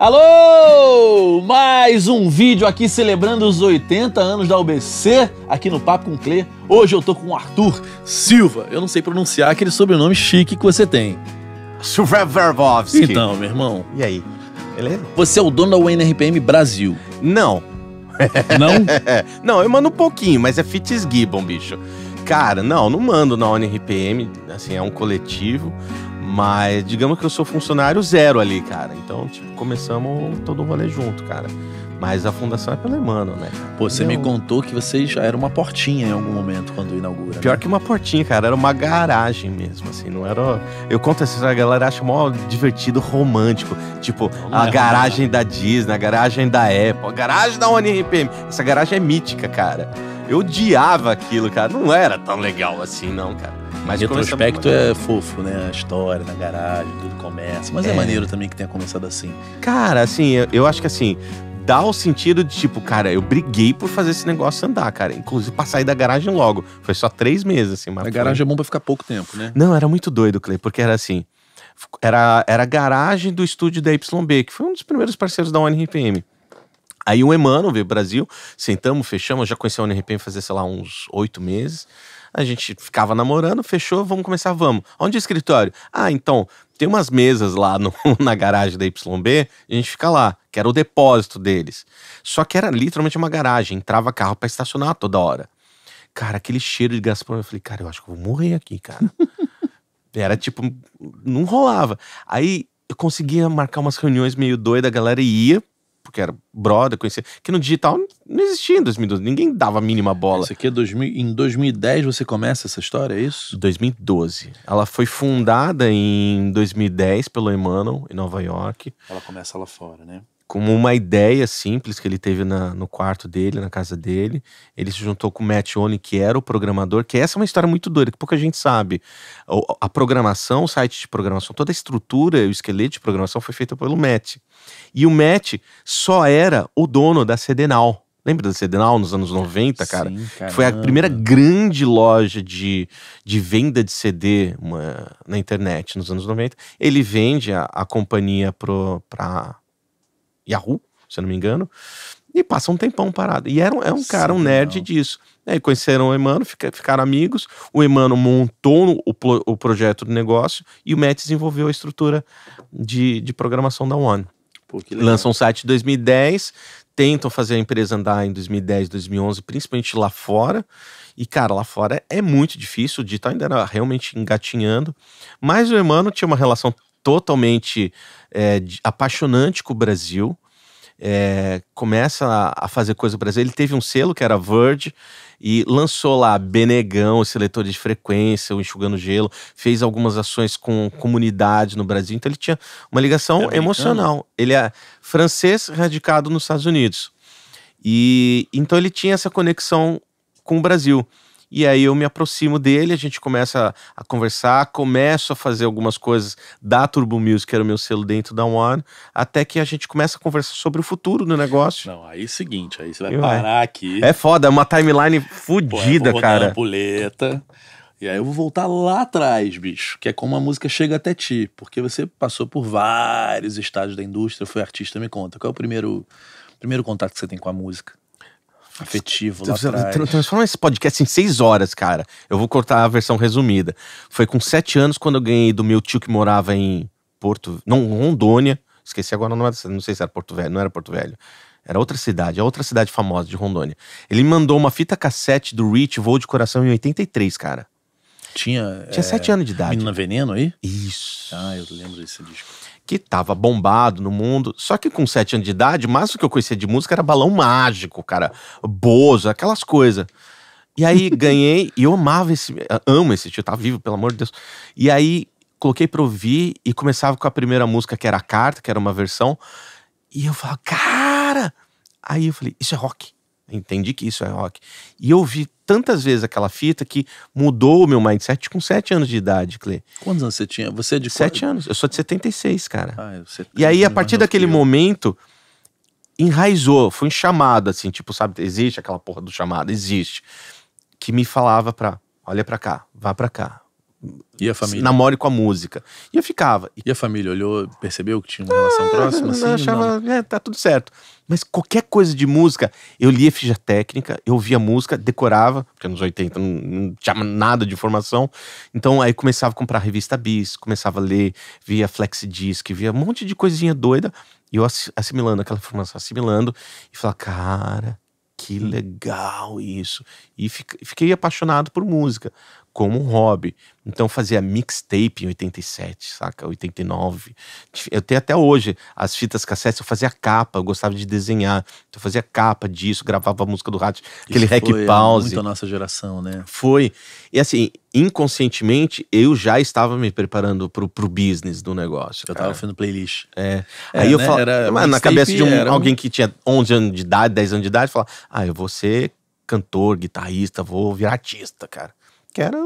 Alô! Mais um vídeo aqui celebrando os 80 anos da UBC, aqui no Papo com Clê. Hoje eu tô com o Arthur Silva. Eu não sei pronunciar aquele sobrenome chique que você tem. Verbovski. Então, meu irmão. E aí? Beleza? É? Você é o dono da UNRPM Brasil. Não. Não? não, eu mando um pouquinho, mas é Fitz Gibbon, bicho. Cara, não, não mando na UNRPM, assim, é um coletivo mas digamos que eu sou funcionário zero ali, cara. Então, tipo, começamos todo o rolê junto, cara. Mas a fundação é pelo Emmanuel, né? Pô, você me contou que vocês já era uma portinha em algum momento quando inaugura. Né? Pior né? que uma portinha, cara, era uma garagem mesmo, assim, não era. Eu conto essa assim, história, a galera acha mó divertido, romântico. Tipo, não a é garagem da Disney, a garagem da Apple, a garagem da RPM Essa garagem é mítica, cara. Eu odiava aquilo, cara. Não era tão legal assim, não, cara. Mas retrospecto é fofo, né? A história na garagem, tudo começa. Mas é, é maneiro também que tenha começado assim. Cara, assim, eu, eu acho que assim, dá o sentido de tipo, cara, eu briguei por fazer esse negócio andar, cara. Inclusive pra sair da garagem logo. Foi só três meses, assim. Mas a foi... garagem é bom pra ficar pouco tempo, né? Não, era muito doido, Clay, porque era assim. Era, era a garagem do estúdio da YB, que foi um dos primeiros parceiros da ONRPM. Aí o Emano veio pro Brasil, sentamos, fechamos, já conheci a ONRPM fazer, sei lá, uns oito meses. A gente ficava namorando, fechou, vamos começar, vamos. Onde é o escritório? Ah, então, tem umas mesas lá no, na garagem da YB, a gente fica lá, que era o depósito deles. Só que era literalmente uma garagem, entrava carro para estacionar toda hora. Cara, aquele cheiro de gás eu falei, cara, eu acho que eu vou morrer aqui, cara. era tipo, não rolava. Aí eu conseguia marcar umas reuniões meio doida, a galera ia, porque era brother, conhecia. Que no digital não existia em 2012, ninguém dava a mínima bola. Isso aqui é em 2010 você começa essa história, é isso? 2012. Ela foi fundada em 2010 pelo Emmanuel, em Nova York. Ela começa lá fora, né? como uma ideia simples que ele teve na, no quarto dele, na casa dele. Ele se juntou com o Matt Oni, que era o programador, que essa é uma história muito doida, que pouca gente sabe. A, a programação, o site de programação, toda a estrutura o esqueleto de programação foi feita pelo Matt. E o Matt só era o dono da Sedenal. Lembra da Sedenal nos anos 90, cara? Sim, foi a primeira grande loja de, de venda de CD uma, na internet nos anos 90. Ele vende a, a companhia para Yahoo, se eu não me engano, e passa um tempão parado. E era um, era é um cara, um nerd não. disso. Aí é, conheceram o Emano, ficaram amigos. O Emano montou o, o projeto do negócio e o Matt desenvolveu a estrutura de, de programação da One. Pô, Lançam um site em 2010, tentam fazer a empresa andar em 2010, 2011, principalmente lá fora. E, cara, lá fora é, é muito difícil, o digital ainda era realmente engatinhando. Mas o Emano tinha uma relação totalmente é, apaixonante com o Brasil é, começa a, a fazer coisa no Brasil. Ele teve um selo que era verde e lançou lá Benegão, leitor de frequência, o Enxugando Gelo, fez algumas ações com comunidade no Brasil. Então ele tinha uma ligação é emocional. Ele é francês radicado nos Estados Unidos. E então ele tinha essa conexão com o Brasil. E aí eu me aproximo dele, a gente começa a, a conversar, começo a fazer algumas coisas da Turbo Music, que era o meu selo dentro da One, até que a gente começa a conversar sobre o futuro do negócio. Não, aí é o seguinte, aí você vai eu, parar aqui. É foda, é uma timeline fodida, cara. cara. Uma boleta. E aí eu vou voltar lá atrás, bicho, que é como a música chega até ti, porque você passou por vários estágios da indústria, foi artista, me conta, qual é o primeiro primeiro contato que você tem com a música? afetivo lá atrás. Transforma esse podcast em seis horas, cara. Eu vou cortar a versão resumida. Foi com sete anos quando eu ganhei do meu tio que morava em Porto... Não, Rondônia. Esqueci agora, não, era, não sei se era Porto Velho. Não era Porto Velho. Era outra cidade, é outra cidade famosa de Rondônia. Ele mandou uma fita cassete do Rich Voo de Coração em 83, cara. Tinha. Tinha é, sete anos de idade. Menina Veneno aí? Isso. Ah, eu lembro desse disco que tava bombado no mundo. Só que com sete anos de idade, mais do que eu conhecia de música era balão mágico, cara. Bozo, aquelas coisas. E aí ganhei, e eu amava esse. Amo esse tio, tá vivo, pelo amor de Deus. E aí coloquei pra ouvir e começava com a primeira música, que era a carta, que era uma versão. E eu falava, cara! Aí eu falei, isso é rock. Entendi que isso é rock. E eu ouvi tantas vezes aquela fita que mudou o meu mindset com 7 anos de idade, Clê. Quantos anos você tinha? Você é de 7 anos. Eu sou de 76, cara. Ah, eu e aí, a partir daquele momento, enraizou, foi um chamado, assim, tipo, sabe, existe aquela porra do chamado, existe. Que me falava pra, olha pra cá, vá pra cá, e a família? Namore com a música. E eu ficava. E a família olhou, percebeu que tinha uma relação ah, próxima? Assim, achava, não. É, tá tudo certo. Mas qualquer coisa de música, eu lia ficha técnica, eu via música, decorava, porque nos 80 não, não tinha nada de informação. Então aí começava a comprar a revista Bis, começava a ler, via Flex Disc, via um monte de coisinha doida. E eu assimilando aquela informação, assimilando, e falava, cara, que legal isso. E fiquei apaixonado por música como um hobby. Então fazia mixtape em 87, saca? 89. Eu tenho até hoje as fitas cassete, eu fazia capa, eu gostava de desenhar. Então eu fazia capa disso, gravava a música do rádio, aquele pause. foi, pause. Muito a nossa geração, né? Foi. E assim, inconscientemente, eu já estava me preparando pro, pro business do negócio. Eu estava tava fazendo playlist. É. é Aí eu né? falo, mas na cabeça de um, alguém que tinha 11 anos de idade, 10 anos de idade, falava: ah, eu vou ser cantor, guitarrista, vou virar artista, cara que era.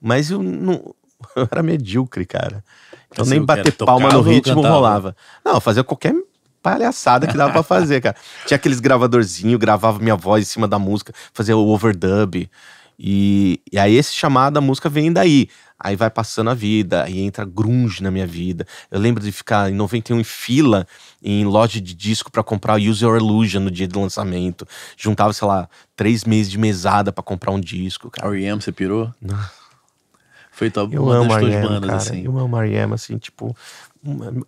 Mas eu não. Eu era medíocre, cara. Então nem bater palma no ritmo rolava. Não, eu fazia qualquer palhaçada que dava pra fazer, cara. Tinha aqueles gravadorzinhos, gravava minha voz em cima da música, fazia o overdub. E, e aí esse chamado a música vem daí. Aí vai passando a vida, aí entra grunge na minha vida. Eu lembro de ficar em 91 em fila em loja de disco para comprar Use Your Illusion no dia do lançamento. Juntava, sei lá, três meses de mesada para comprar um disco. Cara. R.E.M. você pirou? Foi tua eu uma amo das tuas bandas, assim. Eu amo R.E.M., assim, tipo...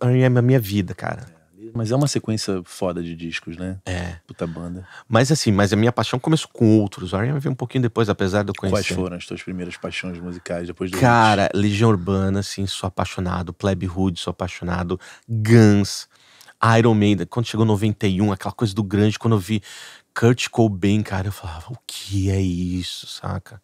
R.E.M. é a minha vida, cara. Mas é uma sequência foda de discos, né? É. Puta banda. Mas assim, mas a minha paixão começou com outros. O R.E.M. veio um pouquinho depois, apesar de eu conhecer. Quais foram as tuas primeiras paixões musicais depois do Cara, Hits? Legião Urbana, assim, sou apaixonado. Pleb Hood, sou apaixonado. Guns. Iron Maiden, quando chegou 91, aquela coisa do grande, quando eu vi Kurt Cobain, cara, eu falava, o que é isso, saca?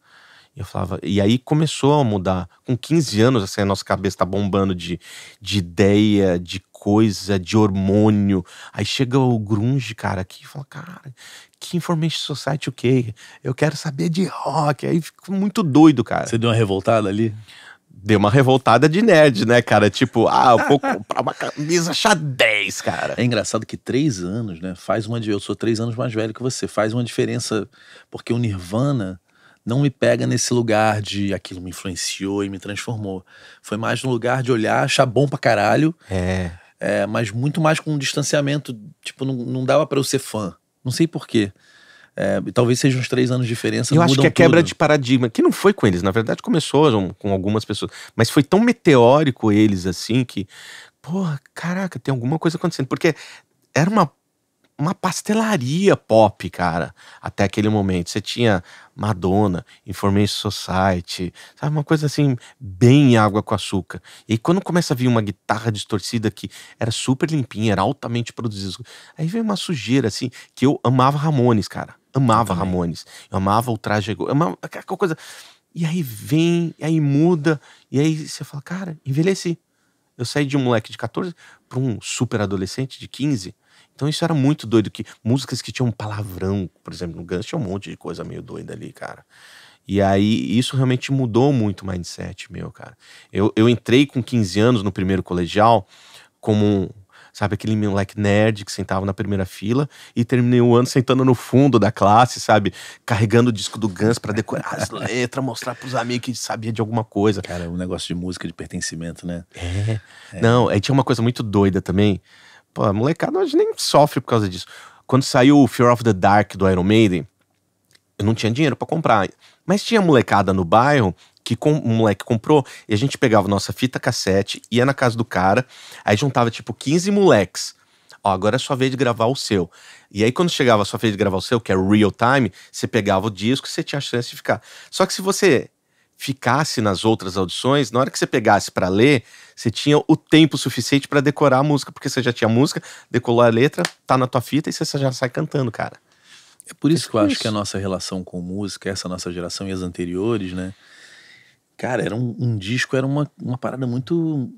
Eu falava, e aí começou a mudar. Com 15 anos, assim, a nossa cabeça tá bombando de, de ideia, de coisa, de hormônio. Aí chega o grunge, cara, aqui e fala, cara, que Information Society o quê? Eu quero saber de rock. Aí fico muito doido, cara. Você deu uma revoltada ali? Deu uma revoltada de nerd, né, cara? Tipo, ah, eu vou comprar uma camisa xadrez, cara. É engraçado que três anos, né? Faz uma. Eu sou três anos mais velho que você, faz uma diferença. Porque o Nirvana não me pega nesse lugar de aquilo me influenciou e me transformou. Foi mais no lugar de olhar, achar bom pra caralho. É. É, mas muito mais com um distanciamento. Tipo, não, não dava para eu ser fã. Não sei porquê. É, talvez sejam uns três anos de diferença. Eu acho que é a tudo. quebra de paradigma, que não foi com eles, na verdade começou com algumas pessoas, mas foi tão meteórico eles assim que, porra, caraca, tem alguma coisa acontecendo. Porque era uma uma pastelaria pop, cara, até aquele momento. Você tinha Madonna, Information Society, sabe? Uma coisa assim, bem água com açúcar. E aí, quando começa a vir uma guitarra distorcida que era super limpinha, era altamente produzida, aí vem uma sujeira, assim, que eu amava Ramones, cara. Amava Ramones. Eu amava o traje. Amava aquela coisa. E aí vem, e aí muda, e aí você fala, cara, envelheci. Eu saí de um moleque de 14 para um super adolescente de 15 então isso era muito doido. que Músicas que tinham palavrão, por exemplo, no Guns tinha um monte de coisa meio doida ali, cara. E aí isso realmente mudou muito o mindset meu, cara. Eu, eu entrei com 15 anos no primeiro colegial como, sabe, aquele moleque nerd que sentava na primeira fila e terminei o ano sentando no fundo da classe, sabe, carregando o disco do Guns para decorar as letras, mostrar pros amigos que sabia de alguma coisa. Cara, é um negócio de música de pertencimento, né? É. é. Não, aí tinha uma coisa muito doida também Pô, a molecada hoje nem sofre por causa disso. Quando saiu o Fear of the Dark do Iron Maiden, eu não tinha dinheiro para comprar. Mas tinha molecada no bairro que com, um moleque comprou e a gente pegava nossa fita cassete, ia na casa do cara, aí juntava tipo 15 moleques. Ó, agora é sua vez de gravar o seu. E aí, quando chegava a sua vez de gravar o seu, que é real time, você pegava o disco e você tinha a chance de ficar. Só que se você ficasse nas outras audições, na hora que você pegasse para ler, você tinha o tempo suficiente para decorar a música, porque você já tinha a música, decolou a letra, tá na tua fita e você já sai cantando, cara. É por isso é que eu isso. acho que a nossa relação com música, essa nossa geração e as anteriores, né? Cara, era um, um disco, era uma, uma parada muito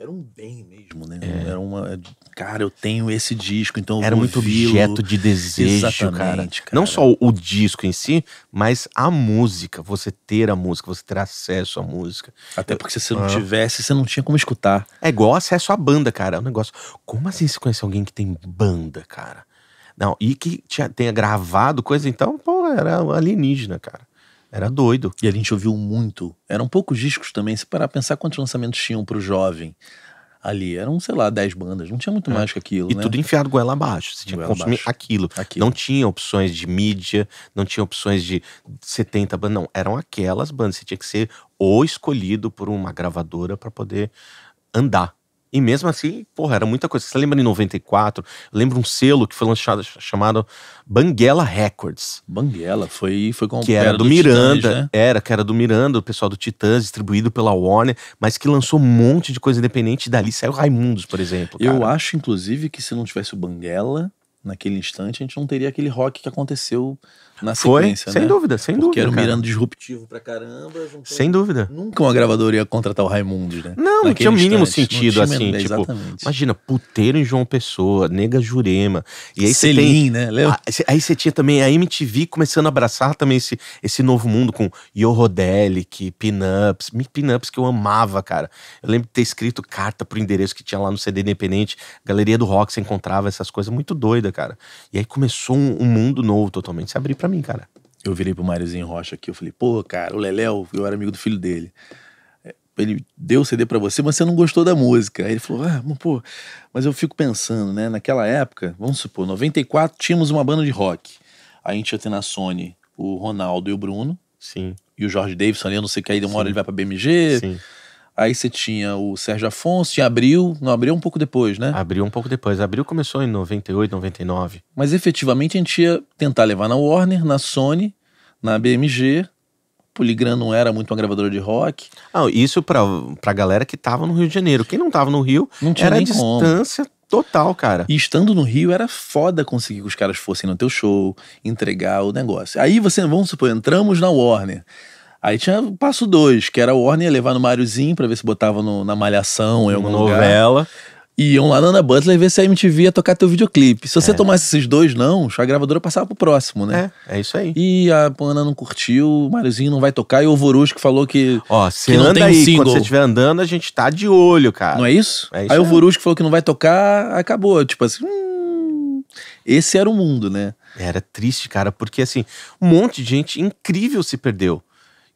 era um bem mesmo, né? É. Era uma. É, cara, eu tenho esse disco, então. Era muito objeto de desejo, cara. cara. Não só o disco em si, mas a música. Você ter a música, você ter acesso à música. Até porque se você não ah. tivesse, você não tinha como escutar. É igual acesso à banda, cara. É um negócio. Como assim você conhece alguém que tem banda, cara? Não, e que tinha, tenha gravado coisa, então, pô, era alienígena, cara. Era doido. E a gente ouviu muito. Eram poucos discos também, se parar a pensar quantos lançamentos tinham pro jovem ali. Eram, sei lá, 10 bandas, não tinha muito é. mais que aquilo. E né? tudo enfiado goela abaixo. Você tinha que consumir aquilo. aquilo. Não tinha opções de mídia, não tinha opções de 70 bandas, não. Eram aquelas bandas. Você tinha que ser ou escolhido por uma gravadora para poder andar. E mesmo assim, porra, era muita coisa. Você lembra em 94? Lembra um selo que foi lançado chamado Banguela Records. Banguela, foi, foi com que era, era do, do Miranda. Titãs, né? Era, que era do Miranda, o pessoal do Titãs, distribuído pela Warner, mas que lançou um monte de coisa independente. Dali saiu Raimundos, por exemplo. Cara. Eu acho, inclusive, que se não tivesse o Banguela, naquele instante, a gente não teria aquele rock que aconteceu na Foi, sem né? dúvida, sem Porque dúvida. era um mirando disruptivo pra caramba. Juntou... Sem dúvida. Nunca uma gravadora ia contratar o Raimundo, né? Não, não tinha o mínimo sentido, assim, tipo... Exatamente. Imagina, puteiro em João Pessoa, nega Jurema. E aí Selim, tem, né? Lembra? Ah, aí você tinha também a MTV começando a abraçar também esse, esse novo mundo com Yorodelic, Pinups, Pinups que eu amava, cara. Eu lembro de ter escrito carta pro endereço que tinha lá no CD Independente, Galeria do Rock, você encontrava essas coisas muito doida, cara. E aí começou um, um mundo novo totalmente, se abrir pra pra mim, cara. Eu virei pro Máriozinho Rocha aqui, eu falei, pô, cara, o Leléo, eu era amigo do filho dele. É, ele deu o CD para você, mas você não gostou da música. Aí ele falou, ah, pô, mas eu fico pensando, né? Naquela época, vamos supor, 94, tínhamos uma banda de rock. A gente ia ter na Sony o Ronaldo e o Bruno. Sim. E o Jorge Davidson ali, eu não sei que aí de uma Sim. hora ele vai pra BMG. Sim. Aí você tinha o Sérgio Afonso, tinha Abril, não, Abril é um pouco depois, né? Abril é um pouco depois. Abril começou em 98, 99. Mas efetivamente a gente ia tentar levar na Warner, na Sony, na BMG. Poligram não era muito uma gravadora de rock. Ah, isso pra, pra galera que tava no Rio de Janeiro. Quem não tava no Rio, não tinha era a distância como. total, cara. E estando no Rio era foda conseguir que os caras fossem no teu show, entregar o negócio. Aí você, vamos supor, entramos na Warner Aí tinha o passo dois, que era o Warner levar no Máriozinho pra ver se botava no, na Malhação, em alguma novela. E iam lá na Ana Butler ver se a MTV ia tocar teu videoclipe. Se você é. tomasse esses dois não, a gravadora passava pro próximo, né? É, é isso aí. E a Ana não curtiu, o Máriozinho não vai tocar, e o que falou que. Ó, se que não anda tem aí, single. quando você estiver andando, a gente tá de olho, cara. Não é isso? É isso aí é. o que falou que não vai tocar, acabou. Tipo assim. Hum, esse era o mundo, né? Era triste, cara, porque assim, um monte de gente incrível se perdeu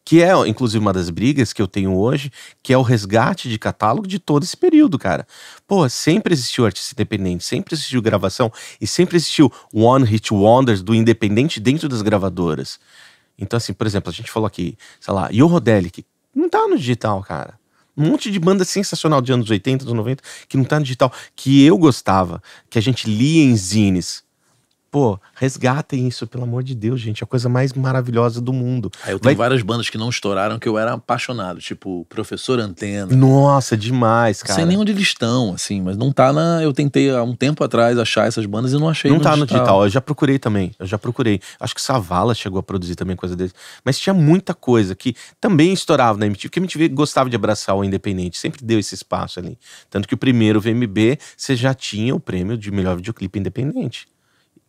que é inclusive uma das brigas que eu tenho hoje, que é o resgate de catálogo de todo esse período, cara. Pô, sempre existiu artista independente, sempre existiu gravação e sempre existiu one hit wonders do independente dentro das gravadoras. Então assim, por exemplo, a gente falou aqui, sei lá, Rodelic, não tá no digital, cara. Um monte de banda sensacional de anos 80, 90, que não tá no digital, que eu gostava, que a gente lia em zines. Pô, resgatem isso, pelo amor de Deus, gente. É a coisa mais maravilhosa do mundo. Aí eu tenho Vai... várias bandas que não estouraram que eu era apaixonado, tipo Professor Antena. Nossa, demais, cara. Sem nem onde eles estão, assim, mas não tá na. Eu tentei há um tempo atrás achar essas bandas e não achei. Não tá no tá digital. no digital, eu já procurei também. Eu já procurei. Acho que Savala chegou a produzir também coisa deles. Mas tinha muita coisa que também estourava na MTV, porque a MTV gostava de abraçar o independente, sempre deu esse espaço ali. Tanto que o primeiro VMB, você já tinha o prêmio de melhor videoclipe independente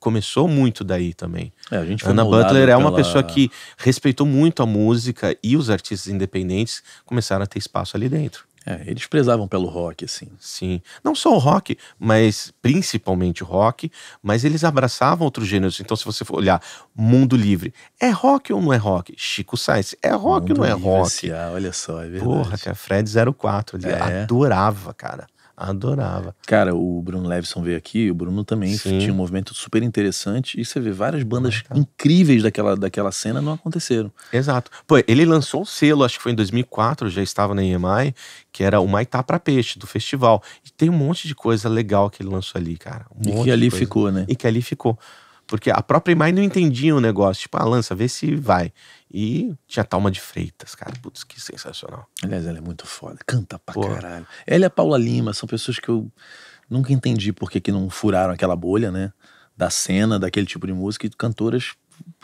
começou muito daí também. É, a gente Ana Butler é uma pela... pessoa que respeitou muito a música e os artistas independentes começaram a ter espaço ali dentro. É, eles prezavam pelo rock, assim. Sim. Não só o rock, mas principalmente o rock, mas eles abraçavam outros gêneros. Então, se você for olhar Mundo Livre, é rock ou não é rock? Chico Sainz, é rock Mundo ou não é rock? Livre, olha só, é verdade. Porra, cara, é Fred 04 ali, é. adorava, cara adorava. Cara, o Bruno Levison veio aqui, o Bruno também Sim. tinha um movimento super interessante e você vê várias bandas ah, tá. incríveis daquela, daquela cena não aconteceram. Exato. Pô, ele lançou o um selo, acho que foi em 2004, já estava na EMI, que era o Maitá para Peixe, do festival. E tem um monte de coisa legal que ele lançou ali, cara. Um e que ali coisa. ficou, né? E que ali ficou. Porque a própria imagem não entendia o negócio. Tipo, ah, lança, vê se vai. E tinha Talma de Freitas, cara. Putz, que sensacional. Aliás, ela é muito foda. Canta pra Pô. caralho. Ela e a Paula Lima são pessoas que eu nunca entendi porque que, que não furaram aquela bolha, né? Da cena, daquele tipo de música. E cantoras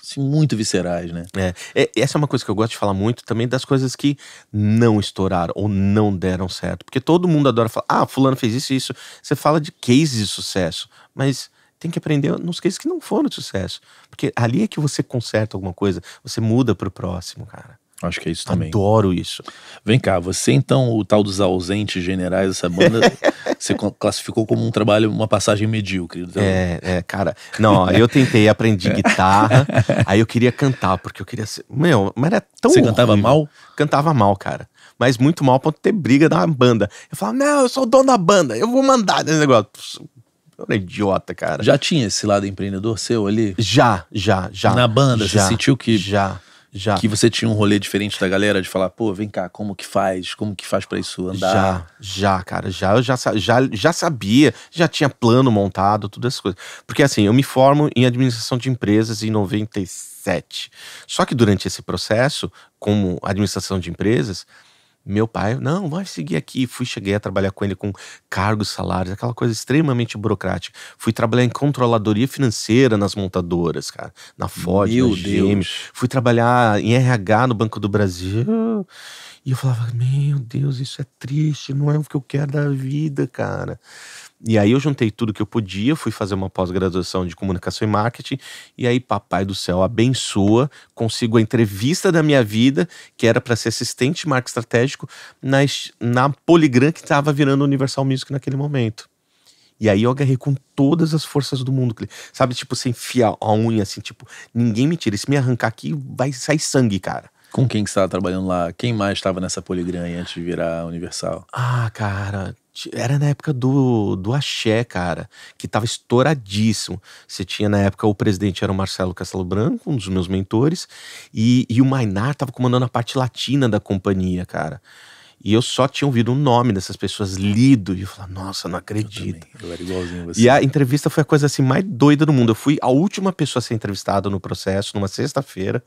assim, muito viscerais, né? É, é, essa é uma coisa que eu gosto de falar muito também das coisas que não estouraram ou não deram certo. Porque todo mundo adora falar, ah, fulano fez isso e isso. Você fala de cases de sucesso, mas tem que aprender nos cases que não foram de sucesso. Porque ali é que você conserta alguma coisa, você muda pro próximo, cara. Acho que é isso também. Adoro isso. Vem cá, você então, o tal dos ausentes generais, dessa banda, você classificou como um trabalho, uma passagem medíocre. Então... É, é, cara. Não, eu tentei, aprendi guitarra, aí eu queria cantar, porque eu queria ser. Meu, mas era tão. Você horrível. cantava mal? Cantava mal, cara. Mas muito mal de ter briga da banda. Eu falava, não, eu sou o dono da banda, eu vou mandar nesse negócio. Eu é era idiota, cara. Já tinha esse lado empreendedor seu ali? Já, já, já. Na banda, já, você sentiu que. Já. Já. Que você tinha um rolê diferente da galera de falar, pô, vem cá, como que faz? Como que faz para isso andar? Já, já, cara, já eu já, já, já sabia, já tinha plano montado, todas essas coisas. Porque assim, eu me formo em administração de empresas em 97. Só que durante esse processo, como administração de empresas, meu pai, não, vai seguir aqui. Fui, cheguei a trabalhar com ele com cargos, salários, aquela coisa extremamente burocrática. Fui trabalhar em controladoria financeira nas montadoras, cara, na Ford, Meu na GM. Deus. Fui trabalhar em RH no Banco do Brasil. E eu falava, meu Deus, isso é triste, não é o que eu quero da vida, cara. E aí eu juntei tudo que eu podia, fui fazer uma pós-graduação de comunicação e marketing, e aí papai do céu abençoa, consigo a entrevista da minha vida, que era para ser assistente de marketing estratégico, na, na Polygram que estava virando Universal Music naquele momento. E aí eu agarrei com todas as forças do mundo. Sabe, tipo, você enfia a unha assim, tipo, ninguém me tira. Se me arrancar aqui, vai sair sangue, cara. Com quem que você estava trabalhando lá? Quem mais estava nessa poligranha antes de virar Universal? Ah, cara, era na época do, do axé, cara, que tava estouradíssimo. Você tinha na época o presidente era o Marcelo Castelo Branco, um dos meus mentores, e, e o Mainar tava comandando a parte latina da companhia, cara. E eu só tinha ouvido o nome dessas pessoas, lido, e eu falava, nossa, não acredito. Eu, eu era igualzinho você. E a entrevista foi a coisa assim mais doida do mundo. Eu fui a última pessoa a ser entrevistada no processo, numa sexta-feira,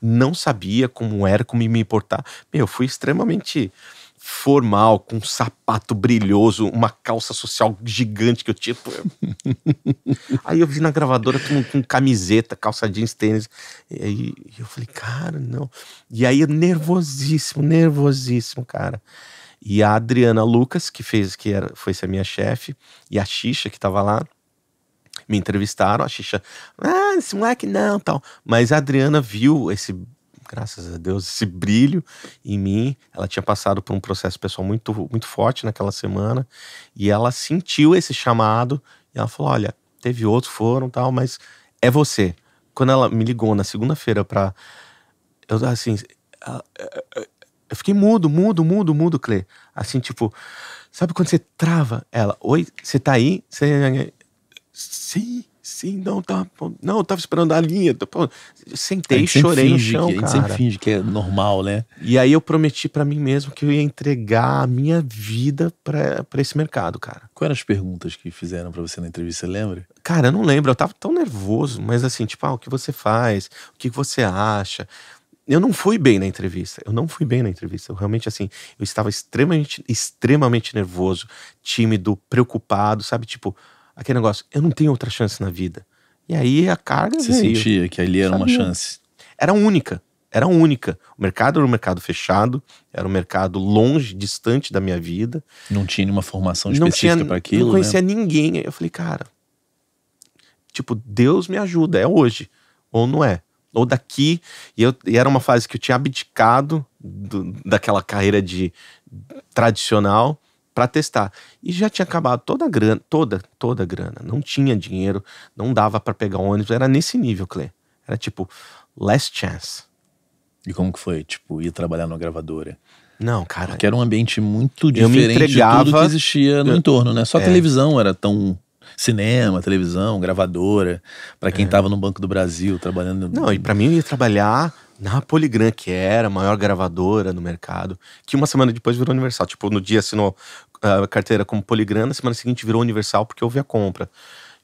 não sabia como era, como me importar. Meu, eu fui extremamente formal, com um sapato brilhoso, uma calça social gigante que eu tinha. aí eu vi na gravadora com, com camiseta, calça jeans, tênis. E aí eu falei, cara, não. E aí nervosíssimo, nervosíssimo, cara. E a Adriana Lucas, que fez, que era, foi ser minha chefe, e a Xixa, que tava lá, me entrevistaram. A Xixa, ah, esse moleque não, tal. Mas a Adriana viu esse graças a Deus, esse brilho em mim. Ela tinha passado por um processo pessoal muito, muito forte naquela semana e ela sentiu esse chamado e ela falou: Olha, teve outros, foram tal, mas é você. Quando ela me ligou na segunda-feira para. Eu, assim. Eu fiquei mudo, mudo, mudo, mudo, Clê. Assim, tipo. Sabe quando você trava ela? Oi, você tá aí? Você. Sim. Sim, não, tá. Não, eu tava esperando a linha. Tá, sentei, chorei no chão. Que, a gente sempre finge que é normal, né? E aí eu prometi para mim mesmo que eu ia entregar a minha vida para esse mercado, cara. Quais eram as perguntas que fizeram para você na entrevista, lembra? Cara, eu não lembro, eu tava tão nervoso, mas assim, tipo, ah, o que você faz? O que você acha? eu não fui bem na entrevista. Eu não fui bem na entrevista. Eu realmente, assim, eu estava extremamente, extremamente nervoso, tímido, preocupado, sabe? Tipo, aquele negócio, eu não tenho outra chance na vida. E aí a carga. Você veio, sentia que ali era sabia? uma chance? Era única. Era única. O mercado era um mercado fechado, era um mercado longe, distante da minha vida. Não tinha nenhuma formação específica para aquilo. Não né? conhecia né? ninguém. Eu falei, cara, tipo, Deus me ajuda, é hoje. Ou não é. Ou daqui. E, eu, e era uma fase que eu tinha abdicado do, daquela carreira de tradicional para testar. E já tinha acabado toda a grana, toda, toda a grana. Não tinha dinheiro, não dava para pegar ônibus, era nesse nível, Clê. Era tipo last chance. E como que foi, tipo, ir trabalhar numa gravadora? Não, cara. Porque era um ambiente muito diferente de tudo que existia no eu, entorno, né? Só é. televisão era tão cinema, televisão, gravadora, para quem é. tava no Banco do Brasil trabalhando. Não, e para mim eu ia trabalhar na Polygram, que era a maior gravadora no mercado, que uma semana depois virou Universal. Tipo, no dia assinou ah, a carteira como Polygram, na semana seguinte virou Universal porque houve a compra.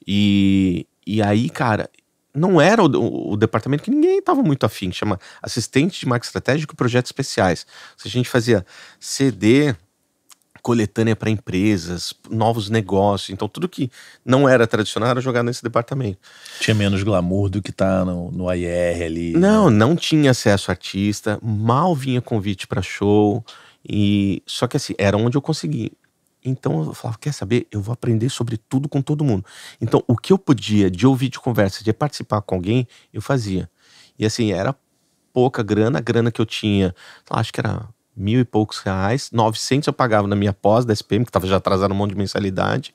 E, e aí, cara, não era o, o departamento que ninguém estava muito afim, chama Assistente de Marca Estratégica e Projetos Especiais. Se a gente fazia CD, coletânea para empresas, novos negócios. Então, tudo que não era tradicional era jogado nesse departamento. Tinha menos glamour do que tá no, no IR ali. Né? Não, né? não tinha acesso a artista, mal vinha convite para show. E só que assim, era onde eu consegui. Então eu falava, quer saber? Eu vou aprender sobre tudo com todo mundo. Então, o que eu podia de ouvir de conversa, de participar com alguém, eu fazia. E assim, era pouca grana, a grana que eu tinha, acho que era mil e poucos reais. 900 eu pagava na minha pós da SPM, que tava já atrasado um monte de mensalidade.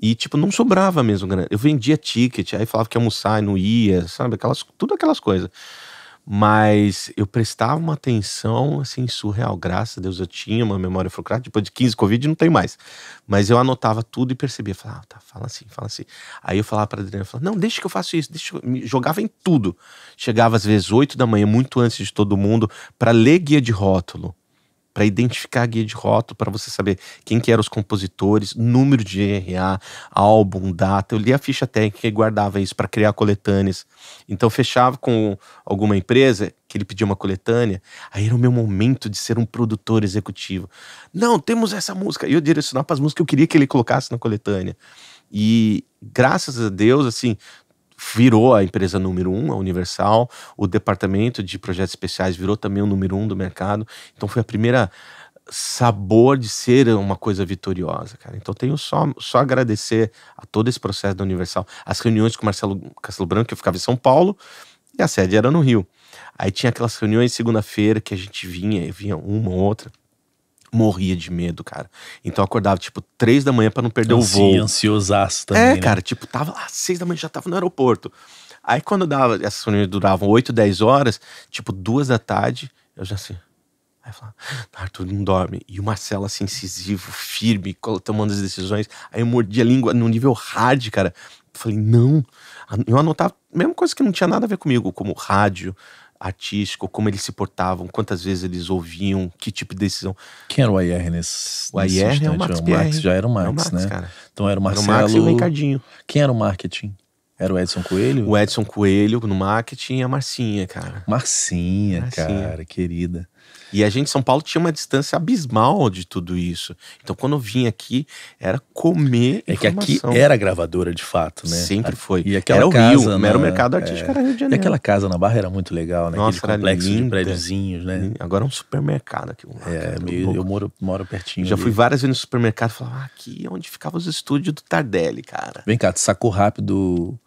E, tipo, não sobrava mesmo grana. Eu vendia ticket, aí falava que ia almoçar e não ia, sabe? Aquelas, tudo aquelas coisas. Mas eu prestava uma atenção, assim, surreal. Graças a Deus eu tinha uma memória fulcrada. Depois de 15 Covid não tem mais. Mas eu anotava tudo e percebia. Falava, ah, tá, fala assim, fala assim. Aí eu falava pra Adriana, falava, não, deixa que eu faço isso. Deixa Me jogava em tudo. Chegava às vezes 8 da manhã, muito antes de todo mundo, para ler guia de rótulo para identificar a guia de rótulo, para você saber quem que eram os compositores, número de RA, álbum, data. Eu li a ficha técnica e guardava isso para criar coletâneas. Então fechava com alguma empresa que ele pedia uma coletânea, aí era o meu momento de ser um produtor executivo. Não, temos essa música. E eu direcionava para as músicas que eu queria que ele colocasse na coletânea. E graças a Deus, assim, virou a empresa número um, a Universal, o departamento de projetos especiais virou também o número um do mercado. Então foi a primeira sabor de ser uma coisa vitoriosa, cara. Então tenho só, só agradecer a todo esse processo da Universal, as reuniões com o Marcelo Castelo Branco, que eu ficava em São Paulo, e a sede era no Rio. Aí tinha aquelas reuniões segunda-feira que a gente vinha, vinha uma ou outra morria de medo, cara. Então eu acordava, tipo, três da manhã para não perder Ansi, o voo. ansiosaço também. É, né? cara, tipo, tava lá, seis da manhã já tava no aeroporto. Aí quando dava, essas reuniões duravam oito, dez horas, tipo, duas da tarde, eu já assim. Aí falava, ah, Arthur não dorme. E o Marcelo, assim, incisivo, firme, tomando as decisões. Aí eu mordi a língua no nível hard, cara. falei, não. Eu anotava mesma coisa que não tinha nada a ver comigo, como rádio, artístico, como eles se portavam, quantas vezes eles ouviam, que tipo de decisão. Quem era o IR nesse O AR é o Max, o Max já era o Max, o Max né? Cara. Então era o Marcelo... Era o Max e o Ricardinho. Quem era o marketing? Era o Edson Coelho? O Edson Coelho no marketing e a Marcinha, cara. Marcinha, Marcinha. cara, querida. E a gente, São Paulo, tinha uma distância abismal de tudo isso. Então, quando eu vim aqui, era comer. É que aqui era gravadora, de fato, né? Sempre foi. E aquela era o Rio, na... era o mercado artístico, é... era Rio de é. Janeiro. E aquela casa na Barra era muito legal, né? Nossa, Aquele complexo linda. de prédiozinhos, né? Uhum. Agora é um supermercado aqui. Um é, meio, eu moro, moro pertinho. Já ali. fui várias vezes no supermercado e falava, ah, aqui é onde ficavam os estúdios do Tardelli, cara. Vem cá, tu sacou rápido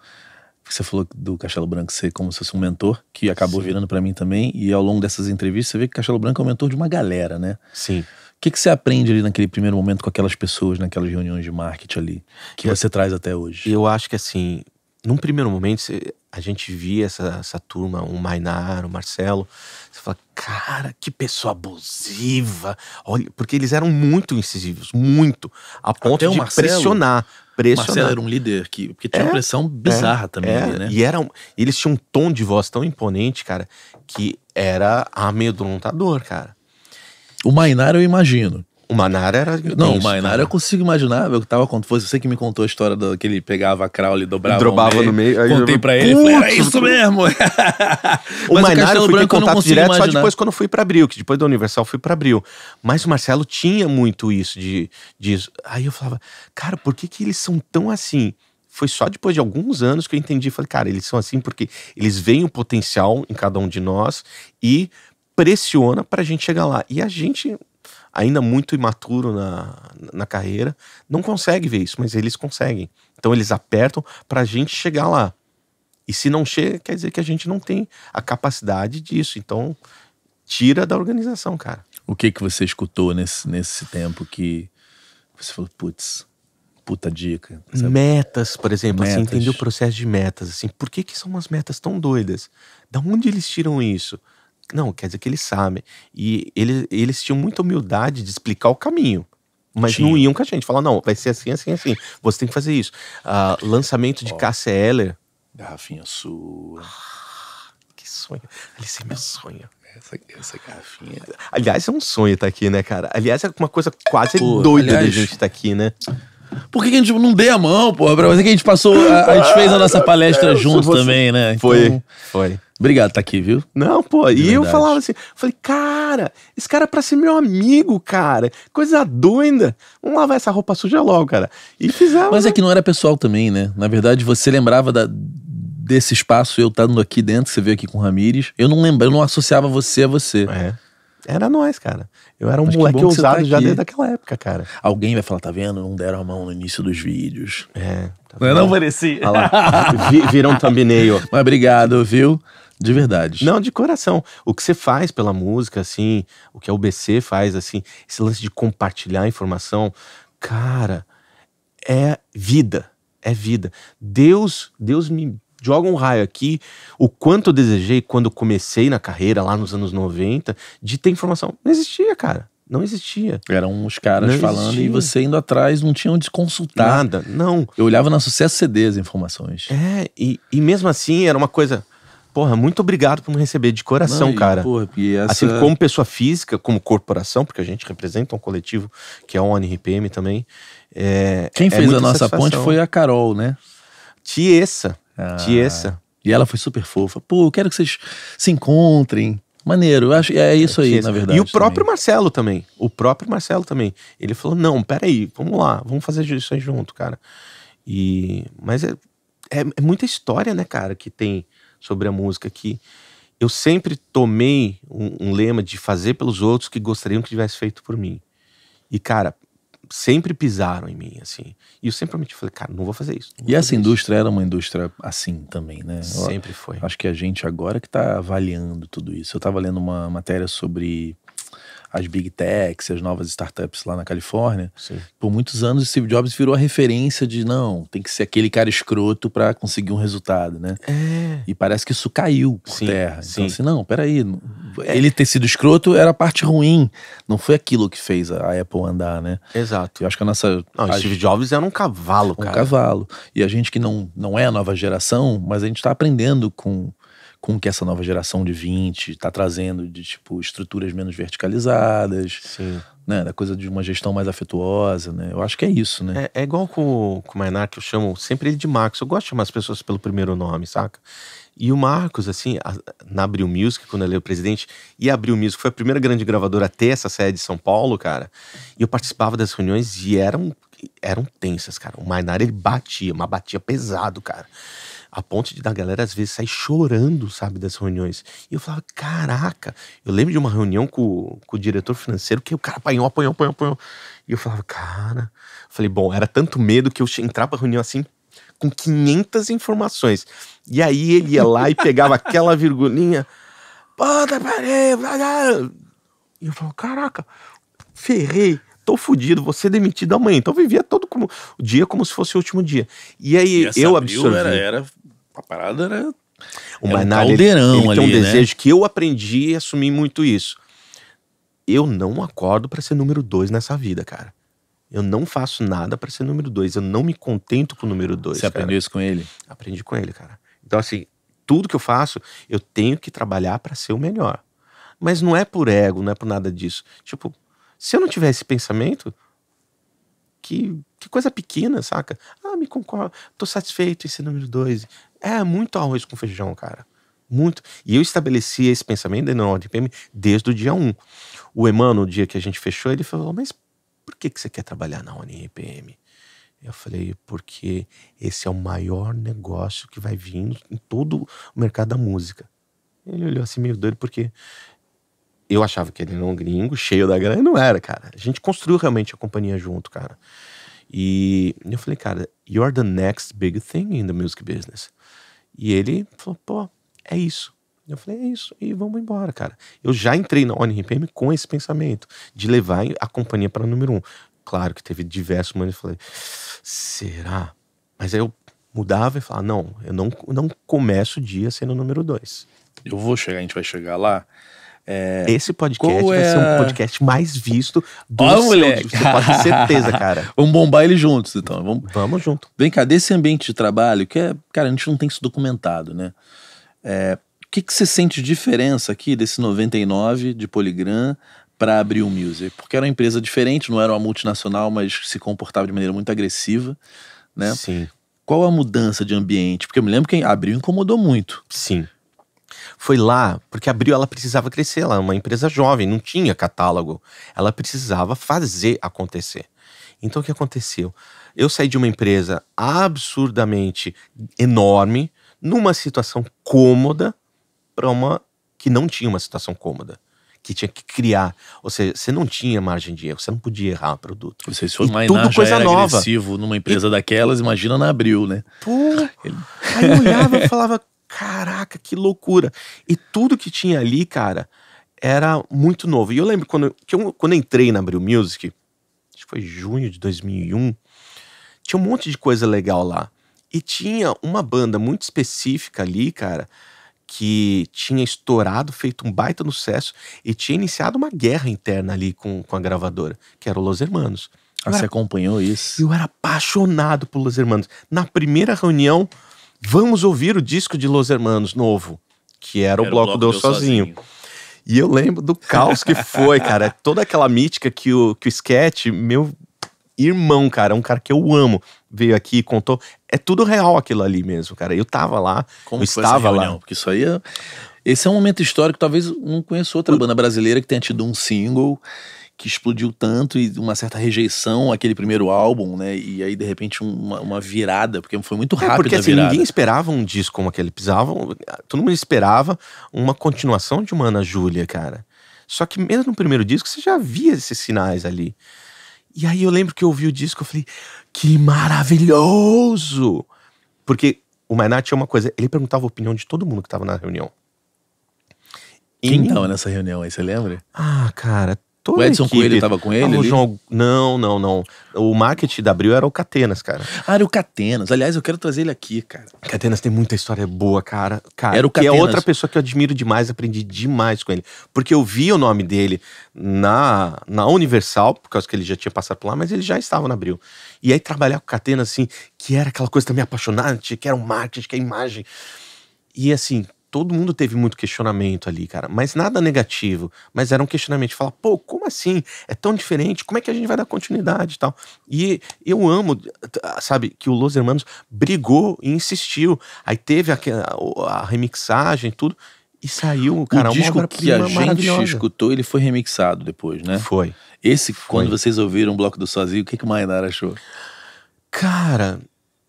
você falou do Castelo Branco ser como se fosse um mentor, que acabou Sim. virando para mim também. E ao longo dessas entrevistas, você vê que Castelo Branco é o mentor de uma galera, né? Sim. O que, que você aprende ali naquele primeiro momento com aquelas pessoas, naquelas reuniões de marketing ali, que eu, você traz até hoje? Eu acho que assim, num primeiro momento, a gente via essa, essa turma, o Mainar, o Marcelo, você fala, cara, que pessoa abusiva. Olha, porque eles eram muito incisivos, muito, a ponto Até de pressionar impressionante. Marcelo era um líder que porque tinha é, uma pressão é, bizarra é, também, é, ali, né? E era, eles tinham um tom de voz tão imponente, cara, que era amedrontador, cara. O Mainar eu imagino. O Manara era. Não, isso, o Manara eu consigo imaginar. Eu tava quando foi você que me contou a história do, que ele pegava a Crowley, dobrava. Drobava no meio. Aí contei eu... pra ele, falei, é isso mesmo. o Manara eu fui ter contato direto imaginar. só depois quando fui pra Abril, que depois da Universal fui pra Abril. Mas o Marcelo tinha muito isso de, disso. Aí eu falava, cara, por que, que eles são tão assim? Foi só depois de alguns anos que eu entendi. Falei, cara, eles são assim porque eles veem o potencial em cada um de nós e pressiona pra gente chegar lá. E a gente ainda muito imaturo na, na carreira, não consegue ver isso, mas eles conseguem. Então eles apertam para a gente chegar lá. E se não chega, quer dizer que a gente não tem a capacidade disso. Então, tira da organização, cara. O que que você escutou nesse, nesse tempo que você falou, putz, puta dica? Sabe? Metas, por exemplo, assim, metas. assim, entender o processo de metas, assim, por que que são umas metas tão doidas? Da onde eles tiram isso? Não, quer dizer que eles sabem. E eles, eles tinham muita humildade de explicar o caminho. Mas Tinha. não iam com a gente. Falar, não, vai ser assim, assim, assim. Você tem que fazer isso. Ah, lançamento de KCL. Cassia Garrafinha sua. Ah, que sonho. Alice é meu sonho. Essa, essa, garrafinha. Aliás, é um sonho estar tá aqui, né, cara? Aliás, é uma coisa quase Pô, doida aliás... da gente estar tá aqui, né? Por que, que, a gente tipo, não deu a mão, pô? Pra que a gente passou. A, a gente fez a nossa é, palestra ah, junto também, né? Então, foi. Foi. Obrigado, tá aqui, viu? Não, pô. De e verdade. eu falava assim, falei, cara, esse cara é pra ser meu amigo, cara. Coisa doida. Vamos lavar essa roupa suja logo, cara. E fizemos. Mas é né? é que não era pessoal também, né? Na verdade, você lembrava da, desse espaço, eu estando aqui dentro, você veio aqui com o Ramires. Eu não lembro, eu não associava você a você. É. Era nós, cara. Eu era um Mas moleque ousado tá já desde aquela época, cara. Alguém vai falar, tá vendo? Não deram a mão no início dos vídeos. É. Tá não, não parecia. Ah lá. Viram thumbnail. Mas obrigado, viu? De verdade. Não, de coração. O que você faz pela música, assim, o que a UBC faz, assim, esse lance de compartilhar informação, cara, é vida. É vida. Deus, Deus me joga um raio aqui, o quanto eu desejei quando comecei na carreira, lá nos anos 90, de ter informação. Não existia, cara. Não existia. Eram os caras não falando existia. e você indo atrás, não tinha onde consultar. Nada, não. Eu olhava na Sucesso CD as informações. É, e, e mesmo assim era uma coisa porra, muito obrigado por me receber de coração, Não, cara. porra, e essa... Assim, como pessoa física, como corporação, porque a gente representa um coletivo que é a ONRPM também. É, Quem é fez a nossa ponte foi a Carol, né? Tiesa. Ah. Tiesa. E ela foi super fofa. Pô, eu quero que vocês se encontrem. Maneiro, acho, é, é isso aí, na verdade. E o próprio Marcelo também. O próprio Marcelo também. Ele falou: não, peraí, vamos lá, vamos fazer isso junto, cara. E. Mas é, é, é muita história, né, cara, que tem sobre a música que eu sempre tomei um, um lema de fazer pelos outros que gostariam que tivesse feito por mim. E, cara, sempre pisaram em mim, assim. E eu sempre prometi, falei, cara, não vou fazer isso. Vou e fazer essa isso. indústria era uma indústria assim também, né? Sempre eu, foi. Acho que a gente agora que tá avaliando tudo isso. Eu tava lendo uma matéria sobre as big techs, as novas startups lá na Califórnia. Sim. Por muitos anos, o Steve Jobs virou a referência de não, tem que ser aquele cara escroto para conseguir um resultado, né? É. E parece que isso caiu por sim, terra. Então, sim. Então, assim, não, peraí. É. Ele ter sido escroto era a parte ruim. Não foi aquilo que fez a Apple andar, né? Exato. Eu acho que a nossa. Não, a Steve Jobs era um cavalo, um cara. Um cavalo. E a gente que não, não é a nova geração, mas a gente está aprendendo com com que essa nova geração de 20 está trazendo de tipo estruturas menos verticalizadas, Sim. né, da coisa de uma gestão mais afetuosa, né? Eu acho que é isso, né? É, é igual com, com o Mainar, que eu chamo sempre ele de Marcos. Eu gosto de chamar as pessoas pelo primeiro nome, saca? E o Marcos, assim, a, na Abril Music, quando ele é o presidente, e a Abril Music foi a primeira grande gravadora a ter essa sede de São Paulo, cara. E eu participava das reuniões e eram, eram tensas, cara. O Mainar, ele batia, mas batia pesado, cara a ponto de da galera às vezes sair chorando, sabe, das reuniões. E eu falava, caraca, eu lembro de uma reunião com, com o diretor financeiro que o cara apanhou, apanhou, apanhou, apanhou. E eu falava, cara. Falei, bom, era tanto medo que eu entrava pra reunião assim com 500 informações. E aí ele ia lá e pegava aquela virgulinha. puta parei, E eu falava, caraca, ferrei tô fudido, você demitido amanhã. Então vivia todo como, o dia como se fosse o último dia. E aí e eu absorvi. Era, era a parada era uma é um análise, caldeirão ele ali, tem um né? desejo que eu aprendi e assumi muito isso. Eu não acordo para ser número dois nessa vida, cara. Eu não faço nada para ser número dois. Eu não me contento com o número dois. Você cara. aprendeu isso com ele? Aprendi com ele, cara. Então, assim, tudo que eu faço, eu tenho que trabalhar para ser o melhor. Mas não é por ego, não é por nada disso. Tipo, se eu não tivesse esse pensamento, que, que coisa pequena, saca? Ah, me concordo, tô satisfeito esse é número dois. É muito arroz com feijão, cara. Muito. E eu estabeleci esse pensamento dentro da ODPM desde o dia 1. O Emano, no dia que a gente fechou, ele falou: Mas por que, que você quer trabalhar na ONPM? Eu falei, porque esse é o maior negócio que vai vir em todo o mercado da música. Ele olhou assim meio doido, porque eu achava que ele era um gringo, cheio da grana, e não era, cara. A gente construiu realmente a companhia junto, cara. E eu falei, cara, you're the next big thing in the music business. E ele falou, pô, é isso. Eu falei, é isso, e vamos embora, cara. Eu já entrei na ONRPM com esse pensamento de levar a companhia para número um. Claro que teve diversos momentos, eu falei, será? Mas aí eu mudava e falava, não, eu não, não começo o dia sendo número dois. Eu vou chegar, a gente vai chegar lá. É, Esse podcast vai é... ser um é? podcast mais visto do seu moleque. Você pode ter certeza, cara. Vamos bombar ele juntos, então. Vamos, Vamos junto. Vem cá, desse ambiente de trabalho, que é, cara, a gente não tem isso documentado, né? É, o que, que você sente de diferença aqui desse 99 de Poligram para abrir o Music? Porque era uma empresa diferente, não era uma multinacional, mas se comportava de maneira muito agressiva, né? Sim. Qual a mudança de ambiente? Porque eu me lembro que abriu incomodou muito. Sim foi lá porque abriu, ela precisava crescer, ela é uma empresa jovem, não tinha catálogo, ela precisava fazer acontecer. Então o que aconteceu? Eu saí de uma empresa absurdamente enorme, numa situação cômoda, para uma que não tinha uma situação cômoda que tinha que criar. Ou seja, você não tinha margem de erro, você não podia errar produto. Você, se mais Mainar era nova. agressivo numa empresa e... daquelas, imagina na Abril, né? Pô, Ele... aí eu olhava e falava, caraca, que loucura. E tudo que tinha ali, cara, era muito novo. E eu lembro quando, que eu, quando eu entrei na Abril Music, acho que foi junho de 2001, tinha um monte de coisa legal lá. E tinha uma banda muito específica ali, cara, que tinha estourado, feito um baita no sucesso e tinha iniciado uma guerra interna ali com, com a gravadora, que era o Los Hermanos. Ah, era, você acompanhou isso? Eu era apaixonado por Los Hermanos. Na primeira reunião, Vamos ouvir o disco de Los Hermanos novo, que era, era o Bloco, bloco Deu, sozinho. sozinho. E eu lembro do caos que foi, cara. Toda aquela mítica que o, que o Sketch, meu irmão, cara, é um cara que eu amo, veio aqui e contou. É tudo real aquilo ali mesmo, cara. Eu tava lá, Como eu estava lá. Porque isso aí é... Esse é um momento histórico, talvez não conheça outra o... banda brasileira que tenha tido um single que explodiu tanto e uma certa rejeição aquele primeiro álbum, né? E aí, de repente, uma, uma virada, porque foi muito rápido. É porque assim, ninguém esperava um disco como aquele. pisavam, Todo mundo esperava uma continuação de uma Ana Júlia, cara. Só que mesmo no primeiro disco você já via esses sinais ali. E aí eu lembro que eu ouvi o disco eu falei, que maravilhoso! Porque o Mainat tinha uma coisa, ele perguntava a opinião de todo mundo que tava na reunião. Quem tava nessa reunião aí, você lembra? Ah, cara, Toda o Edson Coelho estava com ele? Ah, João... Não, não, não. O marketing da Abril era o Catenas, cara. Ah, era o Catenas. Aliás, eu quero trazer ele aqui, cara. Catenas tem muita história boa, cara. cara era o Catenas. Que é outra pessoa que eu admiro demais, aprendi demais com ele. Porque eu vi o nome dele na, na Universal, por causa que ele já tinha passado por lá, mas ele já estava na Abril. E aí trabalhar com o Catenas, assim, que era aquela coisa também apaixonante, que era o um marketing, que é a imagem. E assim, todo mundo teve muito questionamento ali, cara, mas nada negativo, mas era um questionamento de falar, pô, como assim? É tão diferente, como é que a gente vai dar continuidade e tal? E eu amo, sabe, que o Los Hermanos brigou e insistiu. Aí teve a, a, remixagem, tudo, e saiu, cara, o disco que a gente escutou, ele foi remixado depois, né? Foi. Esse, foi. quando vocês ouviram o Bloco do Sozinho, o que, que o Maynara achou? Cara,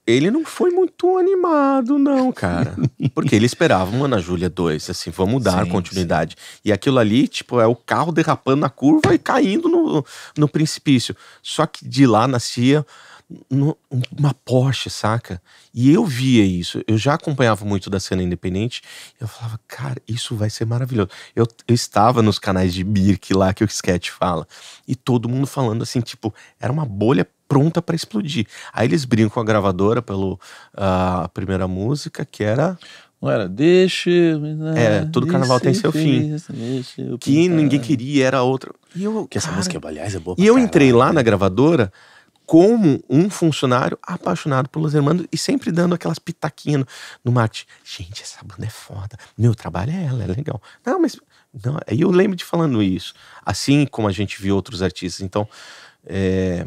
ele não foi muito animado, não, cara. Porque ele esperava uma Ana Júlia 2, assim, vamos dar sim, continuidade. Sim. E aquilo ali, tipo, é o carro derrapando na curva e caindo no, no precipício. Só que de lá nascia no, uma Porsche, saca? E eu via isso. Eu já acompanhava muito da cena independente. eu falava, cara, isso vai ser maravilhoso. Eu, eu estava nos canais de Birk lá que o sketch fala. E todo mundo falando assim, tipo, era uma bolha pronta para explodir. Aí eles brincam a gravadora pela ah, a primeira música, que era. Não era, deixa. É, todo carnaval tem seu fim. Deixa, que ninguém queria, era outra. E eu, que essa cara, música, aliás, é boa. E eu entrei lá na né? gravadora como um funcionário apaixonado pelos irmãos e sempre dando aquelas pitaquinhas no, no mate. Gente, essa banda é foda. Meu trabalho é ela, é legal. Não, mas. Não, eu lembro de falando isso. Assim como a gente viu outros artistas. Então, é,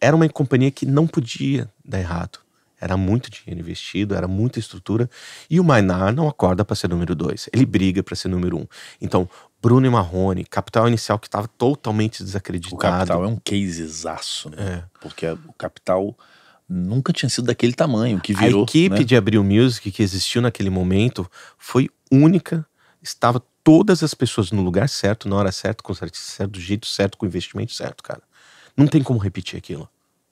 era uma companhia que não podia dar errado. Era muito dinheiro investido, era muita estrutura. E o Mainar não acorda para ser número dois. Ele briga para ser número um. Então, Bruno e Marrone, capital inicial que estava totalmente desacreditado. O capital é um casezaço, né? É. Porque o capital nunca tinha sido daquele tamanho que virou. A equipe né? de Abril Music que existiu naquele momento foi única, estava todas as pessoas no lugar certo, na hora certa, com certeza certo, do jeito certo, com o investimento certo, cara. Não tem como repetir aquilo.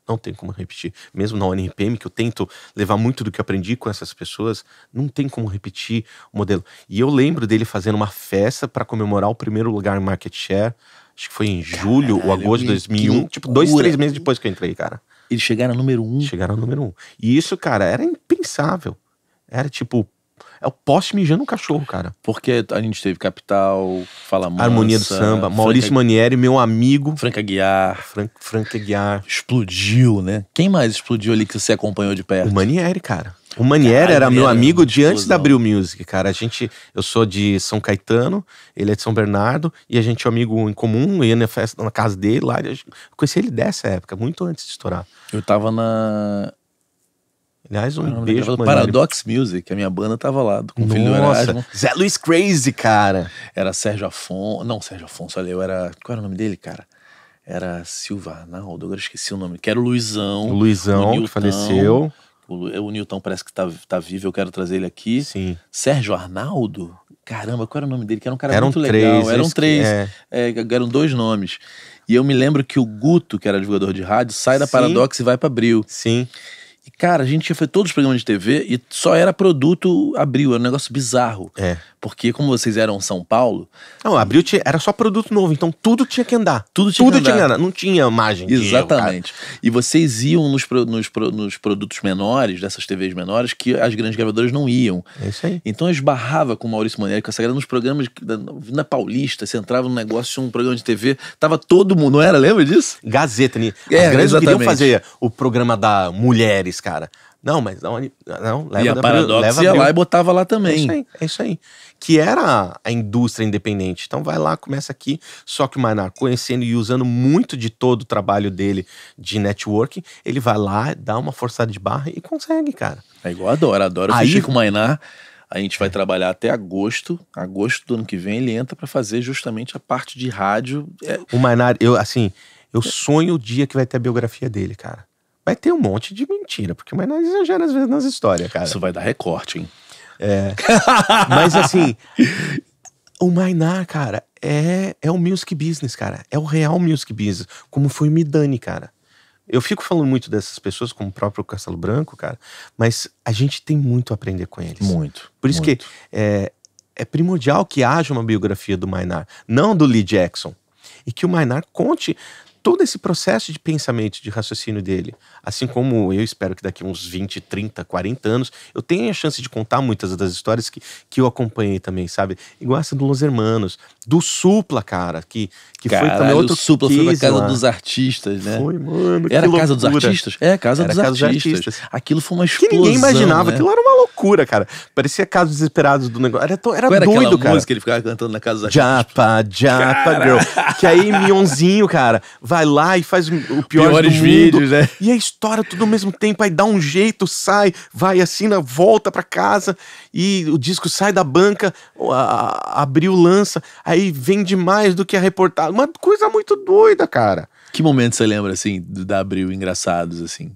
Não tem como repetir. Mesmo na ONRPM, que eu tento levar muito do que aprendi com essas pessoas, não tem como repetir o modelo. E eu lembro dele fazendo uma festa para comemorar o primeiro lugar em market share. Acho que foi em Caralho, julho ou agosto de 2001. Tipo, dois, três meses depois que eu entrei, cara. Eles chegaram a número um. Chegaram a número um. E isso, cara, era impensável. Era tipo, é o poste mijando um cachorro, cara. Porque a gente teve Capital, Fala Mansa, Harmonia do Samba, Franca... Maurício Manieri, meu amigo. Franca Guiar. Fran... Franca Guiar. Explodiu, né? Quem mais explodiu ali que você acompanhou de perto? O Manieri, cara. O Manieri era meu amigo de antes da Abril Music, cara. A gente, eu sou de São Caetano, ele é de São Bernardo, e a gente é um amigo em comum, ia na festa na casa dele lá. Eu conheci ele dessa época, muito antes de estourar. Eu tava na. Aliás, um Caramba, né? beijo pro Paradox Music, a minha banda tava lá, com o filho Nossa, Zé Luiz Crazy, cara. Era Sérgio Afonso, não, Sérgio Afonso, olha, eu era, qual era o nome dele, cara? Era Silva Arnaldo, agora esqueci o nome, que era o Luizão. O Luizão, o que faleceu. O, é, o Newton parece que tá, tá vivo, eu quero trazer ele aqui. Sim. Sérgio Arnaldo? Caramba, qual era o nome dele? Que era um cara eram muito três, legal. Eram três. É. É, eram dois nomes. E eu me lembro que o Guto, que era divulgador de rádio, sai da Paradox e vai pra Bril. Sim. E, cara, a gente tinha feito todos os programas de TV e só era produto abril, era um negócio bizarro. É. Porque como vocês eram São Paulo. Não, abriu tinha, era só produto novo, então tudo tinha que andar. Tudo tinha, tudo que, andar. Tinha que andar. Não tinha margem. Exatamente. Erro, e vocês iam nos, nos, nos produtos menores, dessas TVs menores, que as grandes gravadoras não iam. É isso aí. Então eu esbarrava com o Maurício Moneiro, com essa galera nos programas da, na Paulista, você entrava num negócio, um programa de TV, tava todo mundo, não era? Lembra disso? Gazeta, né? As é, grandes exatamente. queriam fazer o programa da Mulheres, cara. Não, mas não, não leva e a paradoxa leva ia lá e botava lá também. É isso aí, é isso aí. Que era a, indústria independente. Então vai lá, começa aqui. Só que o Mainar conhecendo e usando muito de todo o trabalho dele de networking, ele vai lá, dá uma forçada de barra e consegue, cara. É igual adoro, adoro. Aí, o Mainar, a gente vai trabalhar até agosto. Agosto do ano que vem ele entra para fazer justamente a parte de rádio. É... O Mainar, eu assim, eu sonho o dia que vai ter a biografia dele, cara. Vai ter um monte de mentira, porque mas nós exagera às vezes nas histórias, cara. Isso vai dar recorte, hein? É. mas assim, o Mainar, cara, é, é o music business, cara. É o real music business. Como foi o Midani, cara. Eu fico falando muito dessas pessoas, como o próprio Castelo Branco, cara, mas a gente tem muito a aprender com eles. Muito. Por isso muito. que é, é, primordial que haja uma biografia do Mainar, não do Lee Jackson. E que o Mainar conte todo esse processo de pensamento, de raciocínio dele. Assim como eu espero que daqui uns 20, 30, 40 anos eu tenha a chance de contar muitas das histórias que, que eu acompanhei também, sabe? Igual essa do Los Hermanos, do Supla, cara, que, que Caralho, foi também outro o Supla foi na casa dos artistas, né? Foi, mano. Era a casa dos artistas? É, a casa, era dos, casa artistas. dos artistas. Aquilo foi uma explosão. Que ninguém imaginava, né? aquilo era uma loucura, cara. Parecia casos desesperados do negócio. Era, to... era, era doido, cara. música que ele ficava cantando na casa dos artistas? Japa, Japa cara. Girl. Que aí Mionzinho, cara, vai lá e faz o pior Piores do mundo. vídeos, né? E a história tudo ao mesmo tempo, aí dá um jeito, sai, vai assim, né, volta pra casa e o disco sai da banca, abriu, lança, aí aí vende mais do que a é reportagem. Uma coisa muito doida, cara. Que momento você lembra, assim, do, da Abril, engraçados, assim?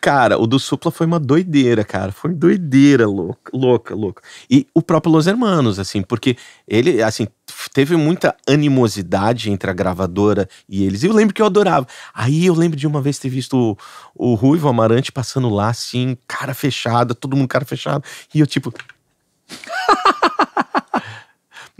Cara, o do Supla foi uma doideira, cara. Foi doideira louca, louca, louca. E o próprio Los Hermanos, assim, porque ele, assim, teve muita animosidade entre a gravadora e eles. E eu lembro que eu adorava. Aí eu lembro de uma vez ter visto o, o Ruivo Amarante passando lá, assim, cara fechada, todo mundo cara fechado. E eu, tipo.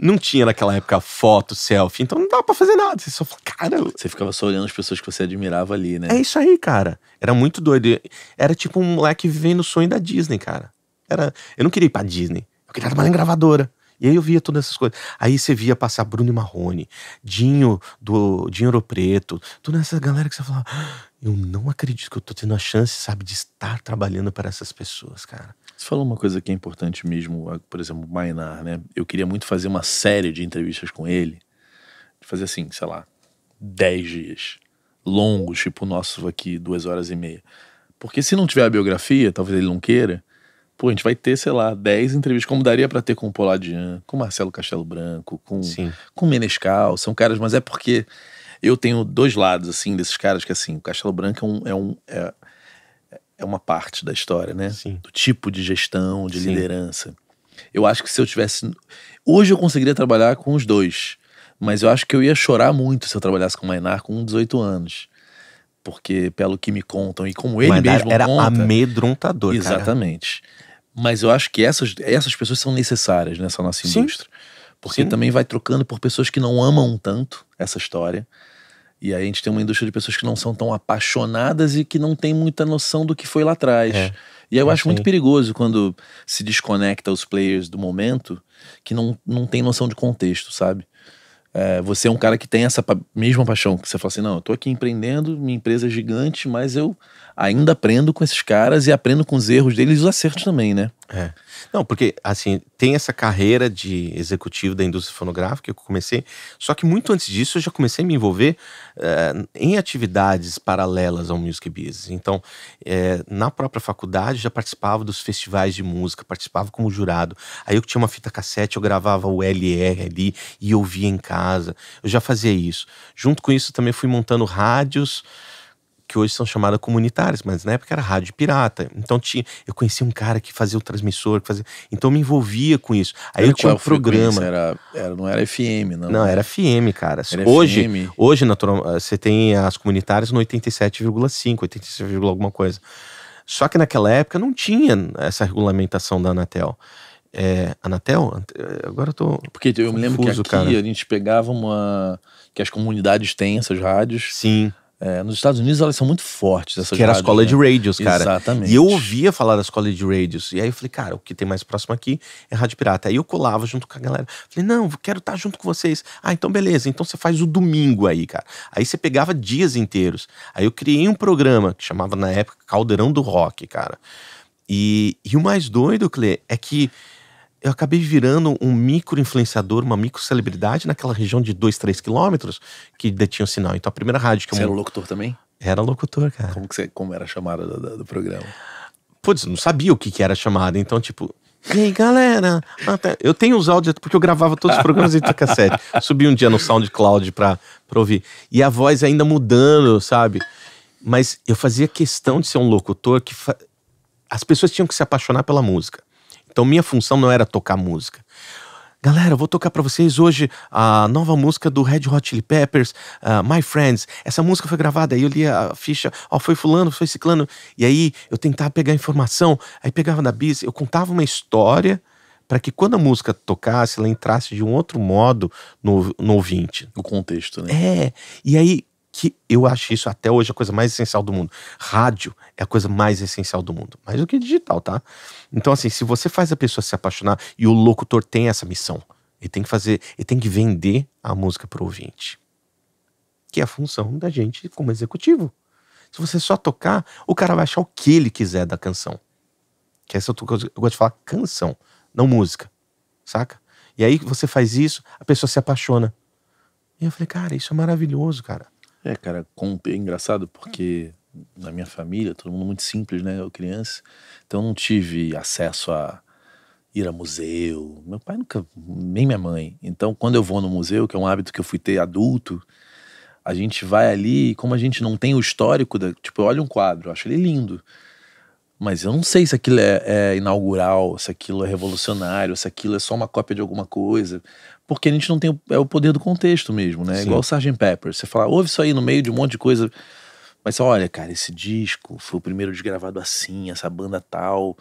não tinha naquela época foto, selfie, então não dava pra fazer nada. Você só fala, cara. Você ficava só olhando as pessoas que você admirava ali, né? É isso aí, cara. Era muito doido. Era tipo um moleque vivendo o sonho da Disney, cara. Era... Eu não queria ir pra Disney. Eu queria trabalhar em gravadora. E aí eu via todas essas coisas. Aí você via passar Bruno e Marrone, Dinho do Dinho Ouro Preto, toda essa galera que você falava, ah, eu não acredito que eu tô tendo a chance, sabe, de estar trabalhando para essas pessoas, cara. Você falou uma coisa que é importante mesmo, por exemplo, o Mainar, né? Eu queria muito fazer uma série de entrevistas com ele, fazer assim, sei lá, 10 dias longos, tipo o nosso aqui, duas horas e meia. Porque se não tiver a biografia, talvez ele não queira, pô, a gente vai ter, sei lá, 10 entrevistas, como daria para ter com o Poladian, com o Marcelo Castelo Branco, com, Sim. com o Menescal, são caras, mas é porque eu tenho dois lados, assim, desses caras que, assim, o Castelo Branco é um, é um, é, é uma parte da história, né? Sim. Do tipo de gestão, de Sim. liderança. Eu acho que se eu tivesse. Hoje eu conseguiria trabalhar com os dois, mas eu acho que eu ia chorar muito se eu trabalhasse com o Mainar com 18 anos. Porque, pelo que me contam, e como ele Mainar mesmo era conta, amedrontador, Exatamente. Cara. Mas eu acho que essas, essas pessoas são necessárias nessa nossa indústria. Sim. Porque Sim. também vai trocando por pessoas que não amam tanto essa história e aí a gente tem uma indústria de pessoas que não são tão apaixonadas e que não tem muita noção do que foi lá atrás. É. E aí eu acho muito perigoso quando se desconecta os players do momento que não, não tem noção de contexto, sabe? É, você é um cara que tem essa pa mesma paixão, que você fala assim, não, eu tô aqui empreendendo, minha empresa é gigante, mas eu ainda aprendo com esses caras e aprendo com os erros deles e os acertos também, né? É. Não, porque assim, tem essa carreira de executivo da indústria fonográfica que eu comecei, só que muito antes disso eu já comecei a me envolver uh, em atividades paralelas ao music business. Então, eh, na própria faculdade já participava dos festivais de música, participava como jurado. Aí eu tinha uma fita cassete, eu gravava o LR ali e ouvia em casa. Eu já fazia isso. Junto com isso também fui montando rádios que hoje são chamadas comunitárias, mas na época era rádio pirata. Então tinha, eu conheci um cara que fazia o transmissor, que fazia, então me envolvia com isso. Aí eu tinha um programa. Era, era, não era FM, não. Não, era FM, cara. Era hoje, FM. hoje natural, você tem as comunitárias no 87,5, 87, alguma coisa. Só que naquela época não tinha essa regulamentação da Anatel. É, Anatel? Agora eu tô. Porque eu me lembro que aqui cara. a gente pegava uma. que as comunidades têm essas rádios. Sim. É, nos Estados Unidos elas são muito fortes. Essas que eram a escola né? radios, cara. Exatamente. E eu ouvia falar da escola de radios. E aí eu falei, cara, o que tem mais próximo aqui é Rádio Pirata. Aí eu colava junto com a galera. Falei, não, quero estar tá junto com vocês. Ah, então beleza. Então você faz o domingo aí, cara. Aí você pegava dias inteiros. Aí eu criei um programa que chamava na época Caldeirão do Rock, cara. E, e o mais doido, Clê, é que eu acabei virando um micro influenciador, uma micro celebridade naquela região de 2, 3 quilômetros que detinha o sinal. Então a primeira rádio que eu. Você era locutor também? Era locutor, cara. Como, que você, como era a chamada do, do programa? Putz, não sabia o que, que era chamada. Então, tipo, e aí, galera? Ah, eu tenho os áudios, porque eu gravava todos os programas de cassete. Subi um dia no SoundCloud pra, pra ouvir. E a voz ainda mudando, sabe? Mas eu fazia questão de ser um locutor que. Fa... As pessoas tinham que se apaixonar pela música. Então minha função não era tocar música. Galera, eu vou tocar para vocês hoje a nova música do Red Hot Chili Peppers, uh, My Friends. Essa música foi gravada, aí eu li a ficha, ó, foi fulano, foi ciclano. E aí eu tentava pegar informação, aí pegava na bis, eu contava uma história para que quando a música tocasse, ela entrasse de um outro modo no, no ouvinte. o contexto, né? É. E aí, que eu acho isso até hoje a coisa mais essencial do mundo. Rádio é a coisa mais essencial do mundo, mais do que digital, tá? Então, assim, se você faz a pessoa se apaixonar e o locutor tem essa missão, ele tem que fazer, ele tem que vender a música pro ouvinte, que é a função da gente como executivo. Se você só tocar, o cara vai achar o que ele quiser da canção. Que essa é eu, tô, eu gosto de falar canção, não música, saca? E aí você faz isso, a pessoa se apaixona. E eu falei, cara, isso é maravilhoso, cara. É, cara, com, é engraçado porque na minha família, todo mundo muito simples, né? Eu criança. Então não tive acesso a ir a museu. Meu pai nunca, nem minha mãe. Então quando eu vou no museu, que é um hábito que eu fui ter adulto, a gente vai ali e como a gente não tem o histórico, da, tipo, olha um quadro, eu acho ele lindo. Mas eu não sei se aquilo é, é inaugural, se aquilo é revolucionário, se aquilo é só uma cópia de alguma coisa porque a gente não tem é o poder do contexto mesmo, né? Sim. Igual o Sgt. Pepper. Você fala, ouve isso aí no meio de um monte de coisa. Mas olha, cara, esse disco foi o primeiro desgravado assim, essa banda tal.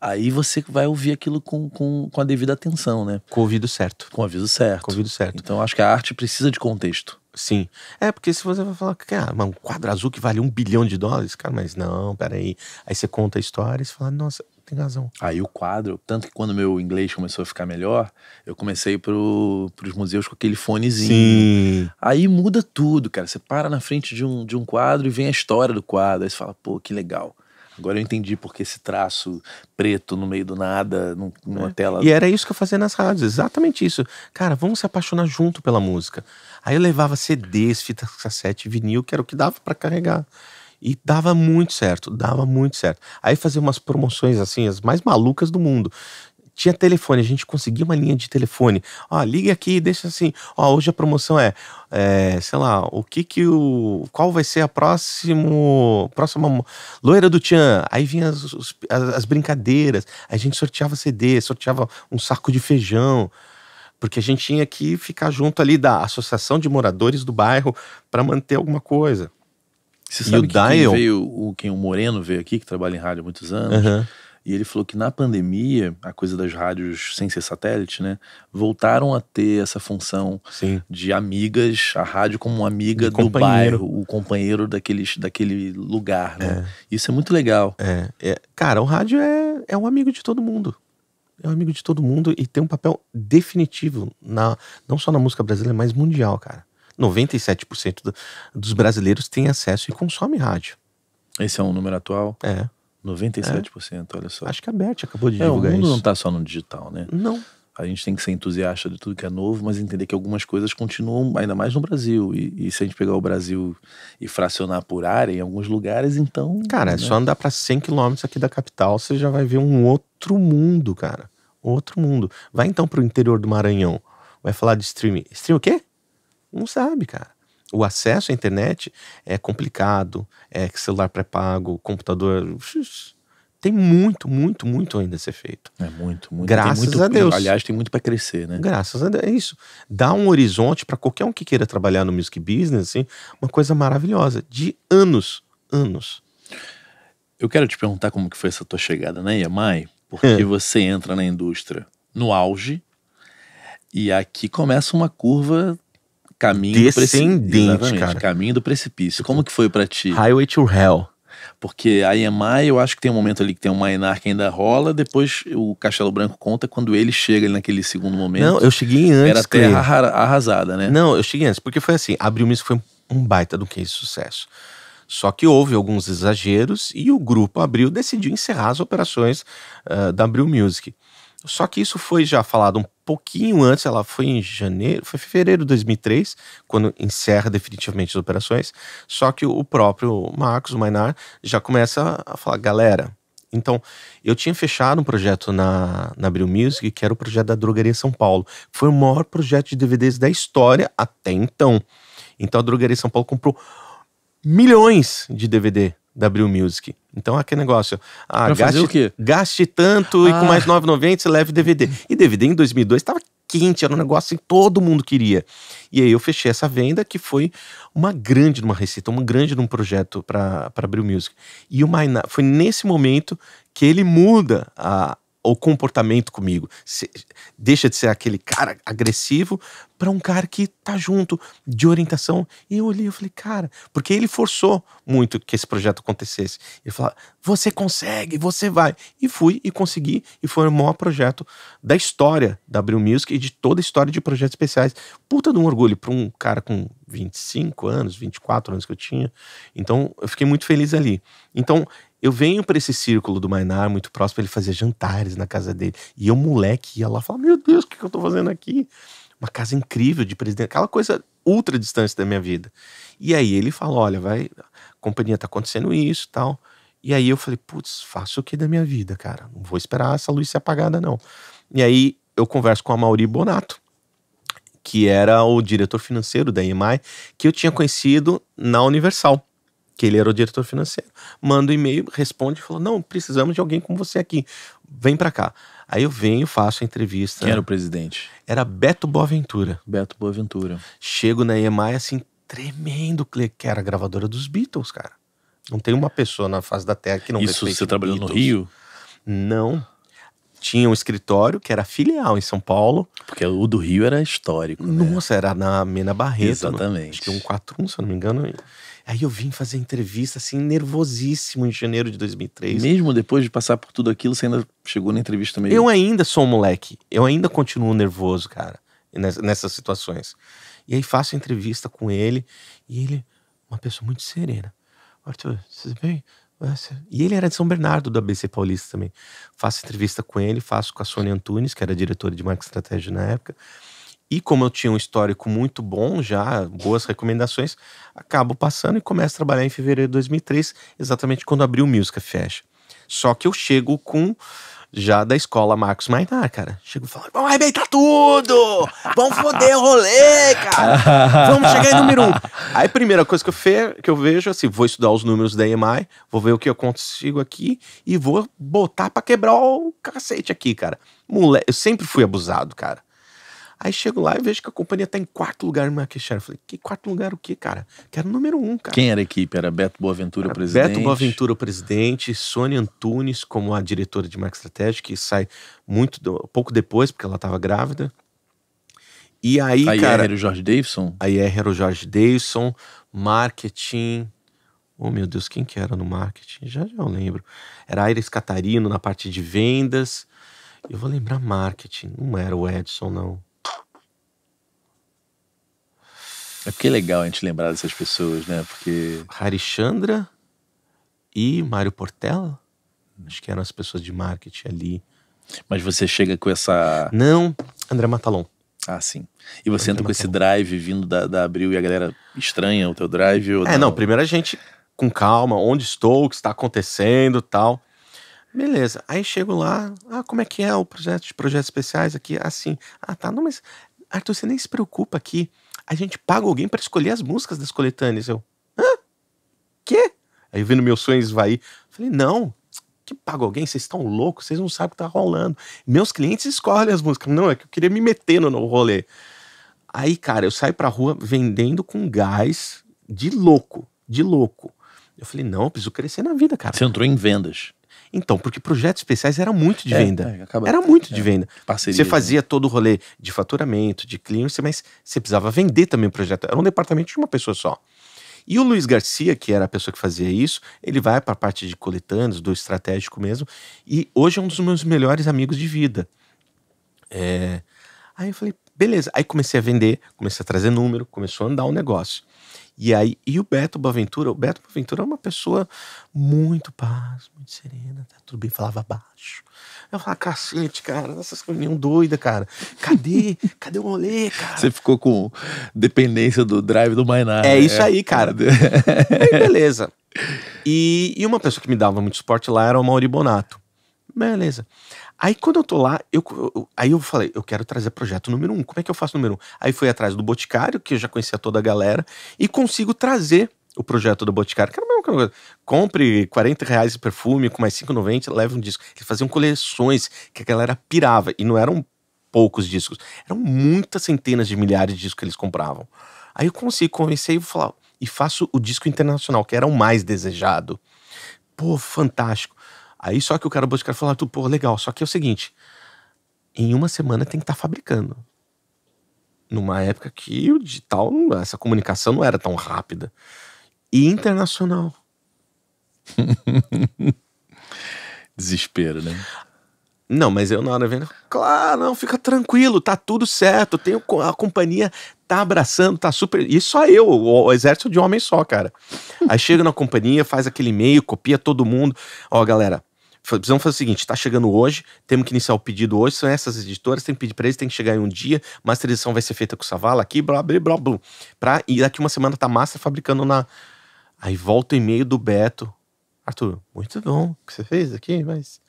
Aí você vai ouvir aquilo com, com, com a devida atenção, né? Com o ouvido certo. Com o aviso certo. Com o ouvido certo. Então acho que a arte precisa de contexto. Sim. É, porque se você vai falar que é um quadro azul que vale um bilhão de dólares, cara, mas não, peraí. Aí você conta a história e você fala, nossa, tem razão. Aí o quadro, tanto que quando meu inglês começou a ficar melhor, eu comecei pro, pros museus com aquele fonezinho. Sim. Aí muda tudo, cara. Você para na frente de um, de um quadro e vem a história do quadro. Aí você fala, pô, que legal. Agora eu entendi porque esse traço preto no meio do nada, numa é. tela. E era isso que eu fazia nas rádios, exatamente isso. Cara, vamos se apaixonar junto pela música. Aí eu levava CDs, fitas cassete, vinil, que era o que dava para carregar. E dava muito certo, dava muito certo. Aí fazia umas promoções assim, as mais malucas do mundo. Tinha telefone, a gente conseguia uma linha de telefone. Ó, ah, liga aqui, deixa assim. Ó, ah, hoje a promoção é, é, sei lá, o que que o. Qual vai ser a próximo, próxima. Loira do Tchan. Aí vinha as, as, as brincadeiras. Aí a gente sorteava CD, sorteava um saco de feijão porque a gente tinha que ficar junto ali da associação de moradores do bairro para manter alguma coisa. Você sabe e o que Dial... veio, o, quem, o Moreno veio aqui, que trabalha em rádio há muitos anos, uhum. e ele falou que na pandemia, a coisa das rádios sem ser satélite, né, voltaram a ter essa função Sim. de amigas, a rádio como uma amiga do bairro, o companheiro daqueles, daquele lugar, né? É. Isso é muito legal. É. É. Cara, o rádio é, é um amigo de todo mundo é um amigo de todo mundo e tem um papel definitivo na não só na música brasileira, mas mundial, cara. 97% do, dos brasileiros têm acesso e consomem rádio. Esse é um número atual? É. 97%, é. olha só. Acho que a é aberto. acabou de é, divulgar isso. O mundo isso. não está só no digital, né? Não. A gente tem que ser entusiasta de tudo que é novo, mas entender que algumas coisas continuam, ainda mais no Brasil. E, e se a gente pegar o Brasil e fracionar por área, em alguns lugares, então. Cara, né? é só andar para 100 quilômetros aqui da capital, você já vai ver um outro mundo, cara. Outro mundo. Vai então para o interior do Maranhão. Vai falar de streaming. Stream o quê? Não sabe, cara. O acesso à internet é complicado, é celular pré-pago, computador. Tem muito, muito, muito ainda a ser feito. É muito, muito. Graças muito, a Deus. Aliás, tem muito para crescer, né? Graças a Deus. É isso. Dá um horizonte para qualquer um que queira trabalhar no music business, assim, uma coisa maravilhosa, de anos, anos. Eu quero te perguntar como que foi essa tua chegada na Yamai, porque é. você entra na indústria no auge e aqui começa uma curva caminho descendente, do cara. Caminho do precipício. Como que foi para ti? Highway to Hell. Porque a mais. eu acho que tem um momento ali que tem uma Enar que ainda rola, depois o Castelo Branco conta quando ele chega ali naquele segundo momento. Não, eu cheguei antes. Era terra arrasada, né? Não, eu cheguei antes, porque foi assim, abriu Music foi um baita do que de sucesso. Só que houve alguns exageros e o grupo Abril decidiu encerrar as operações uh, da Abril Music. Só que isso foi já falado um pouquinho antes, ela foi em janeiro, foi fevereiro de 2003, quando encerra definitivamente as operações. Só que o próprio Marcos, o Mainar, já começa a falar: galera, então, eu tinha fechado um projeto na, na Abril Music, que era o projeto da Drogaria São Paulo. Foi o maior projeto de DVDs da história até então. Então, a Drogaria São Paulo comprou milhões de DVD da Abril Music. Então aquele negócio, ah, pra gaste, o quê? gaste tanto ah. e com ah. mais 9,90 você leve DVD. E DVD em 2002 estava quente, era um negócio que todo mundo queria. E aí eu fechei essa venda que foi uma grande numa receita, uma grande num projeto para o Music. E o Mainá, foi nesse momento que ele muda a, ou comportamento comigo. Se, deixa de ser aquele cara agressivo para um cara que tá junto de orientação. E eu olhei e falei, cara, porque ele forçou muito que esse projeto acontecesse. Ele falou, você consegue, você vai. E fui e consegui, e foi o maior projeto da história da Abril Music e de toda a história de projetos especiais. Puta de um orgulho para um cara com 25 anos, 24 anos que eu tinha. Então eu fiquei muito feliz ali. Então eu venho para esse círculo do Mainar, muito próximo, ele fazia jantares na casa dele. E eu, moleque, ia lá e falava: Meu Deus, o que, eu tô fazendo aqui? Uma casa incrível de presidente, aquela coisa ultra distante da minha vida. E aí ele falou: Olha, vai, a companhia tá acontecendo isso tal. E aí eu falei: Putz, faço o que da minha vida, cara? Não vou esperar essa luz ser apagada, não. E aí eu converso com a Mauri Bonato, que era o diretor financeiro da EMI, que eu tinha conhecido na Universal que ele era o diretor financeiro, manda um e-mail, responde e fala: Não, precisamos de alguém como você aqui, vem para cá. Aí eu venho, faço a entrevista. Quem era o presidente? Era Beto Boaventura. Beto Boaventura. Chego na EMAI assim, tremendo, que era a gravadora dos Beatles, cara. Não tem uma pessoa na face da Terra que não Isso você trabalhou Beatles. no Rio? Não. Tinha um escritório que era filial em São Paulo. Porque o do Rio era histórico. Né? Nossa, era na Mena Barreto. Exatamente. No, acho que 4-1, se eu não me engano. Aí eu vim fazer entrevista, assim, nervosíssimo em janeiro de 2003. Mesmo depois de passar por tudo aquilo, você ainda chegou na entrevista meio. Eu ainda sou um moleque. Eu ainda continuo nervoso, cara, nessas situações. E aí faço entrevista com ele, e ele, uma pessoa muito serena. Arthur, você bem? E ele era de São Bernardo, da ABC Paulista também. Faço entrevista com ele, faço com a Sônia Antunes, que era diretora de marketing estratégia na época. E como eu tinha um histórico muito bom já, boas recomendações, acabo passando e começo a trabalhar em fevereiro de 2003, exatamente quando abriu o Music Fecha. Só que eu chego com já da escola Marcos Maidar, cara. Chego falando, vamos arrebentar tudo! Vamos foder o rolê, cara! Vamos chegar em número um. Aí primeira coisa que eu, fe que eu vejo, é assim, vou estudar os números da EMI, vou ver o que eu consigo aqui e vou botar para quebrar o cacete aqui, cara. Moleque, eu sempre fui abusado, cara. Aí chego lá e vejo que a companhia tá em quarto lugar no market share. Eu falei, que quarto lugar o quê, cara? Quero número um, cara. Quem era a equipe? Era Beto Boaventura era o presidente? Beto Boaventura o presidente, Sônia Antunes como a diretora de marketing estratégica, que sai muito do, pouco depois, porque ela estava grávida. E aí, a IR era o Jorge Davidson? aí era o Jorge Davidson, marketing... Oh, meu Deus, quem que era no marketing? Já, já eu lembro. Era Aires Catarino na parte de vendas. Eu vou lembrar marketing. Não era o Edson, não. É porque é legal a gente lembrar dessas pessoas, né? Porque. Harichandra e Mário Portela? Acho que eram as pessoas de marketing ali. Mas você chega com essa. Não, André Matalon. Ah, sim. E você André entra com Matalon. esse drive vindo da, da Abril e a galera estranha o teu drive? Ou é, não? não, primeiro a gente com calma, onde estou, o que está acontecendo tal. Beleza. Aí chego lá, ah, como é que é o projeto de projetos especiais aqui? Assim, ah, tá, não, mas Arthur, você nem se preocupa aqui a gente paga alguém para escolher as músicas das coletâneas. Eu, hã? Quê? Aí vendo meu sonho esvair, falei, não, que paga alguém? Vocês estão loucos, vocês não sabem o que tá rolando. Meus clientes escolhem as músicas. Não, é que eu queria me meter no, no rolê. Aí, cara, eu saio pra rua vendendo com gás de louco, de louco. Eu falei, não, eu preciso crescer na vida, cara. Você entrou em vendas. Então, porque projetos especiais era muito de é, venda. É, acaba... Era muito é, de venda. Parceria, você né? fazia né? todo o rolê de faturamento, de clientes, mas você precisava vender também o projeto. Era um departamento de uma pessoa só. E o Luiz Garcia, que era a pessoa que fazia isso, ele vai para a parte de coletâneos, do estratégico mesmo, e hoje é um dos meus melhores amigos de vida. É, aí eu falei, beleza. Aí comecei a vender, comecei a trazer número, começou a andar o um negócio. E aí, e o Beto Boaventura, o Beto Boaventura é uma pessoa muito paz, muito serena, tá tudo bem, falava baixo. Eu falava, cacete, cara, essas reunião doida, cara. Cadê? Cadê o rolê, cara? Você ficou com dependência do drive do Mainar. É né? isso aí, cara. beleza. E, e uma pessoa que me dava muito suporte lá era o Mauri Bonato. Beleza. Aí quando eu tô lá, eu, eu, aí eu falei, eu quero trazer projeto número um. Como é que eu faço número um? Aí fui atrás do Boticário, que eu já conhecia toda a galera, e consigo trazer o projeto do Boticário, que era mesmo, que coisa. Compre 40 reais de perfume, com mais 5,90, leve um disco. Eles faziam coleções que a galera pirava, e não eram poucos discos, eram muitas centenas de milhares de discos que eles compravam. Aí eu consigo convencer e falar, e faço o disco internacional, que era o mais desejado. Pô, fantástico. Aí só que o cara botou o cara falou, pô, legal, só que é o seguinte, em uma semana tem que estar tá fabricando. Numa época que o digital, essa comunicação não era tão rápida. E internacional. Desespero, né? Não, mas eu na hora vendo, claro, não, fica tranquilo, tá tudo certo, tenho, a companhia tá abraçando, tá super. E só eu, o, o exército de homem só, cara. Aí chega na companhia, faz aquele e-mail, copia todo mundo. Ó, galera, precisamos fazer o seguinte: está chegando hoje, temos que iniciar o pedido hoje, são essas editoras, tem que pedir para eles, tem que chegar em um dia, masterização vai ser feita com o Savala aqui, blá, blá, blá, blá. Pra, e daqui uma semana tá master fabricando na. Aí volta o e-mail do Beto. Arthur, muito bom o que você fez aqui, mas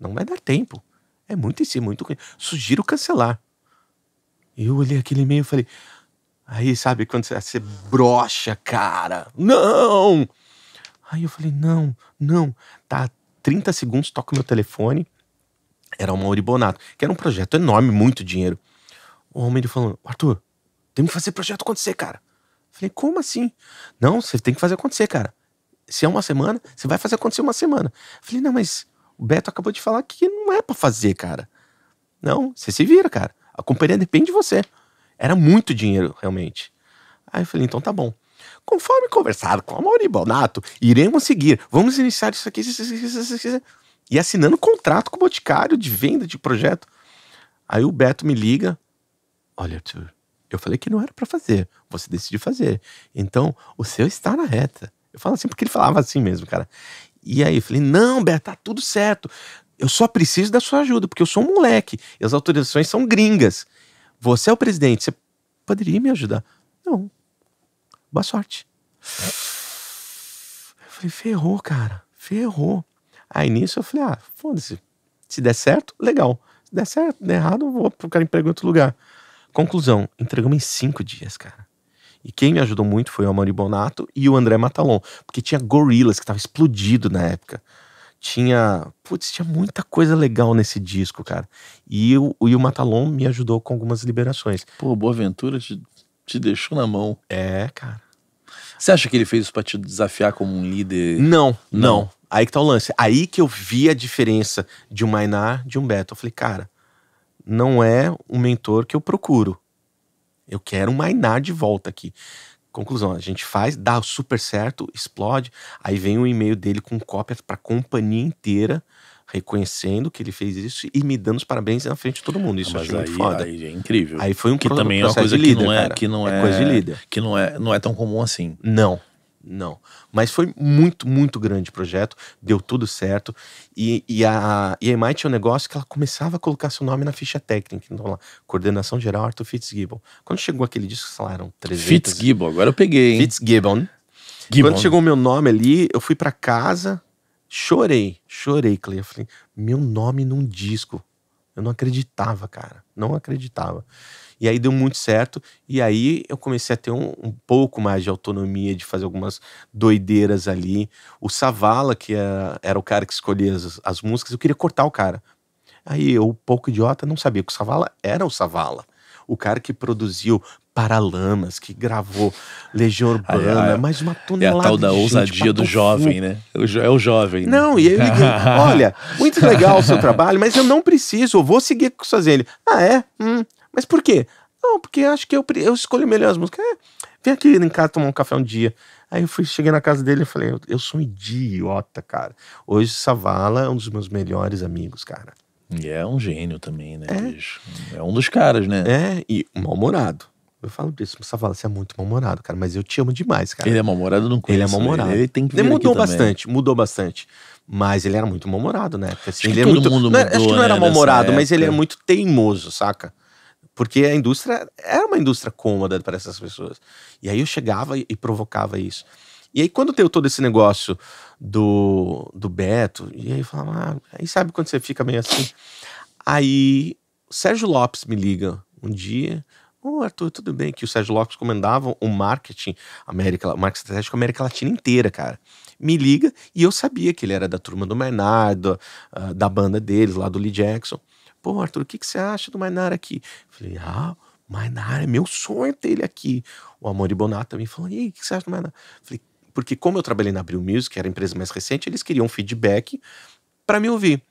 não vai dar tempo. É muito em si, muito. Sugiro cancelar. Eu olhei aquele e-mail e falei. Aí, sabe, quando você, você brocha, cara. Não! Aí eu falei, não, não, tá 30 segundos, toco meu telefone. Era uma uribonato que era um projeto enorme, muito dinheiro. O homem falou: Arthur, tem que fazer projeto acontecer, cara. Falei, como assim? Não, você tem que fazer acontecer, cara. Se é uma semana, você vai fazer acontecer uma semana. Falei, não, mas o Beto acabou de falar que não é para fazer, cara. Não, você se vira, cara. A companhia depende de você. Era muito dinheiro, realmente. Aí eu falei, então tá bom. Conforme conversado com a Mauri Bonato, iremos seguir. Vamos iniciar isso aqui. Isso, isso, isso, e assinando um contrato com o Boticário de venda de projeto. Aí o Beto me liga. Olha, Arthur, eu falei que não era para fazer. Você decidiu fazer. Então, o seu está na reta. Eu falo assim porque ele falava assim mesmo, cara. E aí eu falei, não, Beto, tá tudo certo. Eu só preciso da sua ajuda, porque eu sou um moleque. E as autorizações são gringas. Você é o presidente, você poderia me ajudar? Não, boa sorte. Eu falei, ferrou, cara, ferrou. Aí nisso eu falei, ah, foda-se. Se der certo, legal. Se der certo, der errado, vou procurar emprego em outro lugar. Conclusão, entregamos em cinco dias, cara. E quem me ajudou muito foi o Amaury Bonato e o André Matalon, porque tinha Gorillaz que tava explodido na época. Tinha, putz, tinha muita coisa legal nesse disco, cara. E o, e o Matalon me ajudou com algumas liberações. Pô, Boa Ventura te te deixou na mão. É, cara. Você acha que ele fez isso pra te desafiar como um líder? Não, não. não. Aí que tá o lance. Aí que eu vi a diferença de um Mainar de um Beto. Eu falei, cara, não é o mentor que eu procuro. Eu quero um Mainar de volta aqui. Conclusão, a gente faz, dá super certo, explode. Aí vem o um e-mail dele com cópia pra companhia inteira reconhecendo que ele fez isso e me dando os parabéns na frente de todo mundo. Isso ah, aí, muito foda. Aí é incrível. Aí foi um que pro, também é uma coisa que líder, não é, cara. que não é, é, coisa de é líder, que não é, não é tão comum assim. Não. Não, mas foi muito, muito grande projeto, deu tudo certo. E, e a EMI tinha é um negócio que ela começava a colocar seu nome na ficha técnica. Então, lá, coordenação geral Arthur Fitzgibbon. Quando chegou aquele disco, falaram 300. Fitzgibbon, agora eu peguei, hein? Fitzgibbon. Gibbon. Quando chegou o meu nome ali, eu fui para casa, Chorei, chorei, Cleia, Eu falei, meu nome num disco. Eu não acreditava, cara. Não acreditava. E aí deu muito certo. E aí eu comecei a ter um, um, pouco mais de autonomia, de fazer algumas doideiras ali. O Savala, que era, é, era o cara que escolhia as, as músicas, eu queria cortar o cara. Aí eu, pouco idiota, não sabia que o Savala era o Savala o cara que produziu Paralamas, que gravou Legião Urbana, ah, mais uma tonelada. É a tal da ousadia do jovem, né? É o jovem. Né? Não, e aí eu liguei: olha, muito legal o seu trabalho, mas eu não preciso, eu vou seguir com ele. Ah, é? Hum, mas por quê? Não, porque acho que eu, eu escolho melhor as músicas. É, vem aqui em casa tomar um café um dia. Aí eu fui, cheguei na casa dele e falei, eu, eu sou um idiota, cara. Hoje Savala é um dos meus melhores amigos, cara. E é um gênio também, né, é. É um dos caras, né? É, e mal-humorado. Eu falo disso, você fala, você é muito mal-humorado, cara, mas eu te amo demais, cara. Ele é mal-humorado, não conheço. Ele é né? mal-humorado. Ele, ele tem que ele mudou bastante, também. mudou bastante. Mas ele era muito mal-humorado, né? Porque, assim, ele é todo muito, mundo mudou, é, Acho que não era né, mal-humorado, mas ele era muito teimoso, saca? Porque a indústria era uma indústria cômoda para essas pessoas. E aí eu chegava e, e provocava isso. E aí quando eu todo esse negócio do, do Beto. E aí falava, ah, aí sabe quando você fica meio assim. Aí o Sérgio Lopes me liga um dia. Ô, oh, Arthur, tudo bem? Que o Sérgio Lopes comandava o marketing, América, o marketing estratégico América Latina inteira, cara. Me liga e eu sabia que ele era da turma do Bernardo, uh, ah, da banda deles, lá do Lee Jackson. Pô, Arthur, o que, que você acha do Maynard aqui? falei, ah, Maynard, é meu sonho ter ele aqui. O Amor e Bonato também falou, e aí, o que você acha do Maynard? falei, porque como eu trabalhei na Abril Music, que era a empresa mais recente, eles queriam feedback para me ouvir.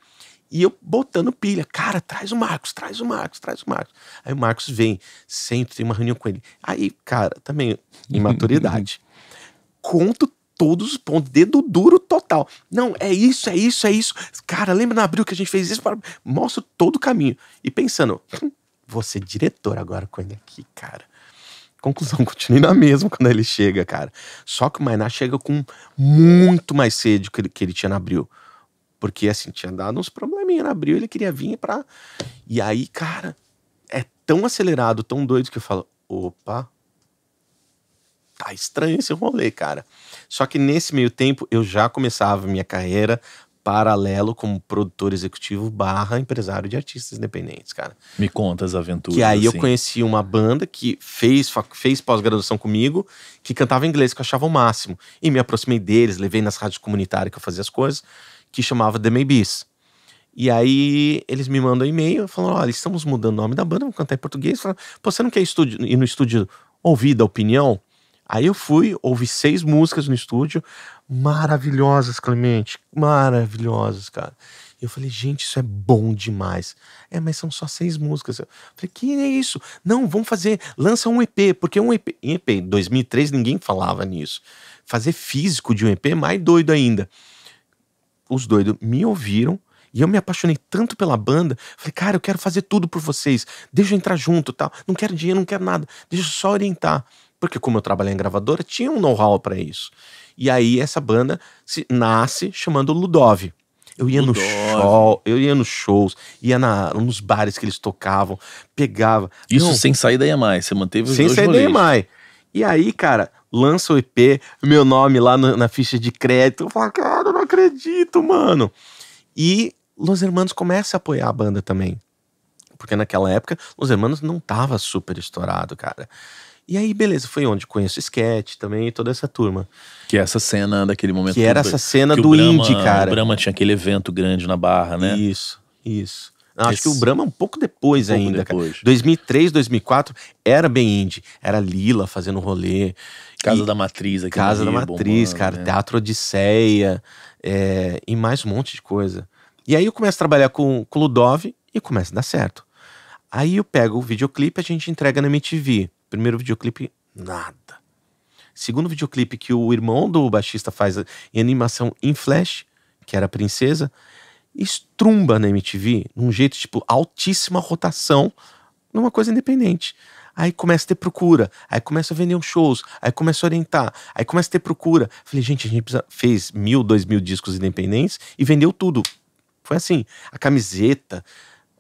E eu botando pilha, cara, traz o Marcos, traz o Marcos, traz o Marcos. Aí o Marcos vem, sento, tem uma reunião com ele. Aí, cara, também imaturidade. Conto todos os pontos, dedo duro total. Não, é isso, é isso, é isso. Cara, lembra na abril que a gente fez isso? Mostro todo o caminho. E pensando, hum, vou ser diretor agora com ele aqui, cara conclusão, continue na mesma quando ele chega, cara. Só que o Mainá chega com muito mais sede que ele, que ele tinha na Abril. Porque, assim, tinha dado uns probleminha na Abril, ele queria vir pra... E aí, cara, é tão acelerado, tão doido que eu falo, opa, tá estranho esse rolê, cara. Só que nesse meio tempo eu já começava minha carreira, paralelo como produtor executivo barra empresário de artistas independentes, cara. Me conta as aventuras. Que aí assim. eu conheci uma banda que fez, fez pós-graduação comigo, que cantava inglês, que eu achava o máximo. E me aproximei deles, levei nas rádios comunitárias que eu fazia as coisas, que chamava The Maybes. E aí eles me mandam um e-mail, falando: olha, estamos mudando o nome da banda, vamos cantar em português. pô, você não quer estúdio, ir no estúdio ouvir da opinião? Aí eu fui, ouvi seis músicas no estúdio, maravilhosas, Clemente, maravilhosas, cara. E eu falei, gente, isso é bom demais. É, mas são só seis músicas. Eu falei, que é isso? Não, vamos fazer, lança um EP, porque um EP, em EP, 2003 ninguém falava nisso. Fazer físico de um EP é mais doido ainda. Os doidos me ouviram e eu me apaixonei tanto pela banda, falei, cara, eu quero fazer tudo por vocês, deixa eu entrar junto tal. Não quero dinheiro, não quero nada, deixa eu só orientar. Porque como eu trabalhei em gravadora, tinha um know-how para isso. E aí essa banda se nasce chamando Ludov. Eu ia Ludov. no show, eu ia nos shows, ia na, nos bares que eles tocavam, pegava. Isso Não, sem sair da EMAI, você manteve os Sem sair da EMAI. E aí, cara, lança o EP, meu nome lá no, na ficha de crédito. Eu falo, cara, eu não acredito, mano. E Los Hermanos começa a apoiar a banda também. Porque naquela época, Los Hermanos não tava super estourado, cara. E aí, beleza, foi onde conheço o Sketch também e toda essa turma. Que é essa cena daquele momento. Que era essa cena do Brahma, indie, cara. O Brahma tinha aquele evento grande na Barra, né? Isso, isso. Não, acho que o Brahma um pouco depois um pouco ainda, depois. cara. 2003, 2004 era bem indie, era Lila fazendo rolê. Casa e, da Matriz aqui. Casa da Matriz, bombando, cara, né? Teatro Odisseia é, e mais um monte de coisa. E aí eu começo a trabalhar com, o Ludov e começa a dar certo. Aí eu pego o videoclipe, a gente entrega na MTV. Primeiro videoclipe, nada. Segundo videoclipe que o irmão do baixista faz em animação em flash, que era a princesa, estrumba na MTV, num jeito tipo altíssima rotação, numa coisa independente. Aí começa a ter procura, aí começa a vender uns shows, aí começa a orientar, aí começa a ter procura. Falei, gente, a gente precisa... fez mil, dois mil discos independentes e vendeu tudo. Foi assim. A camiseta,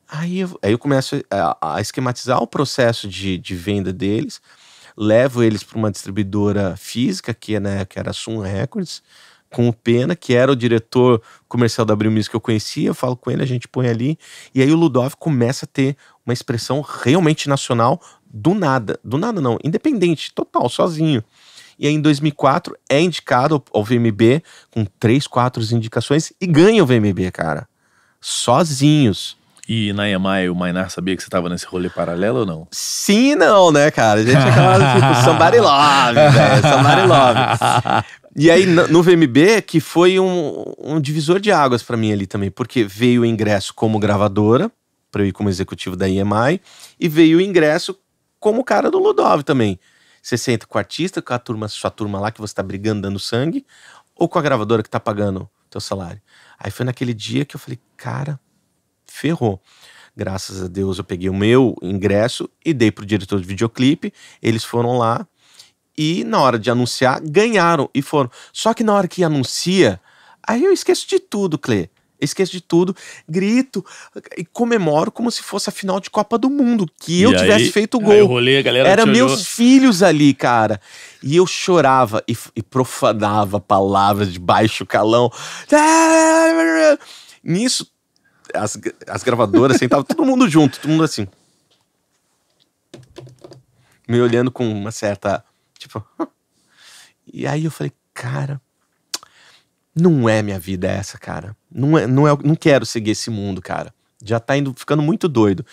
Aí eu, aí eu começo a, a esquematizar o processo de, de venda deles, levo eles para uma distribuidora física, que, é, né, que era a Sun Records, com o Pena, que era o diretor comercial da Abril Music que eu conhecia, eu falo com ele, a gente põe ali, e aí o Ludov começa a ter uma expressão realmente nacional do nada, do nada não, independente, total, sozinho. E aí em 2004 é indicado ao VMB com três, quatro indicações e ganha o VMB, cara. Sozinhos. E na EMAI, o Mainar sabia que você estava nesse rolê paralelo ou não? Sim não, né, cara? A gente é aquela tipo, somebody love, velho, somebody love. E aí, no VMB, que foi um, um divisor de águas para mim ali também, porque veio o ingresso como gravadora, para eu ir como executivo da EMI, e veio o ingresso como cara do Ludov também. Você senta com o artista, com a turma, sua turma lá que você tá brigando dando sangue, ou com a gravadora que tá pagando teu salário. Aí foi naquele dia que eu falei, cara, ferrou. Graças a Deus eu peguei o meu ingresso e dei pro diretor de videoclipe. Eles foram lá e na hora de anunciar ganharam e foram. Só que na hora que anuncia, aí eu esqueço de tudo, Clê. Esqueço de tudo, grito e comemoro como se fosse a final de Copa do Mundo, que e eu aí, tivesse feito o gol. galera Era meus olhou. filhos ali, cara. E eu chorava e, e profanava palavras de baixo calão. Nisso, as, as gravadoras, assim, tava todo mundo junto, todo mundo assim. Me olhando com uma certa. Tipo. E aí eu falei, cara, não é minha vida essa, cara. Não é, não é, não quero seguir esse mundo, cara. Já tá indo, ficando muito doido.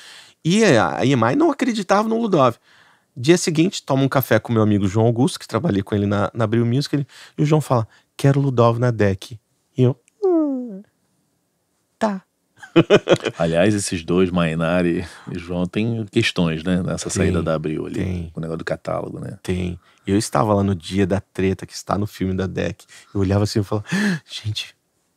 E a EMI não acreditava no Ludov. Dia seguinte, toma um café com meu amigo João Augusto, que trabalhei com ele na, na Abril Music, ele, e o João fala: Quero Ludov na deck. E eu, hum, tá. Aliás, esses dois, Mainari e João, tem questões, né? Nessa tem, saída da Abril ali. Tem. O negócio do catálogo, né? Tem. Eu estava lá no dia da treta que está no filme da Deck Eu olhava assim e falava, ah, gente,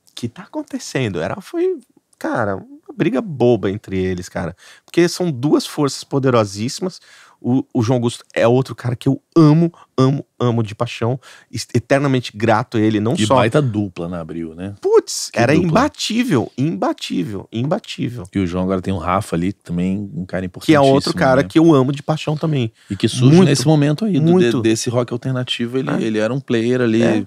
o que tá acontecendo? Era, foi, cara, uma briga boba entre eles, cara. Porque são duas forças poderosíssimas o, o, João Augusto é outro cara que eu amo, amo, amo de paixão. Eternamente grato a ele, não e só. E baita dupla na Abril, né? Putz, era dupla. imbatível, imbatível, imbatível. E o João agora tem o Rafa ali, também um cara importante. Que é outro cara né? que eu amo de paixão também. E que surge muito, nesse momento aí, muito. De, desse rock alternativo. Ele, é. ele era um player ali. É.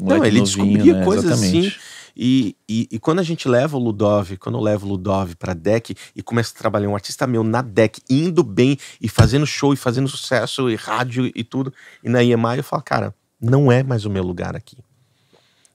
Um não, ele novinho, descobria né? coisas assim, Exatamente. assim e, e, e, quando a gente leva o Ludov, quando eu levo o Ludov pra deck e começo a trabalhar um artista meu na deck, indo bem e fazendo show e fazendo sucesso e rádio e tudo, e na IMA eu falo, cara, não é mais o meu lugar aqui.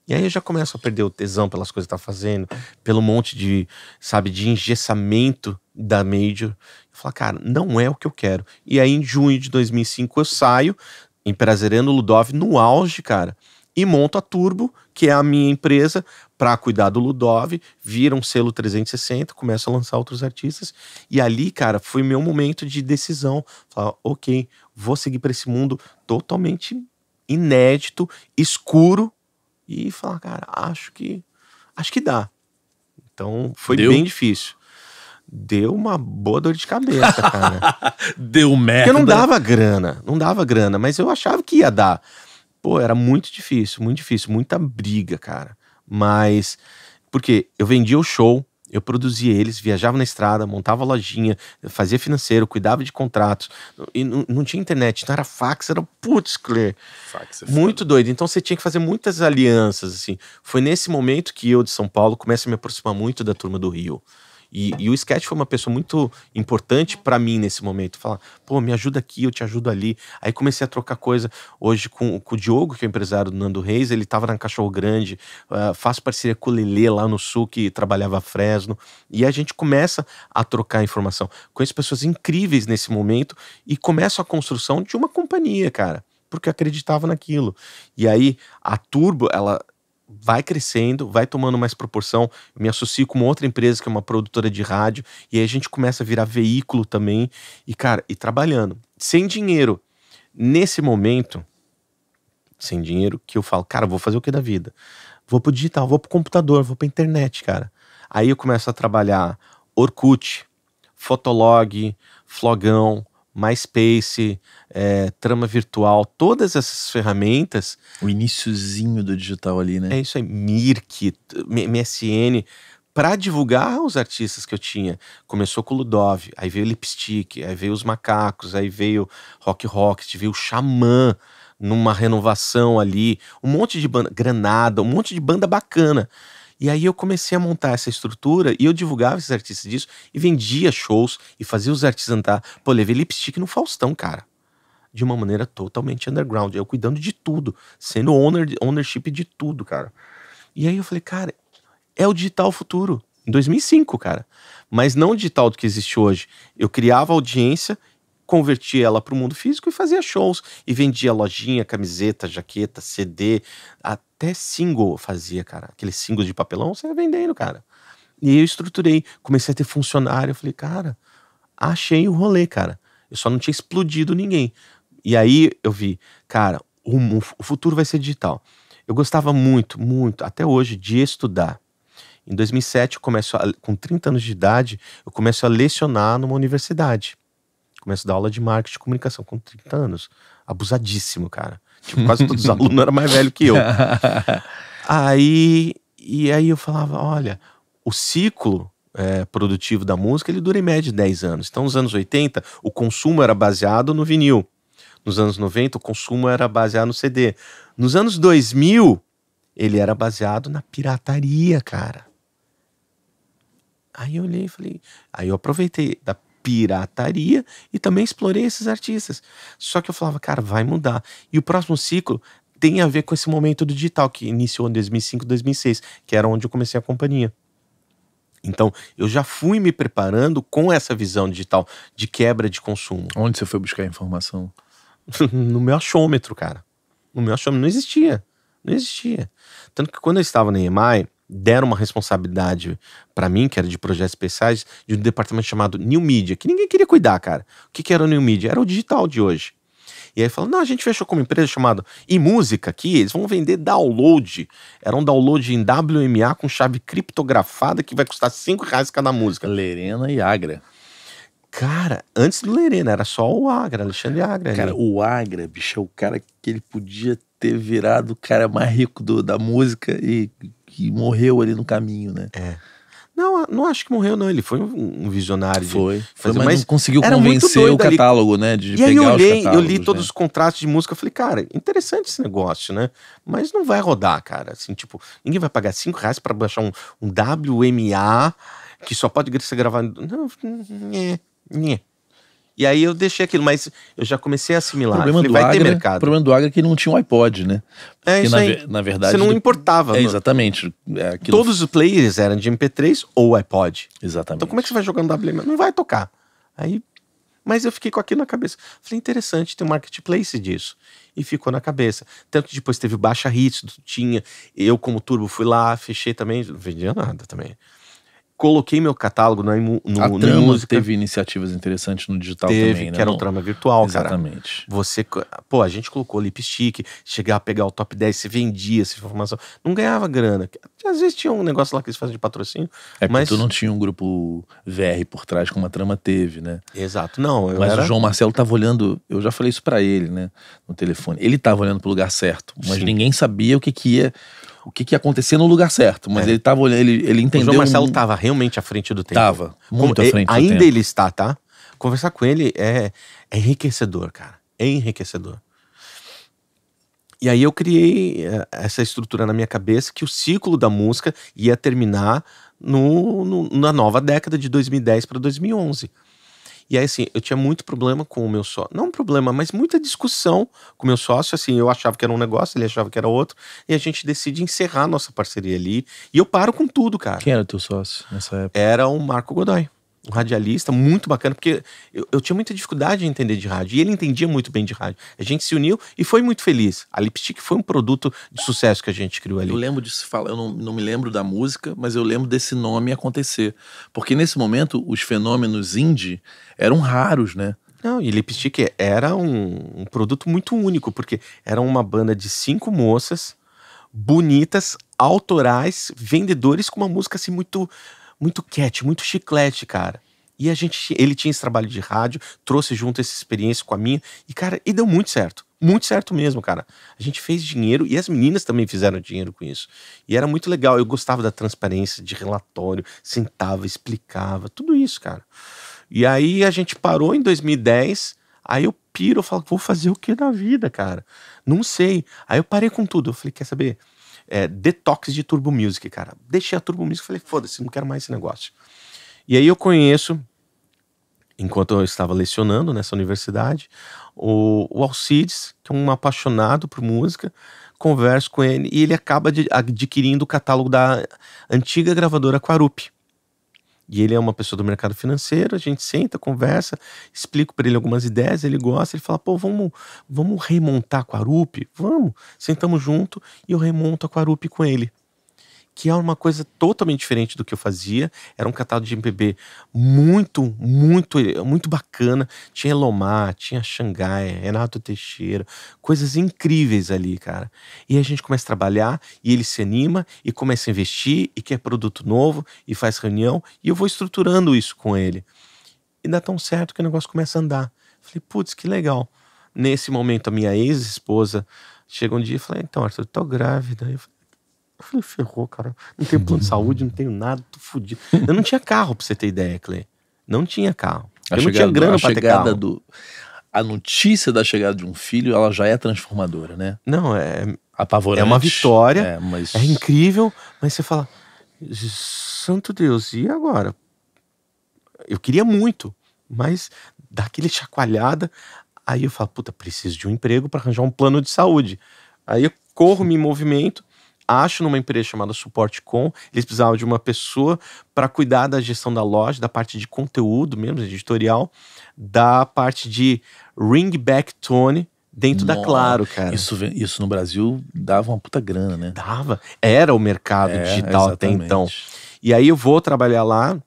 E aí eu já começo a perder o tesão pelas coisas que tá fazendo, pelo monte de, sabe, de engessamento da Major. Eu falo, cara, não é o que eu quero. E aí em junho de 2005 eu saio, em Prazerendo Ludov, no auge, cara, e monto a Turbo, que é a minha empresa, para cuidar do Ludov, vira um selo 360, começa a lançar outros artistas. E ali, cara, foi meu momento de decisão. Falar, ok, vou seguir para esse mundo totalmente inédito, escuro, e falar, cara, acho que. Acho que dá. Então foi Deu. bem difícil. Deu uma boa dor de cabeça, cara. Deu merda. Porque não dava grana, não dava grana, mas eu achava que ia dar. Pô, era muito difícil, muito difícil, muita briga, cara. Mas, porque eu vendia o show, eu produzia eles, viajava na estrada, montava lojinha, fazia financeiro, cuidava de contratos. E não, tinha internet, não era fax, era putz, Cler. Fax é Muito foda. doido. Então você tinha que fazer muitas alianças, assim. Foi nesse momento que eu, de São Paulo, comecei a me aproximar muito da turma do Rio. E, e, o sketch foi uma pessoa muito importante para mim nesse momento. Falar, pô, me ajuda aqui, eu te ajudo ali. Aí comecei a trocar coisa hoje com, com o Diogo, que é o empresário do Nando Reis. Ele estava na Cachorro Grande, uh, faço parceria com o Lelê lá no Sul, que trabalhava Fresno. E a gente começa a trocar informação. Conheço pessoas incríveis nesse momento e começo a construção de uma companhia, cara porque acreditava naquilo. E aí a Turbo, ela vai crescendo, vai tomando mais proporção. Eu me associo com outra empresa que é uma produtora de rádio e aí a gente começa a virar veículo também e cara, e trabalhando sem dinheiro. Nesse momento, sem dinheiro, que eu falo, cara, vou fazer o que da vida? Vou pro digital, vou pro computador, vou pra internet, cara. Aí eu começo a trabalhar Orkut, Fotolog, Flogão, MySpace, é, trama virtual, todas essas ferramentas. O iníciozinho do digital ali, né? É isso aí, Mirk, MSN, para divulgar os artistas que eu tinha. Começou com o Ludov, aí veio o Lipstick, aí veio os Macacos, aí veio Rock Rocket, veio o Xamã numa renovação ali, um monte de banda, Granada, um monte de banda bacana. E aí eu comecei a montar essa estrutura e eu divulgava esses artistas disso e vendia shows e fazia os artistas andar. Pô, levei lipstick no Faustão, cara. De uma maneira totalmente underground. Eu cuidando de tudo, sendo owner, ownership de tudo, cara. E aí eu falei, cara, é o digital futuro. Em 2005, cara. Mas não o digital do que existe hoje. Eu criava audiência convertia ela para o mundo físico e fazia shows e vendia lojinha, camiseta, jaqueta, CD, a até single fazia, cara. Aqueles singles de papelão, você ia vendendo, cara. E eu estruturei, comecei a ter funcionário. Eu falei, cara, achei o rolê, cara. Eu só não tinha explodido ninguém. E aí eu vi, cara, o, o futuro vai ser digital. Eu gostava muito, muito, até hoje, de estudar. Em 2007, eu começo a, com 30 anos de idade, eu começo a lecionar numa universidade. Começo a dar aula de marketing e comunicação com 30 anos. Abusadíssimo, cara. Tipo, quase todos os alunos eram mais velhos que eu. aí, e aí eu falava, olha, o ciclo é, produtivo da música, ele dura em média 10 anos. Então, nos anos 80, o consumo era baseado no vinil. Nos anos 90, o consumo era baseado no CD. Nos anos 2000, ele era baseado na pirataria, cara. Aí eu olhei e falei. Aí eu aproveitei da pirataria e também explorei esses artistas. Só que eu falava, cara, vai mudar. E o próximo ciclo tem a ver com esse momento do digital que iniciou em 2005, 2006, que era onde eu comecei a companhia. Então, eu já fui me preparando com essa visão digital de quebra de consumo. Onde você foi buscar a informação? no meu achômetro, cara. No meu achômetro não existia. Não existia. Tanto que quando eu estava na EMAI, deram uma responsabilidade para mim, que era de projetos especiais, de um departamento chamado New Media, que ninguém queria cuidar, cara. O que, que era o New Media? Era o digital de hoje. E aí falou, não, a gente fechou com uma empresa chamada e música que eles vão vender download. Era um download em WMA com chave criptografada que vai custar 5 reais cada música. Lerena e Agra. Cara, antes do Lerena, era só o Agra, Alexandre Agra. Cara, ali. o Agra, bicho, é o cara que ele podia ter virado o cara mais rico do, da música e que morreu ali no caminho, né? É. Não, não acho que morreu, não. Ele foi um visionário. Foi. mas, mas conseguiu convencer o catálogo, ali. né? De e pegar aí eu olhei, eu li né? todos né? os contratos de música. Falei, cara, interessante esse negócio, né? Mas não vai rodar, cara. Assim, tipo, ninguém vai pagar cinco reais pra baixar um, um WMA que só pode ser gravado. Não, é, é. E aí eu deixei aquilo, mas eu já comecei a assimilar. O problema, falei, do, vai Agra, ter é mercado. O problema do Agra é que não tinha um iPod, né? É isso na, aí. na verdade. Você não importava. É, exatamente. É Todos os players eram de MP3 ou iPod. Exatamente. Então como é que você vai jogando WM? Não vai tocar. Aí. Mas eu fiquei com aquilo na cabeça. Falei, interessante, tem um marketplace disso. E ficou na cabeça. Tanto que depois teve baixa hits, tinha. Eu, como turbo, fui lá, fechei também. Não vendia nada também coloquei meu catálogo no, né, no, a no trama música. teve iniciativas interessantes no digital teve, também, né? que era um trama virtual, Exatamente. Cara. Você, pô, a gente colocou lipstick, chegar a pegar o top 10, você vendia essa informação, não ganhava grana. Às vezes tinha um negócio lá que eles fazem de patrocínio, é mas... tu não tinha um grupo VR por trás como a trama teve, né? Exato, não. mas era... o João Marcelo tava olhando, eu já falei isso para ele, né, no telefone. Ele tava olhando pro lugar certo, mas Sim. ninguém sabia o que que ia o que, que ia acontecer no lugar certo. Mas é. ele tava olhando, ele, ele entendeu. O João Marcelo um... realmente à frente do tempo. Tava, muito Como, à frente. É, ainda tempo. ele está, tá? Conversar com ele é, é enriquecedor, cara. É enriquecedor. E aí eu criei é, essa estrutura na minha cabeça que o ciclo da música ia terminar no, no na nova década de 2010 para 2011. E aí, assim, eu tinha muito problema com o meu sócio. Não um problema, mas muita discussão com o meu sócio. Assim, eu achava que era um negócio, ele achava que era outro. E a gente decide encerrar nossa parceria ali. E eu paro com tudo, cara. Quem era teu sócio nessa época? Era o Marco Godoy um radialista muito bacana, porque eu, eu, tinha muita dificuldade de entender de rádio e ele entendia muito bem de rádio. A gente se uniu e foi muito feliz. A Lipstick foi um produto de sucesso que a gente criou ali. Eu lembro de falar eu não, não me lembro da música, mas eu lembro desse nome acontecer. Porque nesse momento os fenômenos indie eram raros, né? Não, e Lipstick era um, um produto muito único, porque era uma banda de cinco moças bonitas, autorais, vendedores com uma música assim muito muito cat, muito chiclete, cara. E a gente, ele tinha esse trabalho de rádio, trouxe junto essa experiência com a minha, e cara, e deu muito certo. Muito certo mesmo, cara. A gente fez dinheiro e as meninas também fizeram dinheiro com isso. E era muito legal. Eu gostava da transparência, de relatório, sentava, explicava, tudo isso, cara. E aí a gente parou em 2010. Aí eu piro, eu falo, vou fazer o que da vida, cara? Não sei. Aí eu parei com tudo. Eu falei, quer saber? é, detox de Turbo Music, cara. Deixei a Turbo Music e falei, foda-se, não quero mais esse negócio. E aí eu conheço, enquanto eu estava lecionando nessa universidade, o, o Alcides, que é um apaixonado por música, converso com ele e ele acaba de, adquirindo o catálogo da antiga gravadora Quarup. E ele é uma pessoa do mercado financeiro, a gente senta, conversa, explico para ele algumas ideias, ele gosta, ele fala: pô, vamos, vamos remontar com a Arup? Vamos. Sentamos junto e eu remonto a Arup com ele que é uma coisa totalmente diferente do que eu fazia. Era um catálogo de MPB muito, muito, muito bacana. Tinha Elomar, tinha Xangai, Renato Teixeira, coisas incríveis ali, cara. E a gente começa a trabalhar e ele se anima e começa a investir e quer produto novo e faz reunião e eu vou estruturando isso com ele. E dá tão certo que o negócio começa a andar. Falei, putz, que legal. Nesse momento, a minha ex-esposa chega um dia e fala: Então, Arthur, eu tô grávida. Eu falei, eu falei, ferrou, cara. Não tenho plano de saúde, não tenho nada, tô fudido. Eu não tinha carro, pra você ter ideia, Clay. Não tinha carro. A eu chegada, não tinha grana pra ter carro. Do, a notícia da chegada de um filho, ela já é transformadora, né? Não, é... Apavorante. É uma vitória, é, mas... é incrível, mas você fala, santo Deus, e agora? Eu queria muito, mas daquele chacoalhada. Aí eu falo, puta, preciso de um emprego para arranjar um plano de saúde. Aí eu corro, me movimento, acho numa empresa chamada Suporte Com, eles precisavam de uma pessoa para cuidar da gestão da loja, da parte de conteúdo mesmo, editorial, da parte de ring back tone, dentro Nossa, da Claro, cara. Isso, isso no Brasil dava uma puta grana, né? Dava. Era o mercado é, digital exatamente. até então. E aí eu vou trabalhar lá,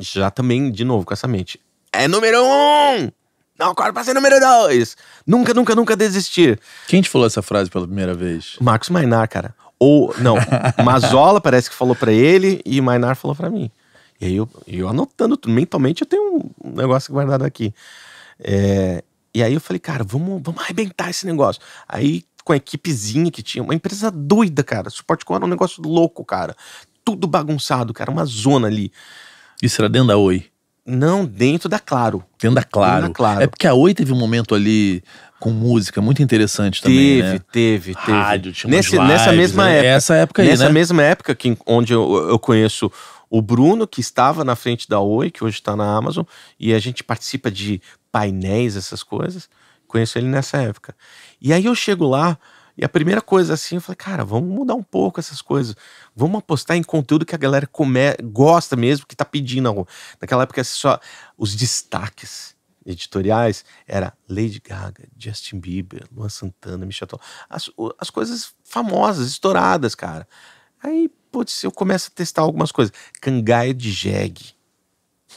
já também, de novo, com essa mente. É número um! Não, pra ser número dois! Nunca, nunca, nunca desistir. Quem te falou essa frase pela primeira vez? Marcos Mainar, cara. Ou, não, Mazola parece que falou para ele e Mainar falou para mim. E aí eu, eu anotando tudo, mentalmente eu tenho um negócio guardado aqui. É, e aí eu falei, cara, vamos, vamos arrebentar esse negócio. Aí com a equipezinha que tinha, uma empresa doida, cara. Suporte com era um negócio louco, cara. Tudo bagunçado, cara, uma zona ali. Isso era dentro da Oi? Não, dentro da Claro. Dentro da Claro. Dentro da claro. É porque a Oi teve um momento ali com música muito interessante também, né? teve, né? Teve, teve, Rádio, tinha Nesse, lives, Nessa mesma né? época. Essa época aí, Nessa né? mesma época que, onde eu, eu conheço o Bruno, que estava na frente da Oi, que hoje está na Amazon, e a gente participa de painéis, essas coisas. Conheço ele nessa época. E aí eu chego lá, e a primeira coisa assim, eu falei, cara, vamos mudar um pouco essas coisas. Vamos apostar em conteúdo que a galera come, gosta mesmo, que tá pedindo. Naquela época, só os destaques editoriais era Lady Gaga, Justin Bieber, Luan Santana, Michel Tom, as, as coisas famosas, estouradas, cara. Aí, putz, eu começo a testar algumas coisas. Cangaia de jegue.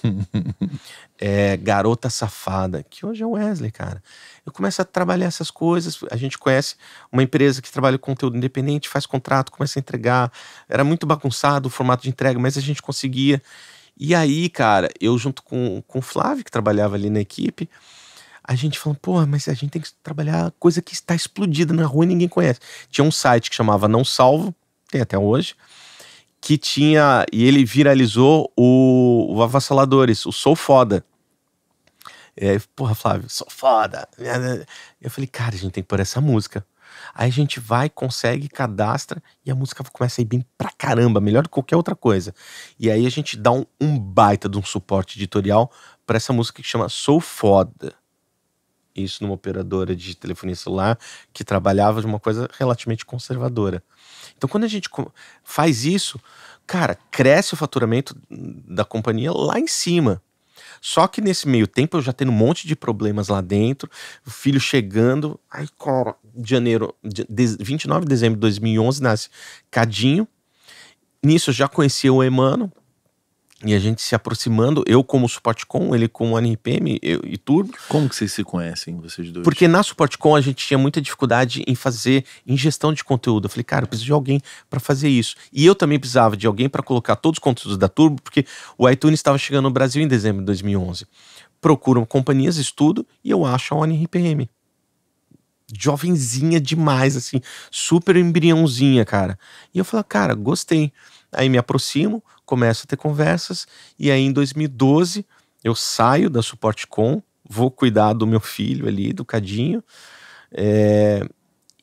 é, Garota Safada, que hoje é o Wesley, cara. Eu começo a trabalhar essas coisas. A gente conhece uma empresa que trabalha com conteúdo independente, faz contrato, começa a entregar. Era muito bagunçado o formato de entrega, mas a gente conseguia. E aí, cara, eu junto com, com o Flávio, que trabalhava ali na equipe, a gente falou, pô, mas a gente tem que trabalhar coisa que está explodida na rua e ninguém conhece. Tinha um site que chamava Não Salvo, tem até hoje que tinha. E ele viralizou o, o Avassaladores, o Sou Foda. E aí, porra, Flávio, sou foda. Eu falei, cara, a gente tem que pôr essa música. Aí a gente vai, consegue, cadastra e a música começa a ir bem pra caramba, melhor do que qualquer outra coisa. E aí a gente dá um, um baita de um suporte editorial para essa música que chama Sou Foda isso numa operadora de telefonia celular que trabalhava de uma coisa relativamente conservadora. Então, quando a gente faz isso, cara, cresce o faturamento da companhia lá em cima. Só que nesse meio tempo eu já tenho um monte de problemas lá dentro, o filho chegando. Aí, cara, janeiro, de 29 de dezembro de 2011, nasce Cadinho. Nisso eu já conhecia o Emano, e a gente se aproximando, eu como SuporteCon, ele como NRPM eu, e Turbo. Como que vocês se conhecem, vocês dois? Porque na SuporteCon a gente tinha muita dificuldade em fazer ingestão de conteúdo. Eu falei, cara, eu preciso de alguém para fazer isso. E eu também precisava de alguém para colocar todos os conteúdos da Turbo, porque o iTunes estava chegando no Brasil em dezembro de 2011. Procuram companhias, estudo e eu acho a ONRPM. Jovenzinha demais, assim, super embriãozinha, cara. E eu falo, cara, gostei. Aí me aproximo, começo a ter conversas, e aí em 2012 eu saio da Suporte Com, vou cuidar do meu filho ali, do Cadinho, é,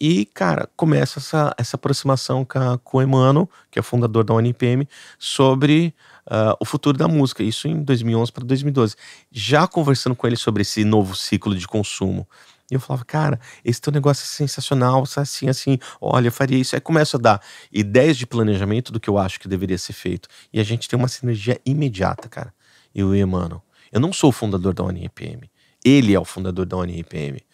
e, cara, começa essa, essa aproximação com, a, com o Emmanuel, que é fundador da ONPM, sobre uh, o futuro da música, isso em 2011 para 2012. Já conversando com ele sobre esse novo ciclo de consumo, e eu falava, cara, esse teu negócio é sensacional, é assim, assim, olha, eu faria isso. Aí começa a dar ideias de planejamento do que eu acho que deveria ser feito. E a gente tem uma sinergia imediata, cara. e o Emmanuel. Eu não sou o fundador da ONIPM. Ele é o fundador da ONIPM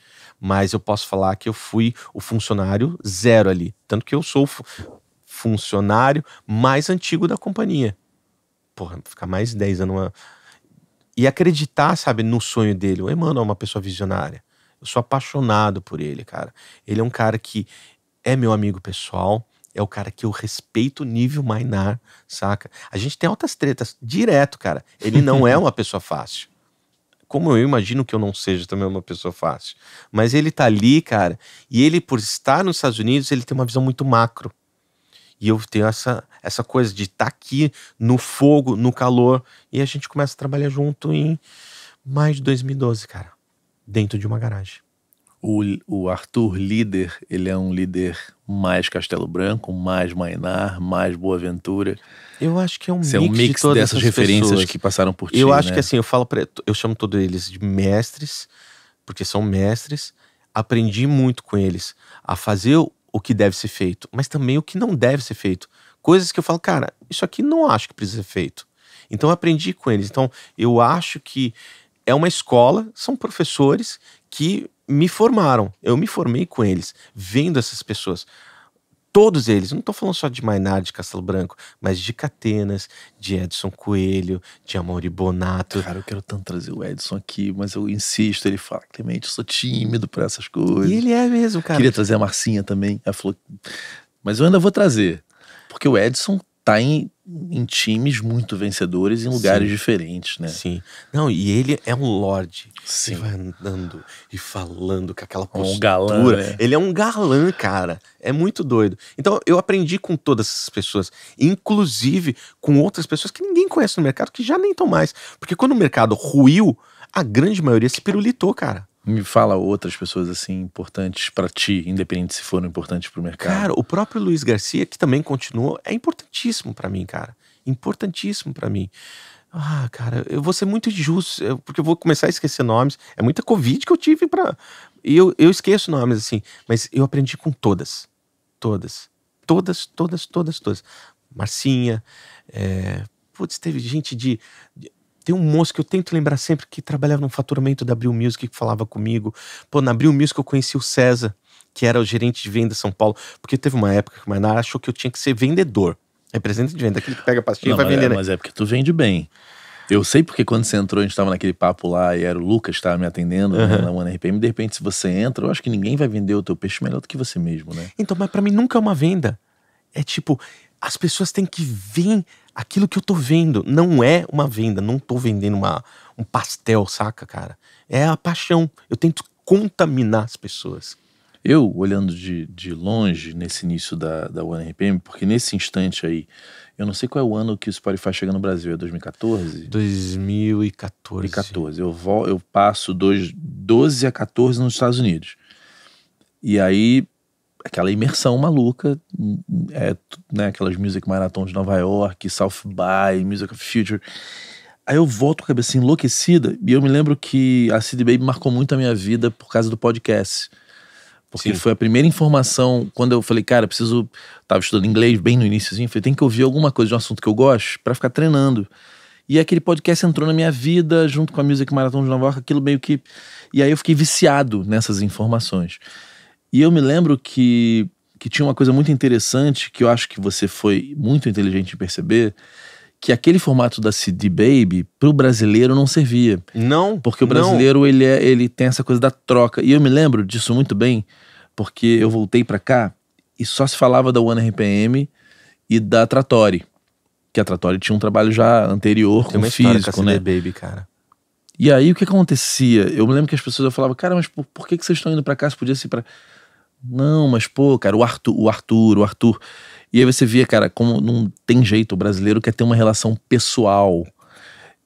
mas eu posso falar que eu fui o funcionário zero ali. Tanto que eu sou o funcionário mais antigo da companhia. Porra, ficar mais de 10 anos. E acreditar, sabe, no sonho dele. O Emmanuel é uma pessoa visionária. Eu sou apaixonado por ele, cara. Ele é um cara que é meu amigo pessoal, é o cara que eu respeito nível mainar, saca? A gente tem altas tretas direto, cara. Ele não é uma pessoa fácil. Como eu imagino que eu não seja também uma pessoa fácil. Mas ele tá ali, cara, e ele, por estar nos Estados Unidos, ele tem uma visão muito macro. E eu tenho essa, essa coisa de estar tá aqui no fogo, no calor, e a gente começa a trabalhar junto em mais de 2012, cara dentro de uma garagem. O, o, Arthur líder, ele é um líder mais Castelo Branco, mais Mainar, mais Boa Ventura. Eu acho que é um, mix, é um mix, de todas dessas referências pessoas. que passaram por ti. Eu acho né? que assim, eu falo para eu chamo todos eles de mestres, porque são mestres. Aprendi muito com eles a fazer o que deve ser feito, mas também o que não deve ser feito. Coisas que eu falo, cara, isso aqui não acho que precisa ser feito. Então eu aprendi com eles. Então eu acho que é uma escola, são professores que me formaram. Eu me formei com eles, vendo essas pessoas. Todos eles, não estou falando só de Maynard de Castelo Branco, mas de Catenas, de Edson Coelho, de Amaury Bonato. Cara, eu quero tanto trazer o Edson aqui, mas eu insisto, ele fala, Clemente, eu sou tímido para essas coisas. E ele é mesmo, cara. Queria trazer a Marcinha também, ela falou, mas eu ainda vou trazer. Porque o Edson tá em, em times muito vencedores em lugares Sim. diferentes, né? Sim. Não, e ele é um lorde. Sim. Ele vai andando e falando com aquela é postura. Um galã, né? Ele é um galã, cara. É muito doido. Então, eu aprendi com todas essas pessoas, inclusive com outras pessoas que ninguém conhece no mercado, que já nem estão mais. Porque quando o mercado ruiu, a grande maioria se pirulitou, cara. Me fala outras pessoas assim importantes para ti, independente se foram importantes para o mercado. Cara, o próprio Luiz Garcia, que também continuou, é importantíssimo para mim, cara. Importantíssimo para mim. Ah, cara, eu vou ser muito injusto, porque eu vou começar a esquecer nomes. É muita Covid que eu tive para. E eu, eu esqueço nomes, assim, mas eu aprendi com todas. Todas. Todas, todas, todas, todas. Marcinha. É... Putz, teve gente de, de tem um moço que eu tento lembrar sempre que trabalhava no faturamento da Abril Music que falava comigo. Pô, na Abril Music eu conheci o César, que era o gerente de venda de São Paulo, porque teve uma época que o Maynard achou que eu tinha que ser vendedor. Representante de venda, aquele que pega a pastinha Não, e vai é, vender, é, né? Mas é porque tu vende bem. Eu sei porque quando você entrou, a gente estava naquele papo lá e era o Lucas que estava me atendendo uhum. né, na One RPM. De repente, se você entra, eu acho que ninguém vai vender o teu peixe melhor do que você mesmo, né? Então, mas para mim nunca é uma venda. É tipo, as pessoas têm que vir aquilo que eu tô vendo não é uma venda, não tô vendendo uma, um pastel, saca, cara? É a paixão. Eu tento contaminar as pessoas. Eu, olhando de, de longe nesse início da, da One RPM, porque nesse instante aí, eu não sei qual é o ano que o Spotify chega no Brasil, é 2014? 2014. 2014. Eu, vou, eu passo dois, 12 a 14 nos Estados Unidos. E aí aquela imersão maluca, é, né, aquelas Music Marathon de Nova York, South by, Music of Future. Aí eu volto com a cabeça enlouquecida e eu me lembro que a Cid Baby marcou muito a minha vida por causa do podcast. Porque Sim. foi a primeira informação, quando eu falei, cara, preciso. Tava estudando inglês bem no iníciozinho, falei, tem que ouvir alguma coisa de um assunto que eu gosto para ficar treinando. E aquele podcast entrou na minha vida, junto com a Music Marathon de Nova York, aquilo meio que. E aí eu fiquei viciado nessas informações. E eu me lembro que, que tinha uma coisa muito interessante que eu acho que você foi muito inteligente em perceber, que aquele formato da CD Baby pro brasileiro não servia. Não. Porque o brasileiro ele é, ele tem essa coisa da troca. E eu me lembro disso muito bem, porque eu voltei para cá e só se falava da One RPM e da Trattori. Que a Trattori tinha um trabalho já anterior com uma físico, com a CD né? Baby, cara. E aí o que acontecia? Eu me lembro que as pessoas eu falava, cara, mas por, por que, que vocês estão indo para cá? se podia ser para não, mas pô, cara, o Arthur, o Arthur, o Arthur. E aí você via, cara, como não tem jeito, o brasileiro quer ter uma relação pessoal.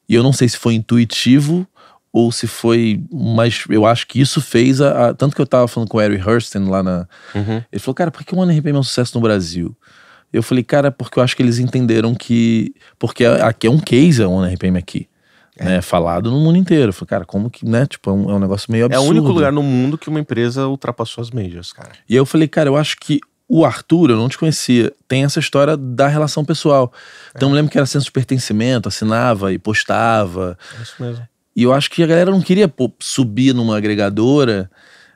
E eu não sei se foi intuitivo ou se foi. Mas eu acho que isso fez a. a tanto que eu tava falando com o Harry Hurston lá na. Uhum. Ele falou, cara, por que o One RPM é um sucesso no Brasil? Eu falei, cara, porque eu acho que eles entenderam que. Porque aqui é um case a é One RPM aqui. É. Né, falado no mundo inteiro. Falei, cara, como que, né? Tipo, é um, é um negócio meio absurdo. É o único lugar no mundo que uma empresa ultrapassou as médias, cara. E aí eu falei, cara, eu acho que o Arthur, eu não te conhecia, tem essa história da relação pessoal. É. Então é. eu lembro que era senso de pertencimento, assinava e postava. É isso mesmo. E eu acho que a galera não queria pô, subir numa agregadora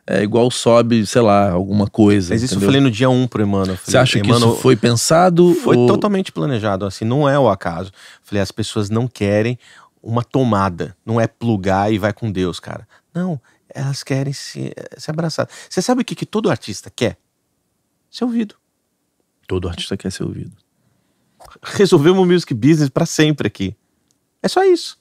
é, igual sobe, sei lá, alguma coisa. Mas isso entendeu? eu falei no dia 1 um pro Emmanuel. Falei, Você acha que isso foi pensado? Foi ou... totalmente planejado, assim, não é o acaso. Falei, as pessoas não querem uma tomada. Não é plugar e vai com Deus, cara. Não, elas querem se, eh, se abraçar. Você sabe o que, que todo artista quer? Ser ouvido. Todo artista quer ser ouvido. Resolvemos o music business para sempre aqui. É só isso.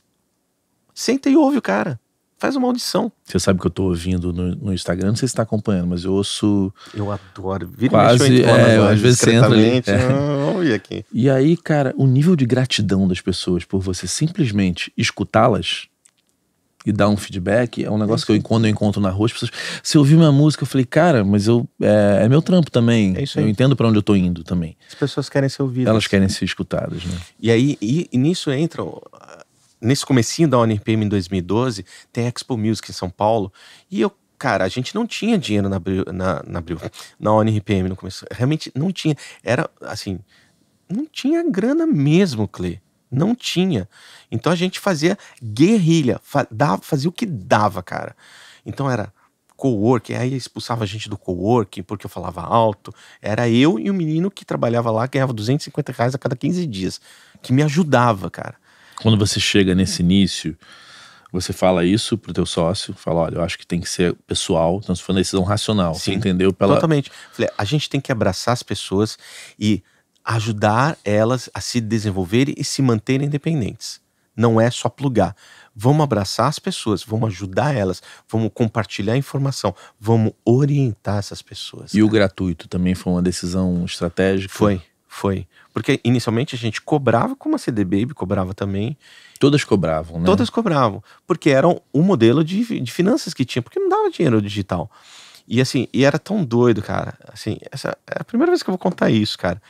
Senta e ouve o cara faz uma audição. Você sabe que eu tô ouvindo no, no Instagram, não sei se está acompanhando, mas eu ouço. Eu adoro. Vira quase, é, às vezes você entra ali. É. Ah, aqui. E aí, cara, o nível de gratidão das pessoas por você simplesmente escutá-las e dar um feedback é um negócio é que eu quando eu encontro na rua as pessoas se eu ouvir minha música eu falei cara mas eu é, é meu trampo também é eu entendo para onde eu tô indo também as pessoas querem ser ouvidas elas querem ser escutadas né e aí e, e nisso entra nesse comecinho da ONPM em 2012, tem a Expo Music em São Paulo, e eu cara, a gente não tinha dinheiro na na, na, Bril, na ONRPM no começo. Realmente não tinha. Era assim, não tinha grana mesmo, Clê. Não tinha. Então a gente fazia guerrilha, fa, dava, fazia o que dava, cara. Então era co-work, aí expulsava a gente do co-work porque eu falava alto. Era eu e o menino que trabalhava lá, ganhava 250 reais a cada 15 dias, que me ajudava, cara. Quando você chega nesse início, você fala isso pro teu sócio, fala, olha, eu acho que tem que ser pessoal, então se for uma decisão racional, Sim, você entendeu? Pela... Totalmente. Falei, a gente tem que abraçar as pessoas e ajudar elas a se desenvolverem e se manterem independentes. Não é só plugar. Vamos abraçar as pessoas, vamos ajudar elas, vamos compartilhar informação, vamos orientar essas pessoas. E cara. o gratuito também foi uma decisão estratégica? Foi. Foi. Porque inicialmente a gente cobrava, como a CD Baby cobrava também. Todas cobravam, né? Todas cobravam. Porque era o um modelo de, de finanças que tinha, porque não dava dinheiro digital. E assim, e era tão doido, cara. Assim, essa é a primeira vez que eu vou contar isso, cara.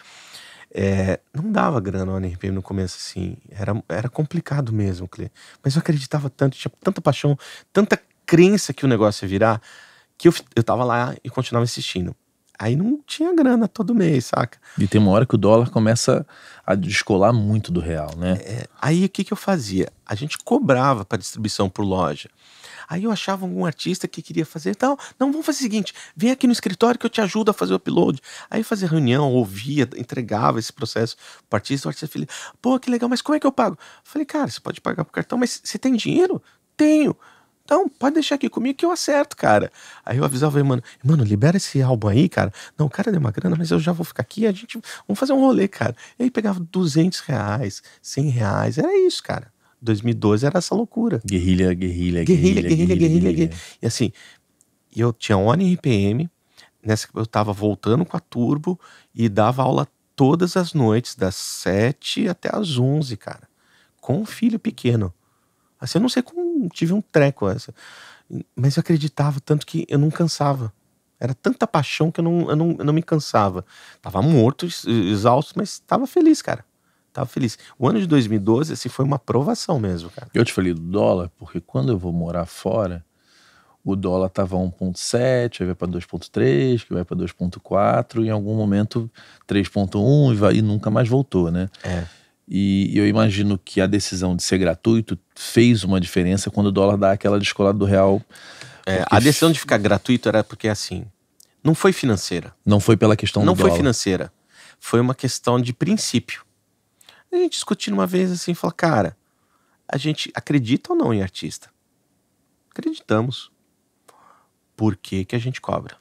É, não dava grana no NRP no começo, assim. Era, era complicado mesmo, Cle Mas eu acreditava tanto, tinha tanta paixão, tanta crença que o negócio ia virar, que eu, eu tava lá e continuava insistindo. Aí não tinha grana todo mês, saca? E tem uma hora que o dólar começa a descolar muito do real, né? É, aí o que, que eu fazia? A gente cobrava para distribuição por loja. Aí eu achava algum artista que queria fazer tal. Não, vamos fazer o seguinte: vem aqui no escritório que eu te ajudo a fazer o upload. Aí fazia reunião, ouvia, entregava esse processo pro artista. O artista falou: pô, que legal, mas como é que eu pago? Eu falei, cara, você pode pagar por cartão, mas você tem dinheiro? Tenho. Então, pode deixar aqui comigo que eu acerto, cara. Aí eu avisava, mano, mano, libera esse álbum aí, cara. Não, o cara deu uma grana, mas eu já vou ficar aqui, a gente, vamos fazer um rolê, cara. E aí pegava 200 reais, 100 reais, era isso, cara. 2012 era essa loucura. Guerrilha, guerrilha, guerrilha. Guerrilha, guerrilha, guerrilha. guerrilha. E assim, eu tinha ONI RPM, nessa eu tava voltando com a Turbo e dava aula todas as noites, das 7 até as 11, cara. Com um filho pequeno. Assim, eu não sei como tive um treco essa. Mas eu acreditava tanto que eu não cansava. Era tanta paixão que eu não, eu não, eu não me cansava. Tava morto, exausto, mas tava feliz, cara. Tava feliz. O ano de 2012, assim, foi uma aprovação mesmo, cara. Eu te falei do dólar, porque quando eu vou morar fora, o dólar tava 1.7, aí vai para 2.3, que vai para 2.4, em algum momento 3.1 e, vai, e nunca mais voltou, né? É. E eu imagino que a decisão de ser gratuito fez uma diferença quando o dólar dá aquela descolada do real. É, a decisão de ficar gratuito era porque assim, não foi financeira. Não foi pela questão não do dólar. Não foi financeira. Foi uma questão de princípio. A gente discutindo uma vez assim, falou cara, a gente acredita ou não em artista? Acreditamos. Por que, que a gente cobra?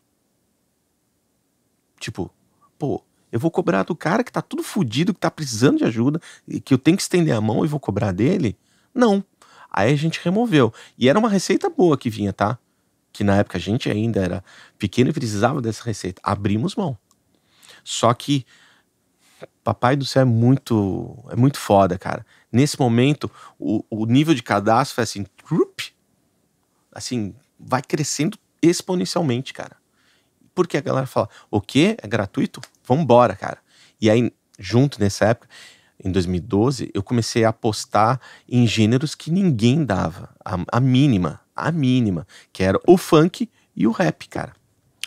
Tipo, pô, eu vou cobrar do cara que tá tudo fodido, que tá precisando de ajuda, e que eu tenho que estender a mão e vou cobrar dele? Não. Aí a gente removeu. E era uma receita boa que vinha, tá? Que na época a gente ainda era pequeno e precisava dessa receita. Abrimos mão. Só que Papai do Céu é muito, é muito foda, cara. Nesse momento, o, o nível de cadastro é assim, assim, vai crescendo exponencialmente, cara. Porque a galera fala, o quê? É gratuito? vamos embora, cara. E aí, junto nessa época, em 2012, eu comecei a apostar em gêneros que ninguém dava, a, a mínima, a mínima, que era o funk e o rap, cara.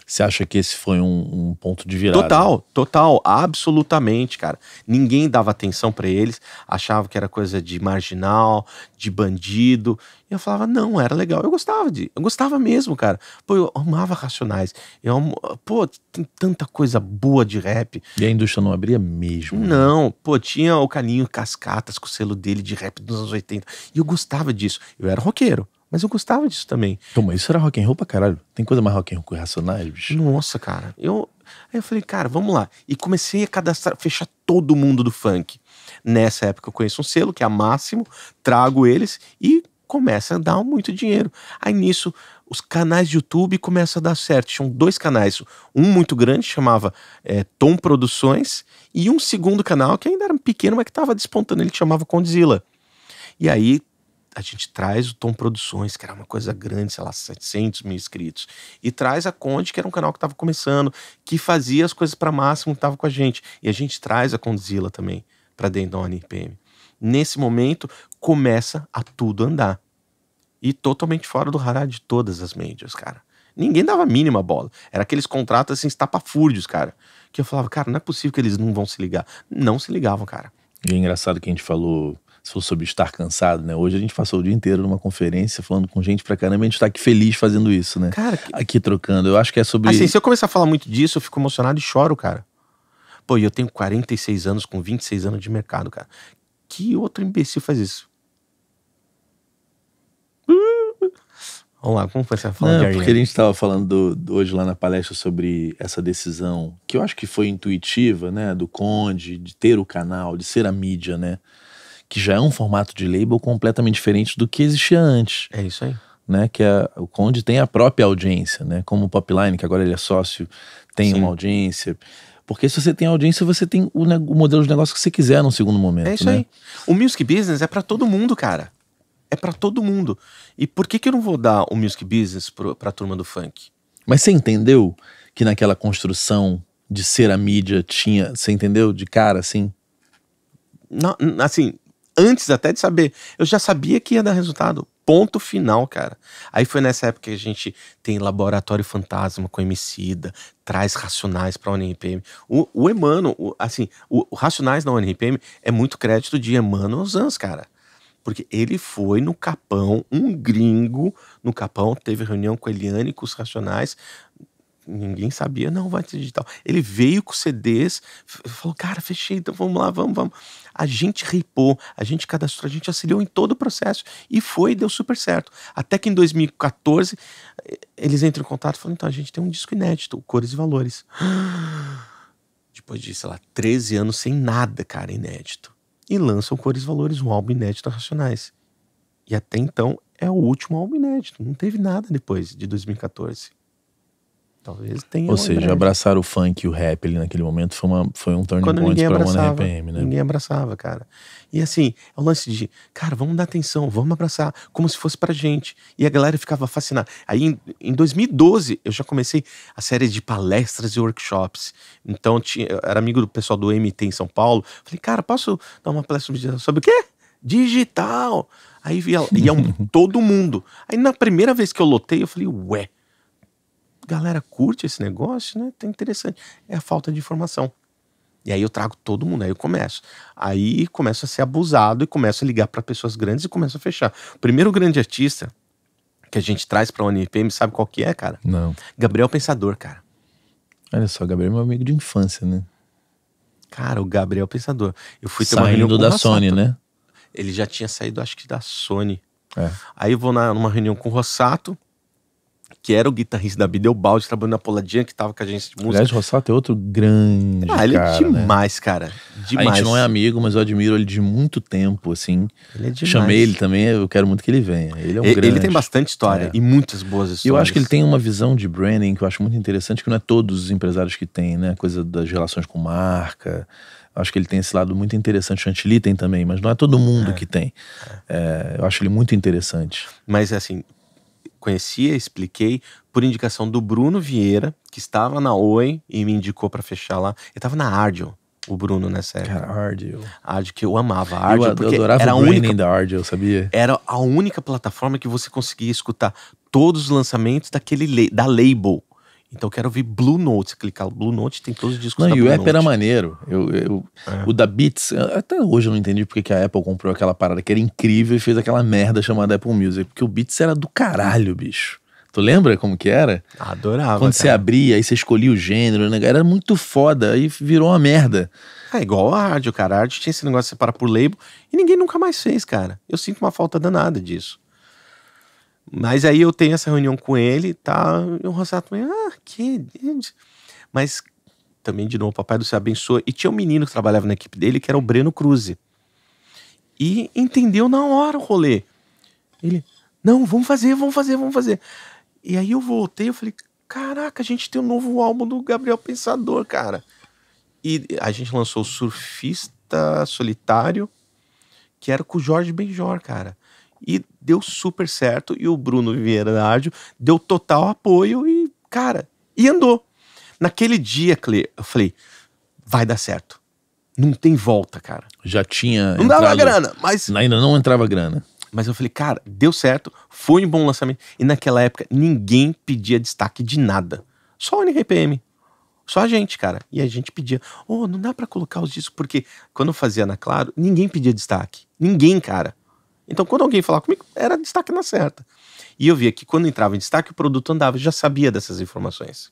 Você acha que esse foi um, um ponto de virada? Total, total, absolutamente, cara. Ninguém dava atenção para eles, achava que era coisa de marginal, de bandido. E eu falava, não, era legal. Eu gostava de. Eu gostava mesmo, cara. Pô, eu amava Racionais. Eu Pô, tem tanta coisa boa de rap. E a indústria não abria mesmo. Né? Não, né? pô, tinha o Caninho Cascatas com o selo dele de rap dos anos 80. E eu gostava disso. Eu era roqueiro. Mas eu gostava disso também. Então, mas isso era rock and roll pra caralho. Tem coisa mais rock and roll que Racionais, bicho? Nossa, cara. Eu... Aí eu falei, cara, vamos lá. E comecei a cadastrar, fechar todo mundo do funk. Nessa época eu conheço um selo, que é a Máximo, trago eles e começa a dar muito dinheiro. Aí nisso, os canais de YouTube começam a dar certo. Tinham dois canais, um muito grande, chamava é, Tom Produções, e um segundo canal, que ainda era pequeno, mas que estava despontando, ele chamava Condzilla. E aí a gente traz o Tom Produções, que era uma coisa grande, sei lá, 700 mil inscritos, e traz a Conde, que era um canal que estava começando, que fazia as coisas para máximo, que estava com a gente. E a gente traz a Condzilla também para dentro da ONPM. Nesse momento, começa a tudo andar. E totalmente fora do radar de todas as mídias cara. Ninguém dava a mínima bola. Era aqueles contratos assim, estapafúrdios, cara. Que eu falava, cara, não é possível que eles não vão se ligar. Não se ligavam, cara. E é engraçado que a gente falou se for sobre estar cansado, né? Hoje a gente passou o dia inteiro numa conferência falando com gente pra caramba, a gente tá aqui feliz fazendo isso, né? Cara, que... aqui trocando. Eu acho que é sobre. Assim, se eu começar a falar muito disso, eu fico emocionado e choro, cara. Pô, e eu tenho 46 anos com 26 anos de mercado, cara. Que outro imbecil faz isso? Vamos lá, como foi essa falando Não, Porque a gente estava falando do, do, hoje lá na palestra sobre essa decisão, que eu acho que foi intuitiva, né? Do Conde, de ter o canal, de ser a mídia, né? que já é um formato de label completamente diferente do que existia antes. É isso aí. Né, que a, é o Conde tem a própria audiência, né? Como o Popline, que agora ele é sócio, tem Sim. uma audiência. Porque se você tem audiência, você tem o, o, modelo de negócio que você quiser no segundo momento. É isso né? aí. O music business é para todo mundo, cara. É para todo mundo. E por que, que eu não vou dar o music business pro, pra turma do funk? Mas você entendeu que naquela construção de ser a mídia tinha. Você entendeu de cara, assim? Não, assim, antes até de saber. Eu já sabia que ia dar resultado. Ponto final, cara. Aí foi nessa época que a gente tem Laboratório Fantasma com Emicida, traz Racionais pra UNRPM. O, o Emano, o, assim, o, o Racionais na UNRPM é muito crédito de Emano Zans, cara. Porque ele foi no Capão, um gringo no Capão, teve reunião com a Eliane, com os Racionais, ninguém sabia, não, vai ser digital. Ele veio com CDs, falou, cara, fechei, então vamos lá, vamos, vamos. A gente ripou, a gente cadastrou, a gente auxiliou em todo o processo e foi, deu super certo. Até que em 2014, eles entram em contato e falam, então, a gente tem um disco inédito, Cores e Valores. Depois de, sei lá, 13 anos sem nada, cara, inédito. E lançam Cores e Valores, um álbum inédito Racionais. E até então é o último álbum inédito, não teve nada depois de 2014. Talvez tenha. Ou seja, breve. abraçar o funk e o rap ali naquele momento foi, uma, foi um turning Quando point pra One RPM, né? Ninguém abraçava, cara. E assim, é o lance de, cara, vamos dar atenção, vamos abraçar, como se fosse pra gente. E a galera ficava fascinada. Aí em, em 2012 eu já comecei a série de palestras e workshops. Então tinha, eu era amigo do pessoal do MT em São Paulo. Falei, cara, posso dar uma palestra sobre o quê? Digital. Aí via, ia é todo mundo. Aí na primeira vez que eu lotei, eu falei, ué, galera curte esse negócio, né? Tá interessante. É a falta de informação. E aí eu trago todo mundo, aí eu começo. Aí começo a ser abusado e começo a ligar para pessoas grandes e começo a fechar. O primeiro grande artista que a gente traz pra UNIPM, sabe qual que é, cara? Não. Gabriel Pensador, cara. Olha só, Gabriel é meu amigo de infância, né? Cara, o Gabriel Pensador. Eu fui Saindo da Sony, né? Ele já tinha saído, acho que da Sony. É. Aí eu vou na, numa reunião com o Rossato que era o guitarrista da Bideobaldi, trabalhando na Poladinha, que tava com a agência de música. Aliás, Rossato é outro grande. Ah, ele é cara, é demais, né? cara. Demais. A gente não é amigo, mas eu admiro ele de muito tempo, assim. Ele é demais. Chamei ele também, eu quero muito que ele venha. Ele é um grande. Ele tem bastante história é. e muitas boas histórias. Eu acho que ele tem uma visão de branding que eu acho muito interessante, que não é todos os empresários que têm, né? A coisa das relações com marca. Acho que ele tem esse lado muito interessante. Chantilly tem também, mas não é todo mundo é. que tem. É, eu acho ele muito interessante. Mas, assim, conhecia, expliquei, por indicação do Bruno Vieira, que estava na Oi e me indicou para fechar lá. Ele estava na Ardio, o Bruno nessa época. Cara, Ardio. Ardio, que eu amava. Ardio, eu, porque eu adorava era a única, da Ardio, sabia? Era a única plataforma que você conseguia escutar todos os lançamentos daquele da label então eu quero ouvir Blue Note. Clicar Blue Note, tem todos os discos não, da e o app era maneiro. Eu, eu é. O da Beats, até hoje eu não entendi porque que a Apple comprou aquela parada que era incrível e fez aquela merda chamada Apple Music. Porque o Beats era do caralho, bicho. Tu lembra como que era? Adorava. Quando cara. você abria, aí você escolhia o gênero, né? era muito foda, aí virou uma merda. É igual a rádio, cara. A rádio tinha esse negócio de separar por label e ninguém nunca mais fez, cara. Eu sinto uma falta danada disso. Mas aí eu tenho essa reunião com ele, tá? E o Rosato, ah, que. Mas também, de novo, o papai do céu abençoa. E tinha um menino que trabalhava na equipe dele, que era o Breno Cruz. E entendeu na hora o rolê. Ele, não, vamos fazer, vamos fazer, vamos fazer. E aí eu voltei, eu falei, caraca, a gente tem um novo álbum do Gabriel Pensador, cara. E a gente lançou o Surfista Solitário, que era com o Jorge Benjor, cara. E deu super certo. E o Bruno Vieira da Ádio deu total apoio e, cara, e andou. Naquele dia, Cle, eu falei, vai dar certo. Não tem volta, cara. Já tinha. Não entrado, dava grana, mas. Ainda não entrava grana. Mas eu falei, cara, deu certo, foi um bom lançamento. E naquela época, ninguém pedia destaque de nada. Só o NRPM. Só a gente, cara. E a gente pedia, oh, não dá para colocar os discos, porque quando eu fazia na Claro, ninguém pedia destaque. Ninguém, cara. Então, quando alguém falava comigo, era destaque na certa. E eu via que quando entrava em destaque, o produto andava, eu já sabia dessas informações.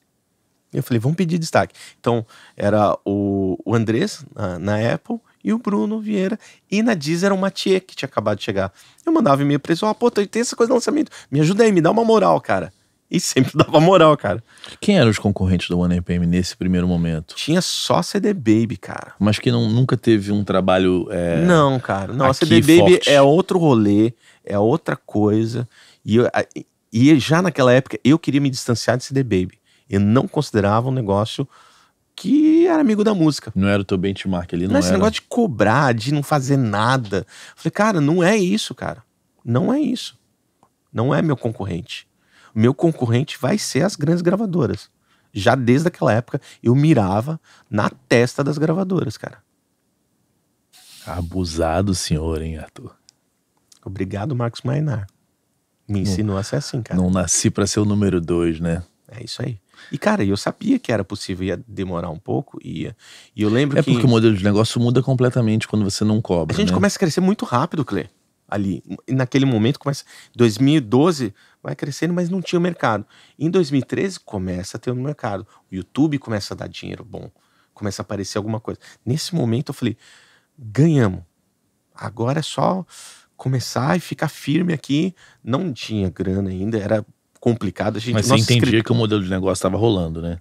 Eu falei, vamos pedir destaque. Então, era o, o Andrés na, na Apple e o Bruno Vieira. E na Deezer era o Mathieu, que tinha acabado de chegar. Eu mandava e-mail pra eles, ó, oh, pô, tem essa coisa de lançamento, me ajuda aí, me dá uma moral, cara e sempre dava moral, cara. Quem eram os concorrentes do One nesse primeiro momento? Tinha só CD Baby, cara. Mas que não, nunca teve um trabalho. É, não, cara. Não, aqui, a CD Baby é outro rolê, é outra coisa. E, eu, e já naquela época eu queria me distanciar de CD Baby. Eu não considerava um negócio que era amigo da música. Não era o teu benchmark ali, não, não esse era. Esse negócio de cobrar, de não fazer nada. falei, cara, não é isso, cara. Não é isso. Não é meu concorrente meu concorrente vai ser as grandes gravadoras. Já desde aquela época, eu mirava na testa das gravadoras, cara. Abusado, senhor, hein, Arthur? Obrigado, Marcos Mainar. Me ensinou não, a ser assim, cara. Não nasci para ser o número dois, né? É isso aí. E, cara, eu sabia que era possível, ia demorar um pouco, ia. E eu lembro é que. É porque o modelo de negócio muda completamente quando você não cobra. A gente né? começa a crescer muito rápido, Cle ali. Naquele momento começa 2012 vai crescendo, mas não tinha mercado. Em 2013 começa a ter um mercado. O YouTube começa a dar dinheiro bom, começa a aparecer alguma coisa. Nesse momento eu falei: ganhamos. Agora é só começar e ficar firme aqui. Não tinha grana ainda, era complicado. A gente, mas você entendia que o modelo de negócio estava rolando, né?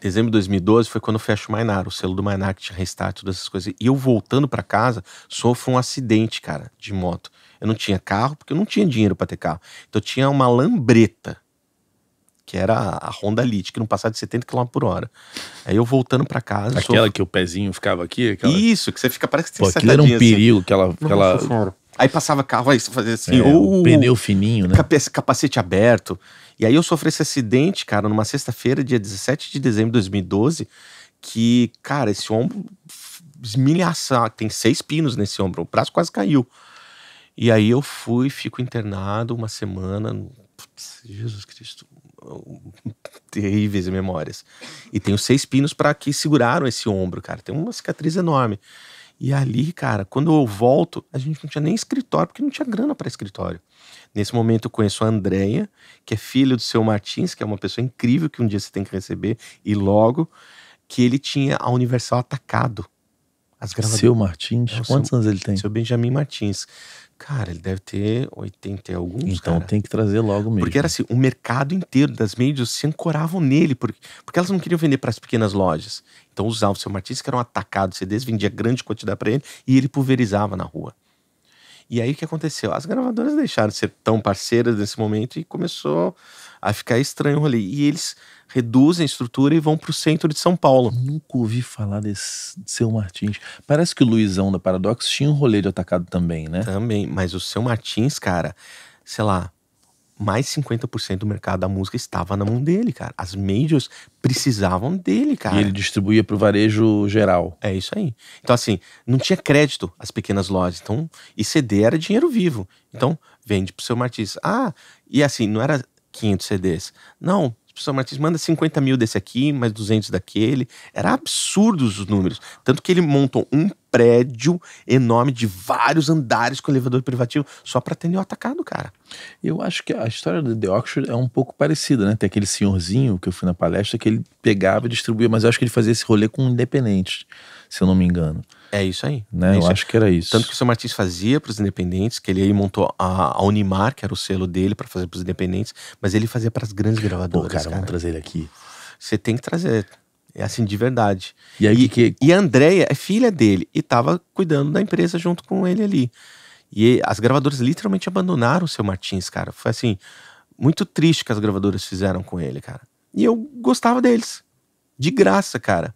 dezembro de 2012 foi quando fecha o Mainar, o selo do Mainar que tinha restart, todas essas coisas. E eu voltando para casa, sofro um acidente, cara, de moto. Eu não tinha carro, porque eu não tinha dinheiro para ter carro. Então eu tinha uma lambreta, que era a Honda Elite, que não passava de 70 km por hora. Aí eu voltando para casa. Aquela sofro... que o pezinho ficava aqui? Aquela... Isso, que você fica, parece que você Pô, aquilo era um assim. perigo, assim. aquela. Aí passava carro, aí você fazia assim. É, ou... O pneu fininho, né? Capacete aberto. E aí eu sofri esse acidente, cara, numa sexta-feira, dia 17 de dezembro de 2012, que, cara, esse ombro esmilhaçado, tem seis pinos nesse ombro, o braço quase caiu. E aí eu fui, fico internado uma semana, putz, Jesus Cristo, terríveis memórias. E tenho seis pinos para que seguraram esse ombro, cara. Tem uma cicatriz enorme. E ali, cara, quando eu volto, a gente não tinha nem escritório, porque não tinha grana para escritório. Nesse momento eu conheço a Andrea, que é filha do seu Martins, que é uma pessoa incrível que um dia você tem que receber, e logo, que ele tinha a Universal atacado. As gravadoras. Seu Martins? É, Quantos seu, anos ele tem? Seu Benjamin Martins. Cara, ele deve ter 80 e alguns. Então cara. tem que trazer logo mesmo. Porque era assim: o mercado inteiro das mídias se ancoravam nele, porque, porque elas não queriam vender para as pequenas lojas. Então o seu Martins, que era um atacado CDs, vendia grande quantidade para ele e ele pulverizava na rua. E aí o que aconteceu? As gravadoras deixaram de ser tão parceiras nesse momento e começou a ficar estranho ali. E eles reduzem a estrutura e vão pro centro de São Paulo. Nunca ouvi falar desse seu Martins. Parece que o Luizão da Paradox tinha um rolê de atacado também, né? Também, mas o seu Martins, cara, sei lá, mais 50% do mercado da música estava na mão dele, cara. As majors precisavam dele, cara. E ele distribuía pro varejo geral. É isso aí. Então, assim, não tinha crédito as pequenas lojas. Então, e CD era dinheiro vivo. Então, vende pro seu artista. Ah, e assim, não era 500 CDs. Não, são Martins, manda 50 mil desse aqui, mais 200 daquele. Era absurdos os números. Tanto que ele montou um prédio enorme de vários andares com elevador privativo só para atender o atacado, cara. Eu acho que a história do The Oxford é um pouco parecida, né? Tem aquele senhorzinho que eu fui na palestra que ele pegava e distribuía, mas eu acho que ele fazia esse rolê com independentes, se eu não me engano. É isso aí. Né? É isso Eu acho que era isso. Tanto que o seu Martins fazia para os independentes, que ele aí montou a, a Unimar, que era o selo dele para fazer para os independentes, mas ele fazia para as grandes gravadoras. Pô, cara, cara, vamos trazer ele aqui. Você tem que trazer. É assim, de verdade. E, aí, e, que... e a Andrea é filha dele e estava cuidando da empresa junto com ele ali. E as gravadoras literalmente abandonaram o seu Martins, cara. Foi assim, muito triste que as gravadoras fizeram com ele, cara. E eu gostava deles. De graça, cara.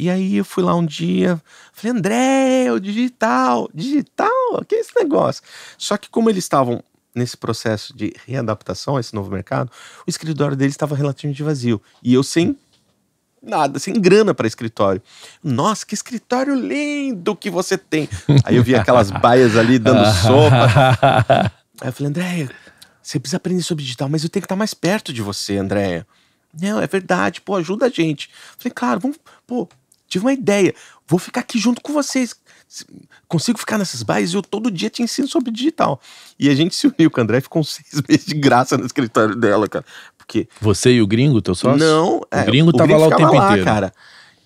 E aí eu fui lá um dia, falei, André, o digital, digital, o que é esse negócio? Só que como eles estavam nesse processo de readaptação a esse novo mercado, o escritório deles estava relativamente vazio. E eu sem nada, sem grana para escritório. Nossa, que escritório lindo que você tem. Aí eu vi aquelas baias ali dando sopa. Aí eu falei, André você precisa aprender sobre digital, mas eu tenho que estar mais perto de você, André Não, é verdade, pô, ajuda a gente. falei, claro, vamos, pô, Tive uma ideia. Vou ficar aqui junto com vocês. Consigo ficar nessas bases? Eu todo dia te ensino sobre digital. E a gente se uniu com o André ficou seis meses de graça no escritório dela, cara. Porque. Você e o gringo, teu sócio? Não, é, o gringo tava o gringo lá o tempo lá, inteiro. cara.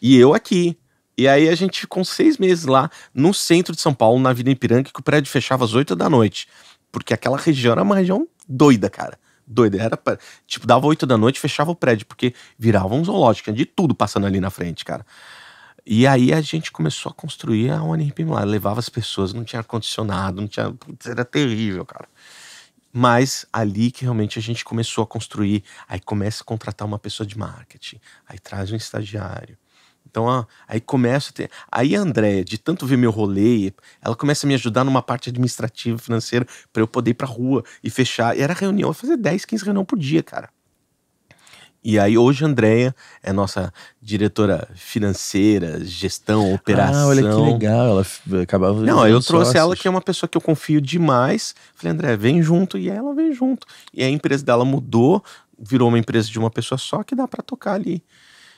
E eu aqui. E aí a gente ficou seis meses lá no centro de São Paulo, na Vila Ipiranga, que o prédio fechava às oito da noite. Porque aquela região era uma região doida, cara. Doida. Era, pra... tipo, dava oito da noite, fechava o prédio, porque virava um zoológico, tinha de tudo passando ali na frente, cara. E aí a gente começou a construir a ONRP lá. Levava as pessoas, não tinha ar-condicionado, não tinha. Putz, era terrível, cara. Mas ali que realmente a gente começou a construir, aí começa a contratar uma pessoa de marketing, aí traz um estagiário. Então, ó, ah, aí começa a ter. Aí a Andréia, de tanto ver meu rolê, ela começa a me ajudar numa parte administrativa, financeira, para eu poder ir pra rua e fechar. E era reunião, eu fazia 10, 15 reuniões por dia, cara. E aí hoje a Andrea é nossa diretora financeira, gestão, operação. Ah, olha que legal, ela acabava Não, eu trouxe sócios. ela que é uma pessoa que eu confio demais. Falei, André, vem junto e ela vem junto. E a empresa dela mudou, virou uma empresa de uma pessoa só que dá para tocar ali.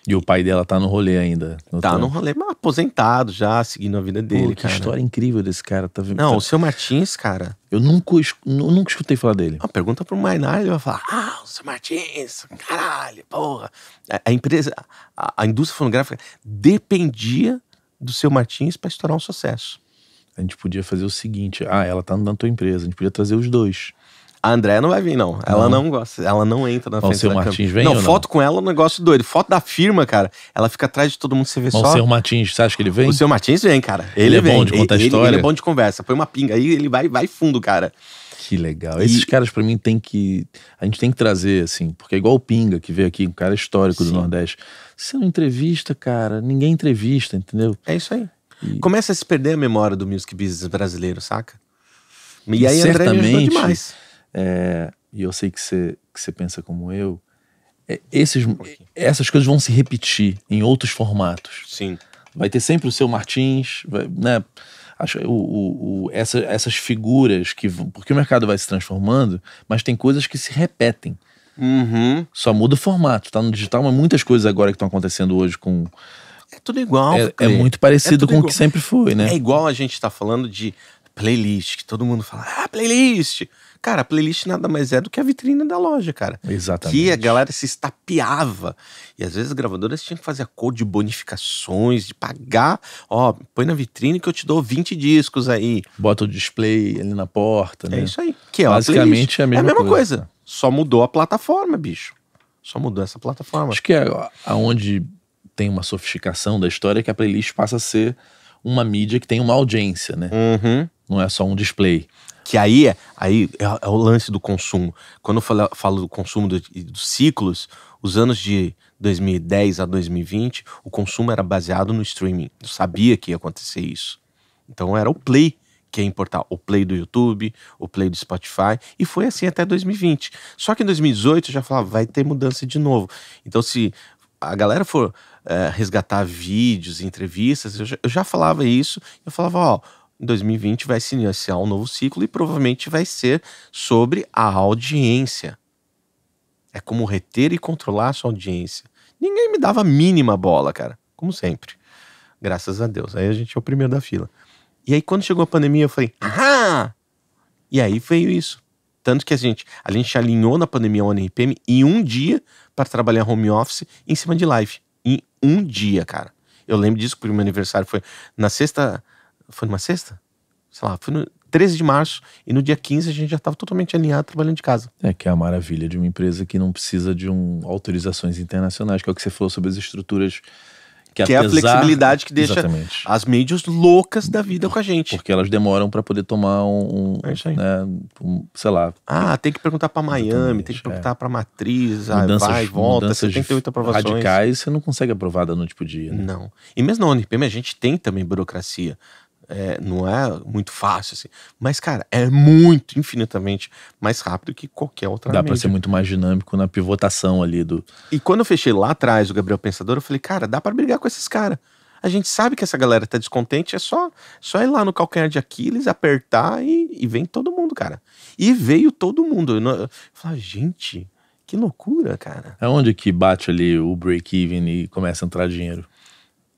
E o pai dela tá no rolê ainda. No tá no rolê, mas aposentado já, seguindo a vida dele, Pô, que cara. história incrível desse cara. Tá, Não, tá... o seu Martins, cara. Eu nunca, eu nunca escutei falar dele. Ah, pergunta pro Mainar, ele vai falar: Ah, o seu Martins, caralho, porra. A, é, a empresa, a, a, indústria fonográfica dependia do seu Martins para estourar um sucesso. A gente podia fazer o seguinte: ah, ela tá na tua empresa, a gente podia trazer os dois. A Andréia não vai vir, não. Ela não, não gosta. Ela não entra na Valceu frente da Martins câmera. vem não, ou não, foto com ela é um negócio doido. Foto da firma, cara. Ela fica atrás de todo mundo, você vê só. O seu Martins, você acha que ele vem? O seu Martins vem, cara. Ele, ele é vem. bom de contar ele, história. Ele, ele, é bom de conversa. Põe uma pinga aí, ele vai, vai fundo, cara. Que legal. E... Esses caras, para mim, tem que. A gente tem que trazer, assim, porque é igual o Pinga, que veio aqui, um cara histórico Sim. do Nordeste. Você não é entrevista, cara. Ninguém entrevista, entendeu? É isso aí. E... Começa a se perder a memória do music business brasileiro, saca? E aí Certamente, André me demais é, e eu sei que você que você pensa como eu, é, esses, um é, essas coisas vão se repetir em outros formatos. Sim. Vai ter sempre o seu Martins, vai, né? Acho, o, o, o, essa, essas figuras que porque o mercado vai se transformando, mas tem coisas que se repetem. Uhum. Só muda o formato, tá no digital, mas muitas coisas agora que estão acontecendo hoje com é tudo igual. É, é muito é parecido é com igual. o que sempre foi, né? É igual a gente tá falando de playlist, que todo mundo fala, ah, playlist. Cara, a playlist nada mais é do que a vitrine da loja, cara. Exatamente. Que a galera se estapeava. E às vezes as gravadoras tinham que fazer acordo de bonificações, de pagar. Ó, põe na vitrine que eu te dou 20 discos aí. Bota o display ali na porta, é né? É isso aí. Que é Basicamente a é a mesma, é a mesma coisa. coisa. Só mudou a plataforma, bicho. Só mudou essa plataforma. Acho que é aonde tem uma sofisticação da história é que a playlist passa a ser uma mídia que tem uma audiência, né? Uhum não é só um display. Que aí, é, aí é, é, o lance do consumo. Quando eu falo, falo do consumo dos ciclos, os anos de 2010 a 2020, o consumo era baseado no streaming. Eu sabia que ia acontecer isso. Então era o play que ia importar. O play do YouTube, o play do Spotify. E foi assim até 2020. Só que em 2018 eu já falava, vai ter mudança de novo. Então se a galera for é, resgatar vídeos, entrevistas, eu já, eu já falava isso. Eu falava, ó em 2020 vai se iniciar um novo ciclo e provavelmente vai ser sobre a audiência. É como reter e controlar a sua audiência. Ninguém me dava a mínima bola, cara, como sempre. Graças a Deus. Aí a gente é o primeiro da fila. E aí quando chegou a pandemia, eu falei: "Ah!" E aí veio isso. Tanto que a gente, a gente alinhou na pandemia o NRPM em um dia para trabalhar home office em cima de live. Em um dia, cara. Eu lembro disso porque o meu aniversário foi na sexta, foi numa sexta? Sei lá, foi no 13 de março e no dia 15 a gente já estava totalmente alinhado trabalhando de casa. É que é a maravilha de uma empresa que não precisa de um, autorizações internacionais, que é o que você falou sobre as estruturas que, que apesar... é a flexibilidade que deixa Exatamente. as mídias loucas da vida com a gente. Porque elas demoram para poder tomar um, um é isso aí. Né, um, sei lá. Ah, tem que perguntar para Miami, Exatamente, tem que é. perguntar é. para matriz, ah, mudanças, vai, volta, mudanças 78 aprovações. Radicais, você não consegue aprovar da noite tipo de dia. Né? Não. E mesmo na ONPM a gente tem também burocracia. É, não é muito fácil, assim. Mas, cara, é muito, infinitamente mais rápido que qualquer outra Dá para ser muito mais dinâmico na pivotação ali do. E quando eu fechei lá atrás o Gabriel Pensador, eu falei, cara, dá para brigar com esses caras. A gente sabe que essa galera tá descontente, é só, só ir lá no calcanhar de Aquiles, apertar e, e vem todo mundo, cara. E veio todo mundo. Eu, não, eu falei, gente, que loucura, cara. É onde que bate ali o break-even e começa a entrar dinheiro?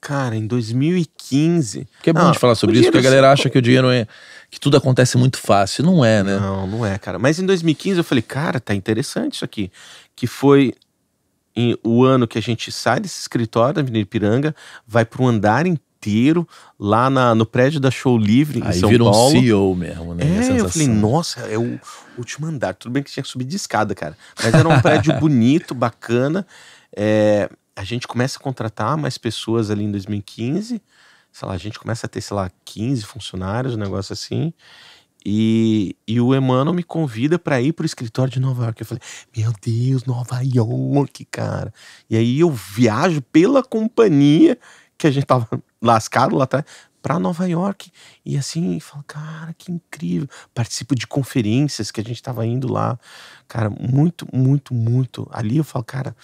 Cara, em 2015. Que é bom de falar sobre isso, porque a galera é acha que o dinheiro é. que tudo acontece muito fácil. Não é, né? Não, não é, cara. Mas em 2015 eu falei, cara, tá interessante isso aqui. Que foi em, o ano que a gente sai desse escritório da Avenida Ipiranga, vai para um andar inteiro lá na, no prédio da Show Livre, em Aí São vira Paulo. Aí um CEO mesmo, né? É, eu falei, nossa, é o último andar. Tudo bem que tinha que subir de escada, cara. Mas era um prédio bonito, bacana. É, a gente começa a contratar mais pessoas ali em 2015. Sei lá, a gente começa a ter, sei lá, 15 funcionários, um negócio assim. E, e o Emmanuel me convida para ir pro escritório de Nova York. Eu falei, meu Deus, Nova York, cara. E aí eu viajo pela companhia que a gente tava lascado lá atrás para Nova York. E assim, falo, cara, que incrível. Participo de conferências que a gente tava indo lá. Cara, muito, muito, muito. Ali eu falo, cara,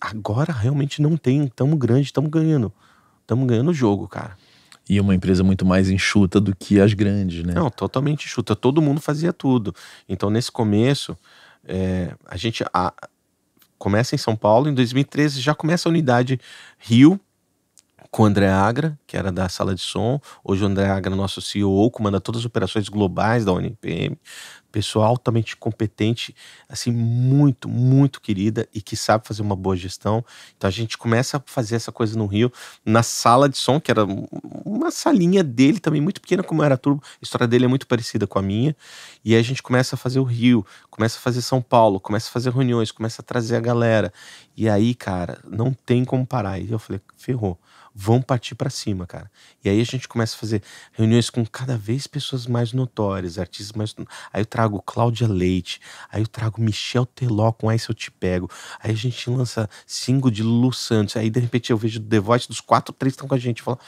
agora realmente não tem. Estamos grande, estamos ganhando. Estamos ganhando o jogo, cara. E uma empresa muito mais enxuta do que as grandes, né? Não, totalmente enxuta. Todo mundo fazia tudo. Então, nesse começo, é, a gente a, começa em São Paulo, em 2013 já começa a unidade Rio, com o André Agra, que era da sala de som. Hoje o André Agra, é nosso CEO, comanda todas as operações globais da UNPM. Pessoa altamente competente, assim, muito, muito querida e que sabe fazer uma boa gestão. Então a gente começa a fazer essa coisa no Rio, na sala de som, que era uma salinha dele também, muito pequena como era a Turbo. A história dele é muito parecida com a minha. E aí a gente começa a fazer o Rio, começa a fazer São Paulo, começa a fazer reuniões, começa a trazer a galera. E aí, cara, não tem como parar. E eu falei, ferrou vão partir para cima, cara. E aí a gente começa a fazer reuniões com cada vez pessoas mais notórias, artistas mais. Aí eu trago Cláudia Leite, aí eu trago Michel Teló com Aí Se Eu Te Pego, aí a gente lança single de Lu Santos, aí de repente eu vejo The Voice dos quatro, três estão com a gente. Fala,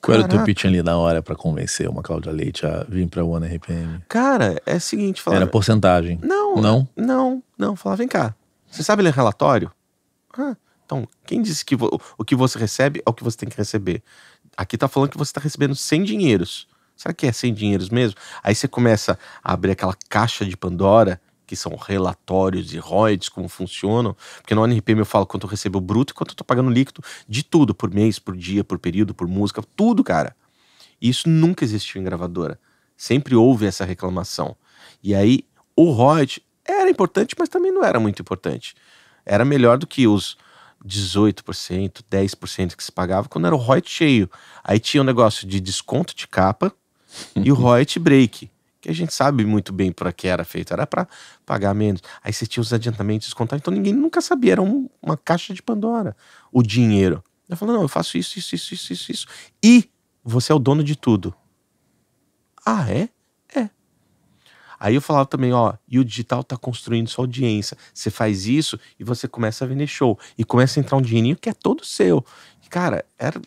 qual era o teu pitch ali na hora para convencer uma Cláudia Leite a vir pra One RPM? Cara, é o seguinte, falava... Era porcentagem. Não. Não? Não, não. Falava, vem cá. Você sabe ler relatório? Ah, então, quem disse que o que você recebe é o que você tem que receber? Aqui tá falando que você tá recebendo 100 dinheiros. Será que é 100 dinheiros mesmo? Aí você começa a abrir aquela caixa de Pandora, que são relatórios e royalties, como funcionam. Porque no NRPM eu falo quanto eu recebo bruto e quanto eu tô pagando líquido de tudo, por mês, por dia, por período, por música, tudo, cara. E isso nunca existiu em gravadora. Sempre houve essa reclamação. E aí, o royalty era importante, mas também não era muito importante. Era melhor do que os 18%, 10% que se pagava, quando era o ROIT cheio. Aí tinha um negócio de desconto de capa e o ROIT break, que a gente sabe muito bem para que era feito, era para pagar menos. Aí você tinha os adiantamentos descontados, então ninguém nunca sabia, era um, uma caixa de Pandora o dinheiro. Eu falo, não, eu faço isso, isso, isso, isso, isso. E você é o dono de tudo. Ah, é? Aí eu falava também, ó, e o digital tá construindo sua audiência. Você faz isso e você começa a vender show. E começa a entrar um dinheirinho que é todo seu. E, cara, era,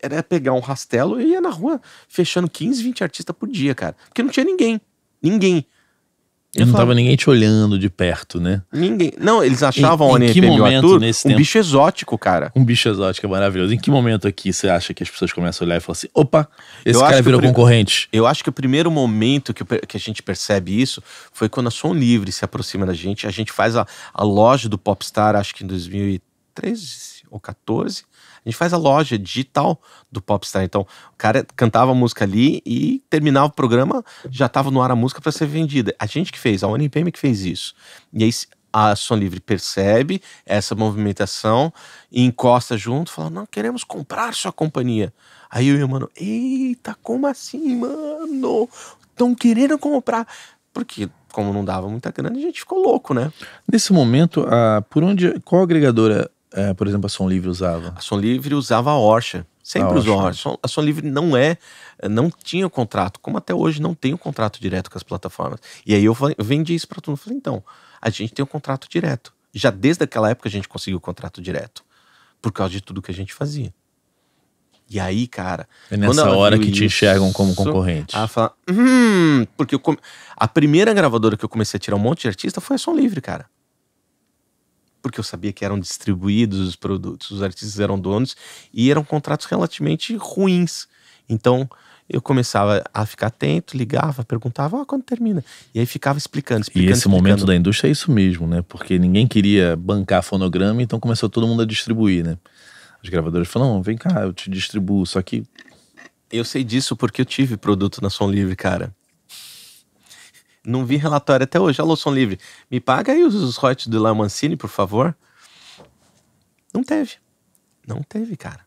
era pegar um rastelo e ia na rua fechando 15, 20 artistas por dia, cara. Porque não tinha ninguém. Ninguém. Eu não tava ninguém te olhando de perto, né? Ninguém. Não, eles achavam em, em que momento Arthur, nesse um tempo, bicho exótico, cara. Um bicho exótico é maravilhoso. Em que momento aqui você acha que as pessoas começam a olhar e falam assim: opa, esse eu cara virou concorrente? Eu acho que o primeiro momento que, que a gente percebe isso foi quando a Som Livre se aproxima da gente. A gente faz a, a loja do Popstar, acho que em 2013 ou 14. A gente faz a loja digital do Popstar. Então, o cara cantava a música ali e terminava o programa, já estava no ar a música para ser vendida. A gente que fez, a ONPM que fez isso. E aí a Som Livre percebe essa movimentação e encosta junto, fala: "Não queremos comprar sua companhia". Aí eu e o mano: "Eita, como assim, mano? Estão querendo comprar?" Porque como não dava muita grana, a gente ficou louco, né? Nesse momento, a ah, por onde qual agregadora é, por exemplo, a Som Livre usava? A Som Livre usava a Orcha. Sempre a usou a Orcha. A Som Livre não é, não tinha contrato, como até hoje não tem um contrato direto com as plataformas. E aí eu vendi isso para todo mundo. Falei, então, a gente tem um contrato direto. Já desde aquela época a gente conseguiu o contrato direto, por causa de tudo que a gente fazia. E aí, cara. É nessa hora que te enxergam como concorrente. Ela fala, hum, porque come... a primeira gravadora que eu comecei a tirar um monte de artista foi a Som Livre, cara porque eu sabia que eram distribuídos os produtos, os artistas eram donos e eram contratos relativamente ruins. Então eu começava a ficar atento, ligava, perguntava, oh, quando termina? E aí ficava explicando, explicando. E esse explicando. momento da indústria é isso mesmo, né? Porque ninguém queria bancar fonograma, então começou todo mundo a distribuir, né? As gravadoras falaram, vem cá, eu te distribuo, só que. Eu sei disso porque eu tive produto na Som Livre, cara. Não vi relatório até hoje. Alô, Som Livre, me paga aí os, os royalties do Léo Mancini, por favor. Não teve. Não teve, cara.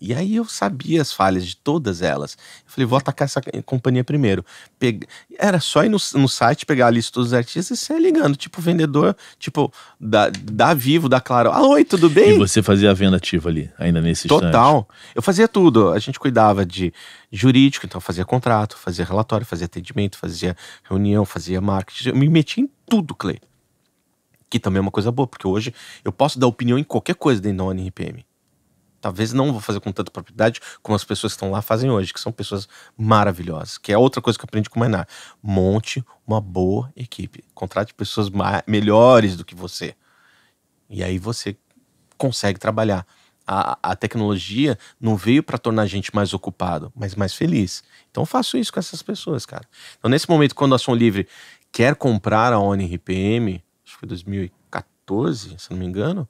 E aí eu sabia as falhas de todas elas. Eu falei, vou atacar essa companhia primeiro. Peg... Era só ir no, no site, pegar a lista dos artistas e sair ligando. Tipo, vendedor, tipo, da, da Vivo, da Claro. Alô, oi, tudo bem? E você fazia a venda ativa ali, ainda nesse Total. Instante. Eu fazia tudo. A gente cuidava de jurídico, então fazia contrato, fazia relatório, fazia atendimento, fazia reunião, fazia marketing. Eu me metia em tudo, Clay. Que também é uma coisa boa, porque hoje eu posso dar opinião em qualquer coisa dentro da ONRPM talvez não vou fazer com tanta propriedade como as pessoas que estão lá fazem hoje, que são pessoas maravilhosas, que é outra coisa que eu aprendi com o Mainar. Monte uma boa equipe, contrate pessoas melhores do que você. E aí você consegue trabalhar. A, a tecnologia não veio para tornar a gente mais ocupado, mas mais feliz. Então faço isso com essas pessoas, cara. Então nesse momento, quando a Som Livre quer comprar a ONI RPM, acho que foi 2014, se não me engano,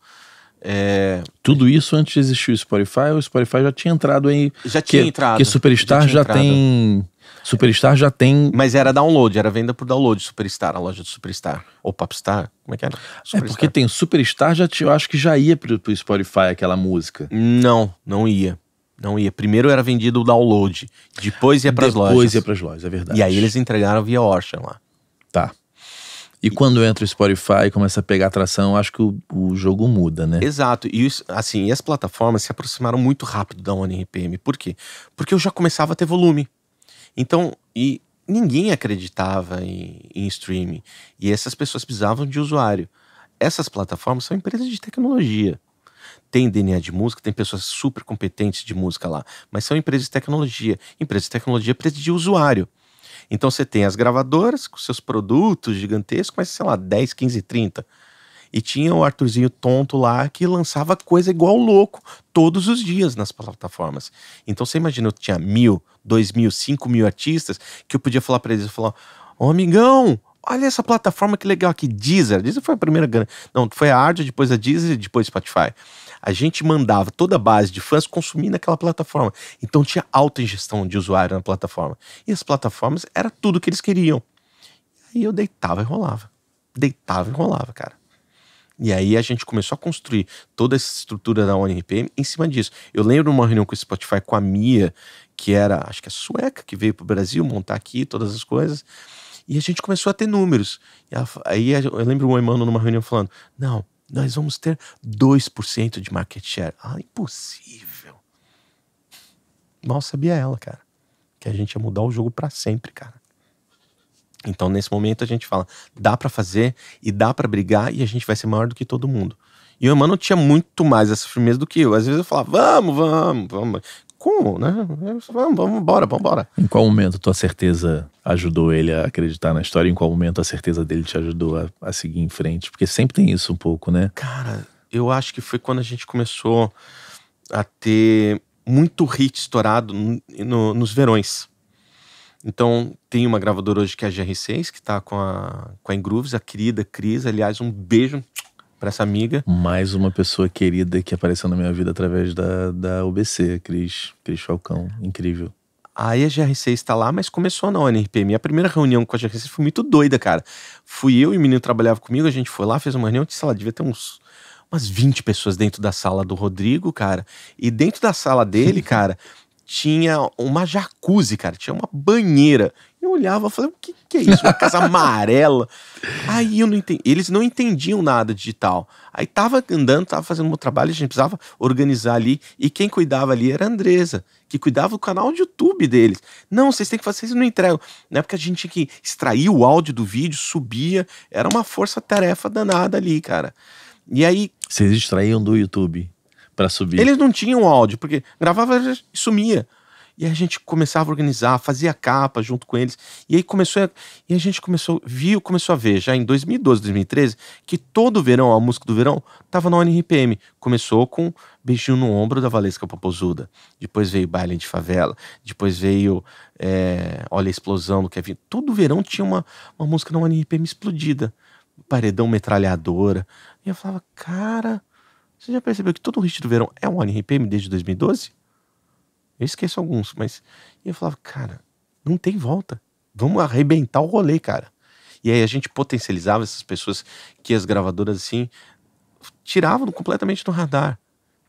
é... Tudo isso antes de existir o Spotify, o Spotify já tinha entrado aí. Já tinha que, entrado. Que Superstar já, já tem. Superstar já tem. Mas era download, era venda por download Superstar, a loja do Superstar. Ou Popstar, como é que era? Superstar. É porque tem Superstar, já eu acho que já ia pro, pro Spotify aquela música. Não, não ia. Não ia. Primeiro era vendido o download, depois ia pras depois lojas. Depois ia pras lojas, é verdade. E aí eles entregaram via Orchard lá. E quando entra o Spotify e começa a pegar atração, acho que o, o, jogo muda, né? Exato. E assim, e as plataformas se aproximaram muito rápido da One RPM. Por quê? Porque eu já começava a ter volume. Então, e ninguém acreditava em, em streaming. E essas pessoas precisavam de usuário. Essas plataformas são empresas de tecnologia tem DNA de música, tem pessoas super competentes de música lá, mas são empresas de tecnologia. Empresas de tecnologia precisa de usuário. Então você tem as gravadoras com seus produtos gigantescos, mas sei lá, 10, 15, 30. E tinha o Arthurzinho tonto lá que lançava coisa igual louco todos os dias nas plataformas. Então você imagina, eu tinha mil, dois mil, cinco mil artistas que eu podia falar para eles, e falar, ô oh, amigão, Olha essa plataforma que legal aqui, Deezer. Deezer foi a primeira grande. Não, foi a Ardia, depois a Deezer e depois Spotify. A gente mandava toda a base de fãs consumir naquela plataforma. Então tinha alta ingestão de usuário na plataforma. E as plataformas era tudo que eles queriam. E eu deitava e rolava. Deitava e rolava, cara. E aí a gente começou a construir toda essa estrutura da ONRPM em cima disso. Eu lembro de uma reunião com o Spotify, com a Mia, que era, acho que a é sueca, que veio para o Brasil montar aqui todas as coisas. E a gente começou a ter números. aí eu lembro o Emmanuel numa reunião falando: não, nós vamos ter 2% de market share. Ah, impossível. Mal sabia ela, cara, que a gente ia mudar o jogo para sempre, cara. Então, nesse momento, a gente fala: dá para fazer e dá para brigar e a gente vai ser maior do que todo mundo. E o Emmanuel tinha muito mais essa firmeza do que eu. Às vezes eu falava, vamos, vamos, vamos como, né? Vamos, vamos embora, vamos embora. Em qual momento tua certeza ajudou ele a acreditar na história? Em qual momento a certeza dele te ajudou a, a seguir em frente? Porque sempre tem isso um pouco, né? Cara, eu acho que foi quando a gente começou a ter muito hit estourado no, nos verões. Então, tem uma gravadora hoje que é a GR6, que está com a, com a Ingrooves, a querida Cris. Aliás, um beijo para essa amiga. Mais uma pessoa querida que apareceu na minha vida através da, da UBC, Cris, Cris Falcão. Incrível. Aí a GRC está lá, mas começou não a NRP. Minha primeira reunião com a GRC foi muito doida, cara. Fui eu e o menino trabalhava comigo, a gente foi lá, fez uma reunião, sei lá, devia ter uns umas 20 pessoas dentro da sala do Rodrigo, cara. E dentro da sala dele, cara, tinha uma jacuzzi, cara, tinha uma banheira eu olhava e falei, o que, que é isso? Uma casa amarela. Aí eu não entendi. Eles não entendiam nada digital. Aí tava andando, tava fazendo meu trabalho, a gente precisava organizar ali. E quem cuidava ali era a Andresa, que cuidava do canal de YouTube deles. Não, vocês têm que fazer, isso não entregam. Na época a gente tinha que extrair o áudio do vídeo, subia. Era uma força-tarefa danada ali, cara. E aí. Vocês extraíam do YouTube para subir? Eles não tinham áudio, porque gravava e sumia. E a gente começava a organizar, fazia capa junto com eles. E aí começou a, e a gente começou, viu, começou a ver já em 2012, 2013, que todo verão, a música do verão, tava na RPM. Começou com Beijinho no Ombro da Valesca Popozuda. Depois veio Baile de Favela. Depois veio é, Olha a Explosão do Kevin. Todo verão tinha uma, uma música na RPM explodida. Paredão Metralhadora. E eu falava, cara, você já percebeu que todo o hit do verão é um RPM desde 2012? Eu esqueço alguns, mas. E eu falava, cara, não tem volta. Vamos arrebentar o rolê, cara. E aí a gente potencializava essas pessoas que as gravadoras, assim, tiravam completamente do radar.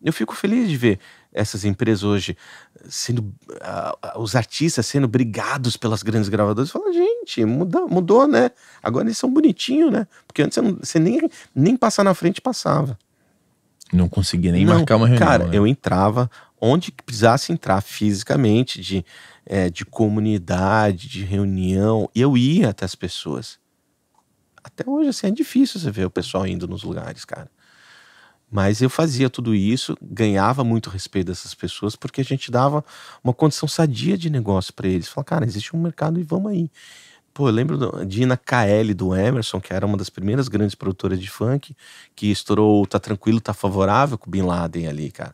Eu fico feliz de ver essas empresas hoje sendo. Uh, os artistas sendo brigados pelas grandes gravadoras. Fala, gente, mudou mudou, né? Agora eles são bonitinhos, né? Porque antes você, você nem, nem passar na frente passava. Não conseguia nem não, marcar uma reunião. Cara, né? eu entrava, onde precisasse entrar fisicamente, de, é, de comunidade, de reunião, eu ia até as pessoas. Até hoje, assim, é difícil você ver o pessoal indo nos lugares, cara. Mas eu fazia tudo isso, ganhava muito respeito dessas pessoas, porque a gente dava uma condição sadia de negócio para eles. Falava, cara, existe um mercado e vamos aí. Pô, eu lembro de ir na KL do Emerson, que era uma das primeiras grandes produtoras de funk, que estourou Tá Tranquilo, Tá Favorável com o Bin Laden ali, cara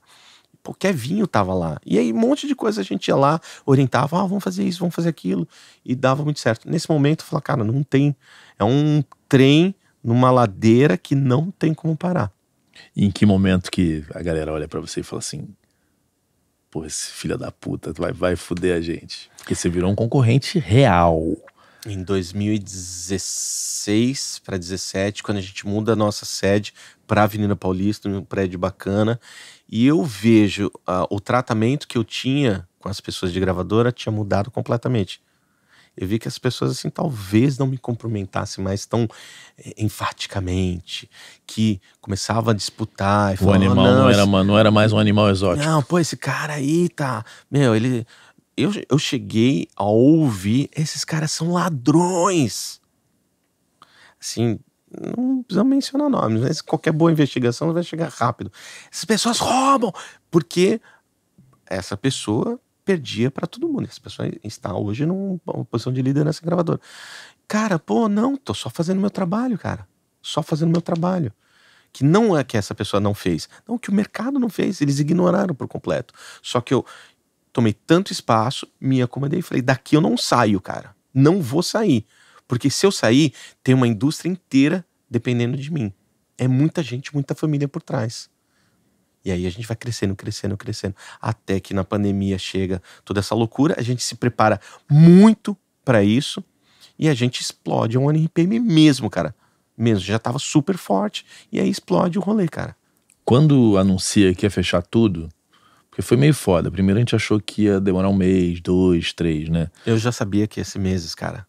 qualquer vinho tava lá. E aí um monte de coisa a gente ia lá, orientava, ah, vamos fazer isso, vamos fazer aquilo, e dava muito certo. Nesse momento, eu falava, cara, não tem. É um trem numa ladeira que não tem como parar. E em que momento que a galera olha para você e fala assim: pô, esse filho da puta vai, vai fuder a gente? Porque você virou um concorrente real. Em 2016 para 17, quando a gente muda a nossa sede para Avenida Paulista, num prédio bacana, e eu vejo uh, o tratamento que eu tinha com as pessoas de gravadora tinha mudado completamente. Eu vi que as pessoas, assim, talvez não me cumprimentassem mais tão eh, enfaticamente, que começava a disputar. o falava, animal não, não esse... era, não era mais um animal exótico. Não, pô, esse cara aí tá. Meu, ele. Eu, eu cheguei a ouvir, esses caras são ladrões. Assim, não precisa mencionar nomes, mas qualquer boa investigação vai chegar rápido. Essas pessoas roubam porque essa pessoa perdia para todo mundo. Essa pessoa está hoje numa posição de líder nessa gravadora. Cara, pô, não, tô só fazendo meu trabalho, cara. Só fazendo meu trabalho que não é que essa pessoa não fez, não que o mercado não fez, eles ignoraram por completo. Só que eu tomei tanto espaço, me acomodei e falei: daqui eu não saio, cara. Não vou sair. Porque se eu sair, tem uma indústria inteira dependendo de mim. É muita gente, muita família por trás. E aí a gente vai crescendo, crescendo, crescendo. Até que na pandemia chega toda essa loucura, a gente se prepara muito para isso e a gente explode um NRPM mesmo, cara. Mesmo, já tava super forte e aí explode o rolê, cara. Quando anuncia que ia fechar tudo, porque foi meio foda. Primeiro a gente achou que ia demorar um mês, dois, três, né? Eu já sabia que ia ser meses, cara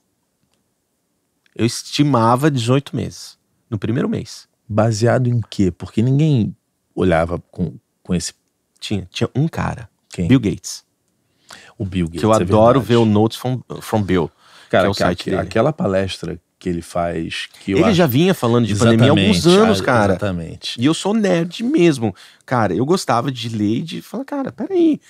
eu estimava 18 meses no primeiro mês. Baseado em quê? Porque ninguém olhava com, com esse. Tinha, tinha um cara. Quem? Bill Gates. O Bill Gates. Que eu é adoro verdade. ver o Notes from, from Bill. Cara, que é que, aquela palestra que ele faz. Que ele já vinha falando de exatamente, pandemia há alguns anos, cara. Exatamente. E eu sou nerd mesmo. Cara, eu gostava de ler e de falar, cara, peraí.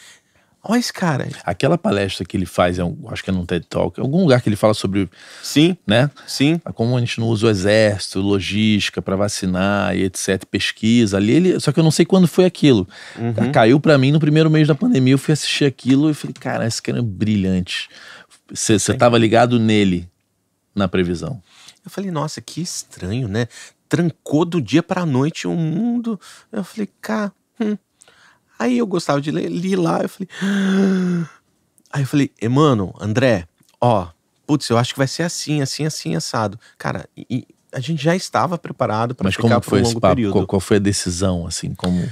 Olha esse cara. Aquela palestra que ele faz, é acho que é num TED Talk, é algum lugar que ele fala sobre. Sim. Né? Sim. Ah, como a gente não usa o exército, logística para vacinar e etc. Pesquisa ali. Ele, só que eu não sei quando foi aquilo. Uhum. Ah, caiu para mim no primeiro mês da pandemia. Eu fui assistir aquilo e falei, cara, esse cara é brilhante. Você estava ligado nele na previsão. Eu falei, nossa, que estranho, né? Trancou do dia para a noite o mundo. Eu falei, cara. Hum. Aí eu gostava de ler, li lá, eu falei. Ah. Aí eu falei, mano, André, ó, putz, eu acho que vai ser assim, assim, assim, assado. Cara, e, a gente já estava preparado para ficar por um longo período. Qual, qual, foi a decisão, assim, como...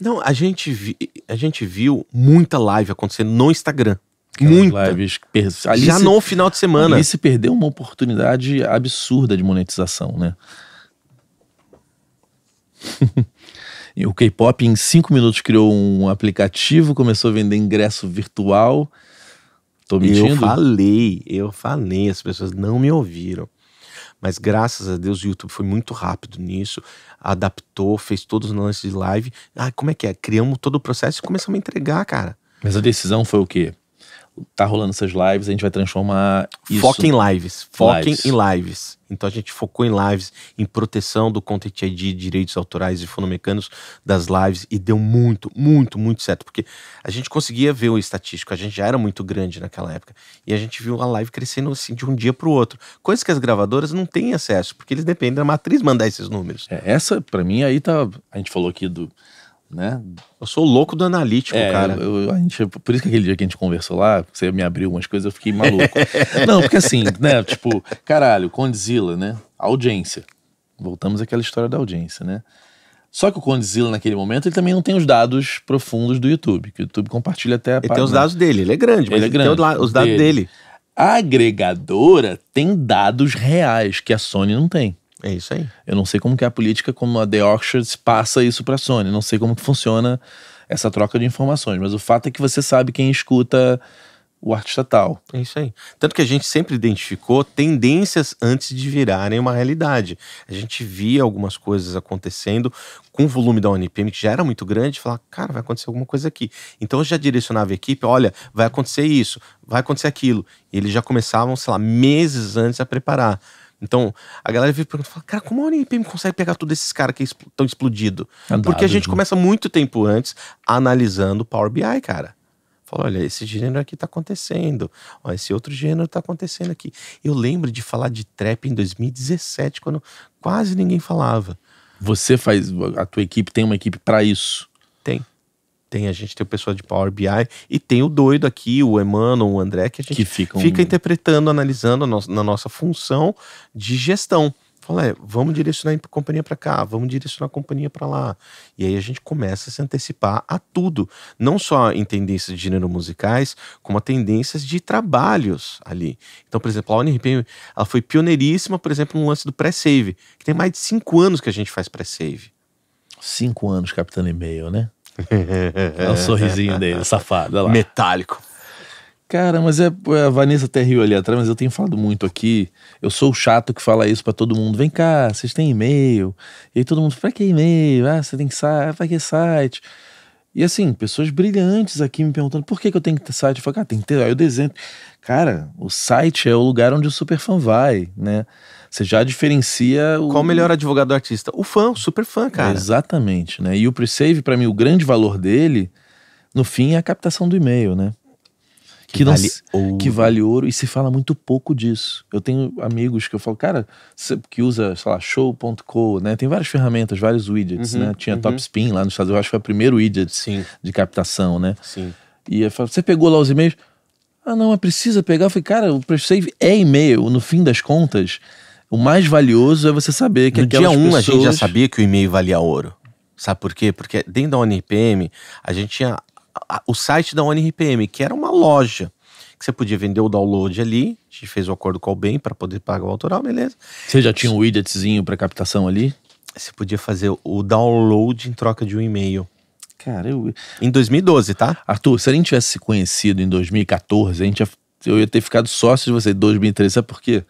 Não, a gente, vi, a gente viu muita live acontecendo no Instagram. muitas Lives ali já se, no final de semana. E se perdeu uma oportunidade absurda de monetização, né? o K-pop em cinco minutos criou um aplicativo, começou a vender ingresso virtual. Tô mentindo? Eu falei, eu falei, as pessoas não me ouviram. Mas graças a Deus o YouTube foi muito rápido nisso, adaptou, fez todos os lances de live. Ah, como é que é? Criamos todo o processo e começamos a entregar, cara. Mas a decisão foi o quê? tá rolando essas lives, a gente vai transformar isso. Foca em lives. Foquem lives. em lives. Então a gente focou em lives, em proteção do Content ID, direitos autorais e fonomecanos das lives e deu muito, muito, muito certo. Porque a gente conseguia ver o estatístico, a gente já era muito grande naquela época. E a gente viu a live crescendo assim de um dia para o outro. Coisas que as gravadoras não têm acesso, porque eles dependem da matriz mandar esses números. É, essa, para mim, aí tá. A gente falou aqui do né? Eu sou louco do analítico, é, cara. Eu, a gente, por isso que aquele dia que a gente conversou lá, você me abriu umas coisas, eu fiquei maluco. Não, porque assim, né? Tipo, caralho, Condzilla, né? Audiência. Voltamos àquela história da audiência, né? Só que o Condzilla, naquele momento, ele também não tem os dados profundos do YouTube, que o YouTube compartilha até a Ele tem os dados dele, ele é grande, mas ele, é grande, tem os dados dele. dele. A agregadora tem dados reais que a Sony não tem. É isso aí. Eu não sei como que é a política como a The Orchards passa isso para a Sony. Não sei como que funciona essa troca de informações, mas o fato é que você sabe quem escuta o artista tal. É isso aí. Tanto que a gente sempre identificou tendências antes de virarem uma realidade. A gente via algumas coisas acontecendo com o volume da ONPM que já era muito grande, falar, cara, vai acontecer alguma coisa aqui. Então eu já direcionava a equipe, olha, vai acontecer isso, vai acontecer aquilo. E eles já começavam, sei lá, meses antes a preparar. Então, a galera vive perguntando, fala, cara, como a ONPM consegue pegar todos esses caras que é estão explodidos? Porque a gente começa muito tempo antes analisando o Power BI, cara. Fala, olha, esse gênero aqui tá acontecendo, ó, esse outro gênero tá acontecendo aqui. Eu lembro de falar de trap em 2017, quando quase ninguém falava. Você faz, a tua equipe tem uma equipe para isso? Tem tem a gente tem o pessoal de Power BI e tem o doido aqui, o Emmanuel, o André, que a gente que fica interpretando, analisando no, na nossa função de gestão. Fala, é, vamos direcionar a companhia para cá, vamos direcionar a companhia para lá. E aí a gente começa a se antecipar a tudo, não só em tendências de gênero musicais, como a tendências de trabalhos ali. Então, por exemplo, a ONRP ela foi pioneiríssima, por exemplo, no lance do pré-save, que tem mais de cinco anos que a gente faz pré-save. Cinco anos, Capitão E-mail, né? é o sorrisinho dele, safado. Olha lá. Metálico. Cara, mas é, é, a Vanessa até riu ali atrás, mas eu tenho falado muito aqui. Eu sou o chato que fala isso para todo mundo. Vem cá, vocês têm e-mail. E aí todo mundo, pra que e-mail? Ah, você tem que site, pra que site? E assim, pessoas brilhantes aqui me perguntando por que, que eu tenho que ter site. Eu falo, cara, ah, tem que ter. Aí eu desenho. Cara, o site é o lugar onde o superfã vai, né? Você já diferencia o... Qual o melhor advogado do artista? O fã, o super fã, cara. É, exatamente, né? E o PreSave para mim, o grande valor dele, no fim, é a captação do e-mail, né? Que, que, vale ouro. que vale ouro e se fala muito pouco disso. Eu tenho amigos que eu falo, cara, você que usa, sei lá, show.co, né? Tem várias ferramentas, vários widgets, uhum, né? Tinha uhum. Topspin lá nos Estados Unidos, acho que foi o primeiro widget Sim. de captação, né? Sim. E eu falo, você pegou lá os e-mails? Ah, não, mas precisa pegar. Eu falei, cara, o PreSave é e-mail, no fim das contas. O mais valioso é você saber que no aquelas dia 1 um, a gente já sabia que o e-mail valia ouro. Sabe por quê? Porque dentro da ONRPM, a gente tinha o site da ONRPM, que era uma loja que você podia vender o download ali. A gente fez o um acordo com o bem para poder pagar o autoral, beleza. Você já tinha um widgetzinho para captação ali? Você podia fazer o download em troca de um e-mail. Cara, eu. Em 2012, tá? Arthur, se a gente tivesse se conhecido em 2014, a gente ia... eu ia ter ficado sócio de você em 2013. Sabe por quê?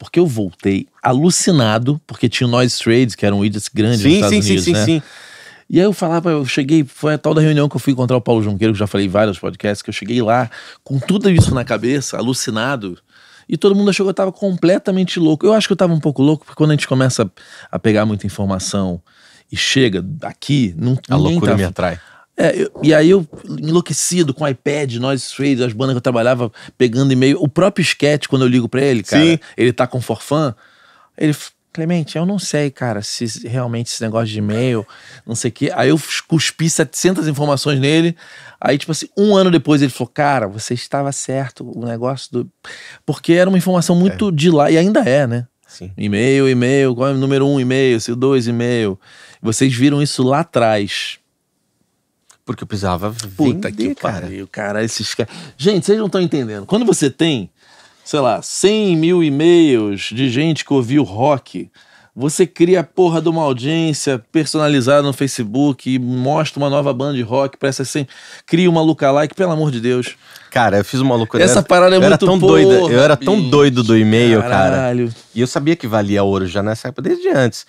porque eu voltei alucinado, porque tinha o Noise Trades, que era um widget grande sim, nos Estados sim, Unidos, sim, né? Sim, sim, E aí eu falava, eu cheguei, foi a tal da reunião que eu fui encontrar o Paulo Junqueiro, que já falei em vários podcasts, que eu cheguei lá com tudo isso na cabeça, alucinado, e todo mundo achou que eu tava completamente louco. Eu acho que eu tava um pouco louco, porque quando a gente começa a pegar muita informação e chega aqui, não, a loucura tá, me atrai. É, eu, e aí eu, enlouquecido com iPad, nós Trade, as bandas que eu trabalhava, pegando e-mail. O próprio sketch, quando eu ligo pra ele, cara, Sim. ele tá com forfã, ele. Clemente, eu não sei, cara, se realmente esse negócio de e-mail, não sei o quê. Aí eu cuspi 700 informações nele. Aí, tipo assim, um ano depois ele falou: Cara, você estava certo, o negócio do. Porque era uma informação muito é. de lá, e ainda é, né? Sim. E-mail, e-mail, qual é o número um, e-mail, se dois, e-mail. Vocês viram isso lá atrás. Porque eu precisava Puta que cara. pariu, cara. Esses caras... Gente, vocês não estão entendendo. Quando você tem, sei lá, 100 mil e-mails de gente que ouviu rock você cria a porra de uma audiência personalizada no Facebook e mostra uma nova banda de rock para essa assim, cria uma lookalike, pelo amor de Deus. Cara, eu fiz uma loucura. Essa parada é eu muito era tão porra, doida. Eu era tão bicho, doido do e-mail, caralho. cara. E eu sabia que valia ouro já nessa época, desde antes.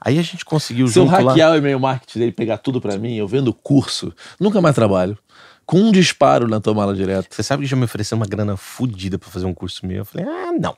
Aí a gente conseguiu Se eu hackear lá... o e-mail marketing dele, pegar tudo para mim, eu vendo curso, nunca mais trabalho. Com um disparo na tua mala direto. Você sabe que já me ofereceu uma grana fodida para fazer um curso meu? Eu falei, ah, não.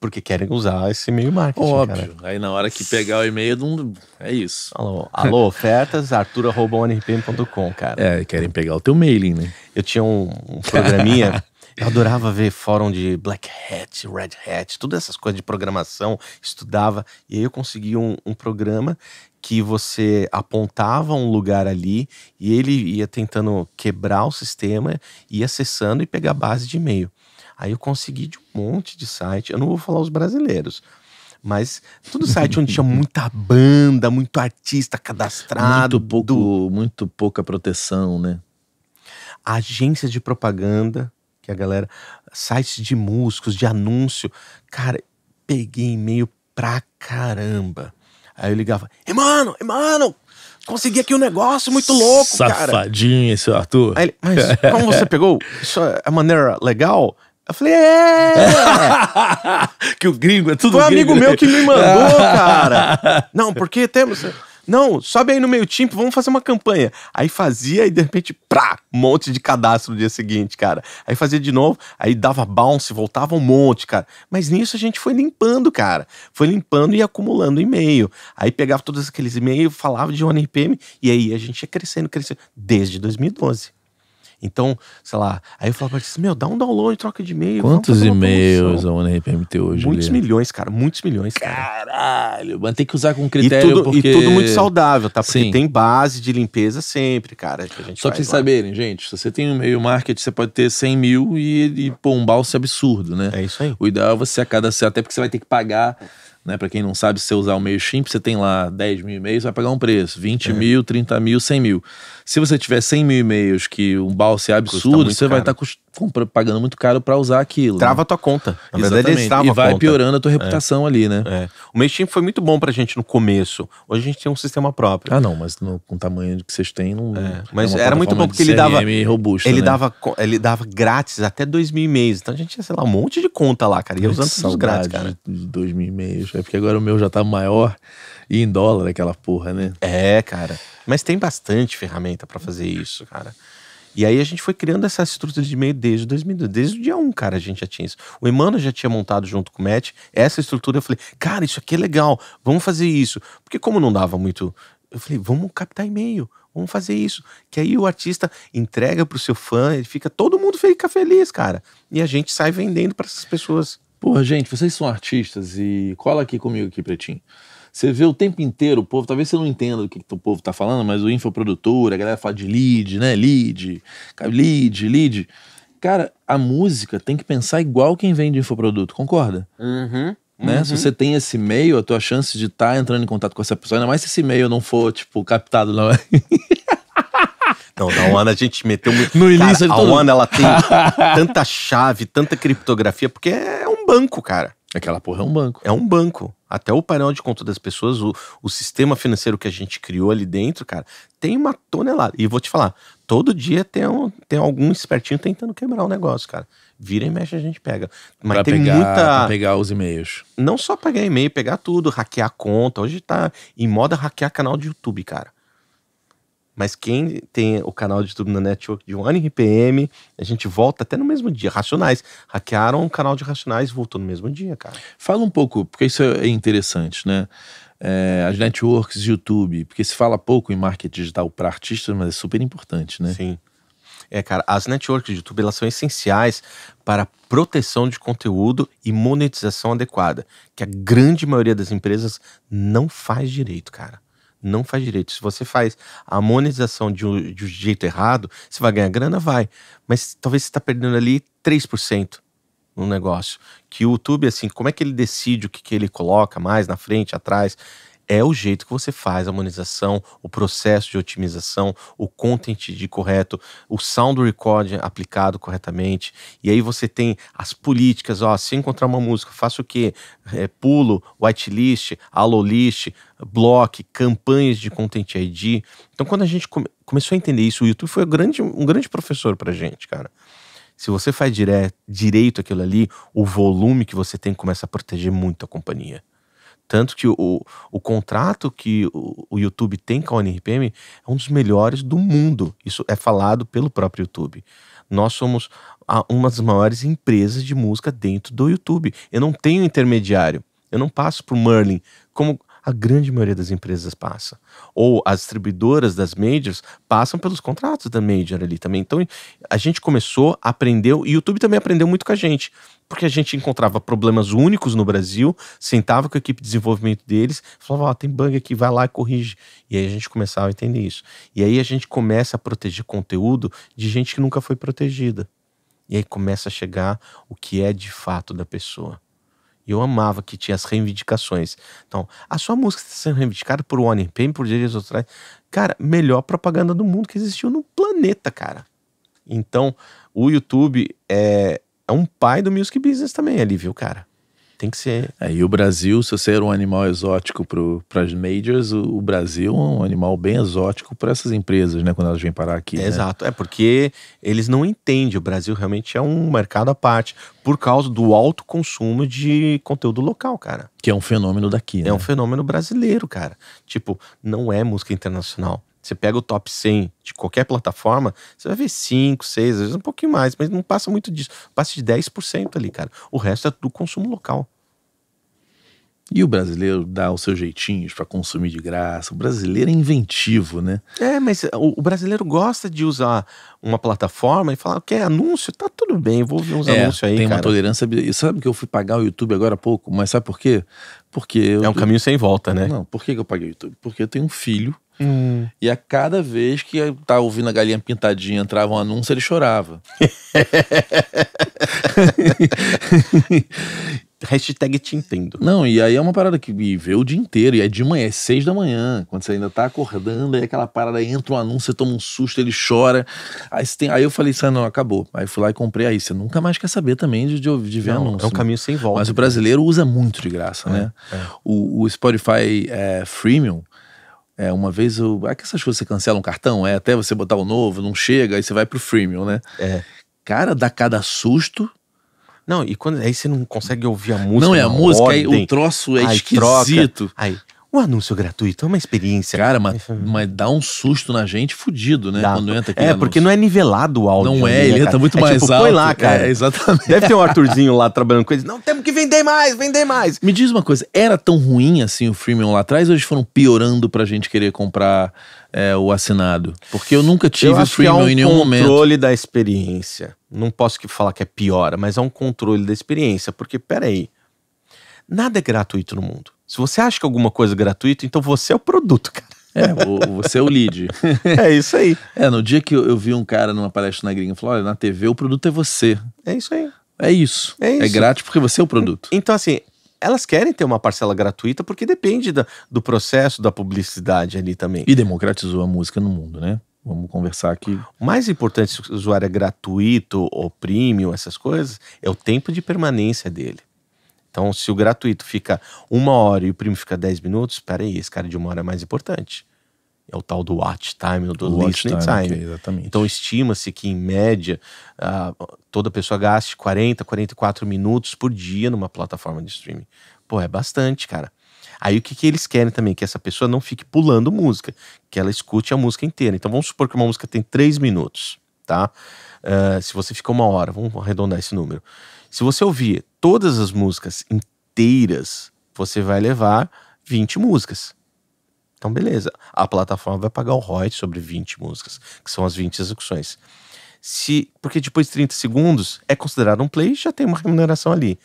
Porque querem usar esse e-mail marketing. Óbvio. Cara. Aí na hora que pegar o e-mail, não... é isso. Alô, alô ofertas, artura.onrpm.com, cara. É, querem pegar o teu mailing, né? Eu tinha um, um programinha Eu adorava ver fórum de Black Hat, Red Hat, todas essas coisas de programação, estudava. E aí eu consegui um, um programa que você apontava um lugar ali e ele ia tentando quebrar o sistema, ia acessando e pegar base de e-mail. Aí eu consegui de um monte de site, eu não vou falar os brasileiros, mas tudo site onde tinha muita banda, muito artista cadastrado. Muito, pouco, muito pouca proteção, né? Agências de propaganda que a galera. Sites de músicos, de anúncio. Cara, peguei e-mail pra caramba. Aí eu ligava, mano, mano, consegui aqui um negócio muito louco, Safadinho, cara. Safadinho esse Arthur. Aí ele, mas como você pegou? Isso é maneira legal? Eu falei, é! que o gringo é tudo Foi um amigo meu que me mandou, cara. Não, porque temos... Não, sobe aí no meio tempo, vamos fazer uma campanha. Aí fazia e de repente, pra um monte de cadastro no dia seguinte, cara. Aí fazia de novo, aí dava bounce, voltava um monte, cara. Mas nisso a gente foi limpando, cara. Foi limpando e acumulando e-mail. Aí pegava todos aqueles e-mails, falava de onerpm e aí a gente ia crescendo, crescendo, desde 2012. Então, sei lá, aí eu falava pra meu, dá um download, troca de e-mail. Quantos e-mails a UNRPM tem hoje? Muitos milhões, cara, muitos milhões. Cara. Caralho, mas tem que usar com critério. E tudo, porque... e tudo muito saudável, tá? Porque Sim. tem base de limpeza sempre, cara. Que Só pra vocês lá. saberem, gente, se você tem um e-mail marketing, você pode ter 100 mil e, e pô, um balse absurdo, né? É isso aí. O ideal é você a cada, até porque você vai ter que pagar né? Para quem não sabe, se você usar o MailChimp, você tem lá 10 mil e-mails, vai pagar um preço, 20 é. mil, 30 mil, 100 mil. Se você tiver 100 mil e-mails que um balse é absurdo, você caro. vai estar tá pagando muito caro para usar aquilo. Trava né? a tua conta. Na Exatamente. verdade, E vai piorando a tua é. reputação é. ali, né? É. O MailChimp foi muito bom pra gente no começo. Hoje a gente tem um sistema próprio. Ah, não, mas no, com o tamanho que vocês têm, não. É. é mas era muito bom porque ele dava. Robusta, ele, né? dava ele dava grátis até 2 mil e-mails. Então a gente tinha, sei lá, um monte de conta lá, cara. E usando todos grátis, cara. 2 mil e-mails. É porque agora o meu já tá maior. E em dólar, aquela porra, né? É, cara. Mas tem bastante ferramenta para fazer isso, cara. E aí a gente foi criando essa estrutura de e-mail desde 2002. Desde o dia 1, cara, a gente já tinha isso. O Emmanuel já tinha montado junto com o Matt essa estrutura. Eu falei, cara, isso aqui é legal, vamos fazer isso. Porque como não dava muito... Eu falei, vamos captar e-mail, vamos fazer isso. Que aí o artista entrega pro seu fã, ele fica... Todo mundo fica feliz, cara. E a gente sai vendendo para essas pessoas. Porra, gente, vocês são artistas e cola aqui comigo aqui, Pretinho. Você vê o tempo inteiro o povo, talvez você não entenda o que, que o povo tá falando, mas o infoprodutor, a galera fala de lead, né? Lead, lead, lead. Cara, a música tem que pensar igual quem vende infoproduto, concorda? Uhum. Né? Uhum. Se você tem esse e-mail, a tua chance de estar tá entrando em contato com essa pessoa, ainda mais se esse e-mail não for, tipo, captado na hora. Não, na One a gente meteu muito. No início cara, a One, ela tem tanta chave, tanta criptografia, porque é um banco, cara. Aquela porra é um banco. É um banco até o painel de conta das pessoas, o, o sistema financeiro que a gente criou ali dentro, cara, tem uma tonelada. E vou te falar, todo dia tem, um, tem algum espertinho tentando quebrar o negócio, cara. Vira e mexe, a gente pega. Mas pra tem pegar, muita. Pra pegar os e-mails. Não só pegar e-mail, pegar tudo, hackear conta. Hoje tá em moda hackear canal de YouTube, cara. Mas quem tem o canal de YouTube na Network de One RPM, a gente volta até no mesmo dia. Racionais. Hackearam o canal de Racionais, voltou no mesmo dia, cara. Fala um pouco, porque isso é, é interessante, né? É, as networks, YouTube, porque se fala pouco em marketing digital para artistas, mas é super importante, né? Sim. É, cara, as networks de YouTube elas são essenciais para proteção de conteúdo e monetização adequada, que a grande maioria das empresas não faz direito, cara não faz direito. Se você faz a monetização de um, de um jeito errado, você vai ganhar grana? Vai. Mas talvez você está perdendo ali 3% no negócio. Que o YouTube, assim, como é que ele decide o que, que ele coloca mais na frente, atrás? é o jeito que você faz a monetização, o processo de otimização, o content de correto, o sound recording aplicado corretamente. E aí você tem as políticas, ó, se encontrar uma música, faço o quê? É, pulo, whitelist, list, block, campanhas de Content ID. Então quando a gente come, começou a entender isso, o YouTube foi um grande, um grande professor pra gente, cara. Se você faz dire, direito aquilo ali, o volume que você tem começa a proteger muito a companhia. Tanto que o, o contrato que o, o YouTube tem com a NRPM é um dos melhores do mundo. Isso é falado pelo próprio YouTube. Nós somos a, uma das maiores empresas de música dentro do YouTube. Eu não tenho intermediário. Eu não passo o Merlin. Como a grande maioria das empresas passa. Ou as distribuidoras das majors passam pelos contratos da major ali também. Então a gente começou, aprendeu, e o YouTube também aprendeu muito com a gente. Porque a gente encontrava problemas únicos no Brasil, sentava com a equipe de desenvolvimento deles, falava, ó, oh, tem bug aqui, vai lá e corrige. E aí a gente começava a entender isso. E aí a gente começa a proteger conteúdo de gente que nunca foi protegida. E aí começa a chegar o que é de fato da pessoa. E eu amava que tinha as reivindicações. Então, a sua música está sendo reivindicada por OnePay, por direitos autorais. Cara, melhor propaganda do mundo que existiu no planeta, cara. Então, o YouTube é, é um pai do music business também ali, viu, cara? Tem que ser. É, e o Brasil, se você era um animal exótico para as majors, o, o, Brasil é um animal bem exótico para essas empresas, né? Quando elas vêm parar aqui. É, né? Exato, é porque eles não entendem. O Brasil realmente é um mercado à parte por causa do alto consumo de conteúdo local, cara. Que é um fenômeno daqui, né? É um né? fenômeno brasileiro, cara. Tipo, não é música internacional. Você pega o top 100 de qualquer plataforma, você vai ver 5, 6, às vezes um pouquinho mais, mas não passa muito disso. Passa de 10% ali, cara. O resto é do consumo local. E o brasileiro dá os seus jeitinhos para consumir de graça. O brasileiro é inventivo, né? É, mas o, o brasileiro gosta de usar uma plataforma e falar: quer anúncio? Tá tudo bem, vou ver uns é, anúncios aí. Tem cara. uma tolerância. E sabe que eu fui pagar o YouTube agora há pouco, mas sabe por quê? Porque. Eu, é um caminho sem volta, né? Não, por que, que eu paguei o YouTube? Porque eu tenho um filho Hum. E a cada vez que eu tava ouvindo a galinha pintadinha entrava um anúncio, ele chorava. Hashtag te entendo. Não, e aí é uma parada que vê o dia inteiro, e é de manhã, é seis da manhã, quando você ainda tá acordando, aí aquela parada, entra um anúncio, você toma um susto, ele chora. Aí, tem, aí eu falei, isso não, acabou. Aí fui lá e comprei, aí você nunca mais quer saber também de, de, de ver não, anúncio. É um né? caminho sem volta. Mas o né? brasileiro usa muito de graça, é, né? É. O, o, Spotify é, Freemium, é, uma vez eu. É que essas coisas você cancela um cartão, é até você botar o novo, não chega, aí você vai pro freemium, né? É. Cara, dá cada susto. Não, e quando aí você não consegue ouvir a música. Não, é a música, ordem, aí o troço é esquisito. Troca, aí um anúncio gratuito, é uma experiência. Cara, mas, mas dá um susto na gente fudido, né? Dá. Quando entra aqui. É, anúncio. porque não é nivelado o áudio. Não é, né, ele entra muito é, mais tipo, alto. Põe lá, é, cara. É, exatamente. Deve ter um Arthurzinho lá trabalhando com ele. Não, temos que vender mais, vender mais. Me diz uma coisa, era tão ruim assim o freemium lá atrás ou eles foram piorando pra gente querer comprar é, o assinado? Porque eu nunca tive eu o freemium é um em nenhum momento. controle da experiência. Não posso que falar que é piora, mas é um controle da experiência. Porque, peraí, nada é gratuito no mundo. Se você acha que é alguma coisa é gratuita, então você é o produto, cara. É, você é o lead. é isso aí. É, no dia que eu, eu vi um cara numa palestra na gringa e falou: olha, na TV o produto é você. É isso aí. É isso. É, é isso. é grátis porque você é o produto. Então, assim, elas querem ter uma parcela gratuita porque depende da, do processo da publicidade ali também. E democratizou a música no mundo, né? Vamos conversar aqui. O mais importante, se o usuário é gratuito ou premium, essas coisas, é o tempo de permanência dele. Então, se o gratuito fica uma hora e o primo fica 10 minutos, peraí, esse cara é de uma hora é mais importante. É o tal do watch time ou do watch listening time. time. exatamente. Então, estima-se que, em média, uh, toda pessoa gaste 40, 44 minutos por dia numa plataforma de streaming. Pô, é bastante, cara. Aí o que, que eles querem também? Que essa pessoa não fique pulando música, que ela escute a música inteira. Então vamos supor que uma música tem 3 minutos, tá? Uh, se você ficou uma hora, vamos arredondar esse número. Se você ouvir todas as músicas inteiras, você vai levar 20 músicas. Então, beleza. A plataforma vai pagar o royalties sobre 20 músicas, que são as 20 execuções. Se, porque depois de 30 segundos é considerado um play e já tem uma remuneração ali.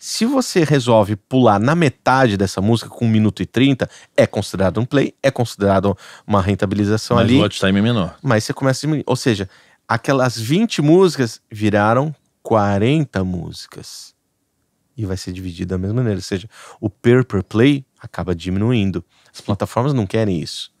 Se você resolve pular na metade dessa música com 1 minuto e 30, é considerado um play, é considerado uma rentabilização mas ali. Mas o watch time é menor. Mas você começa a diminuir. Ou seja, aquelas 20 músicas viraram 40 músicas e vai ser dividido da mesma maneira. Ou seja, o peer per play acaba diminuindo. As plataformas não querem isso.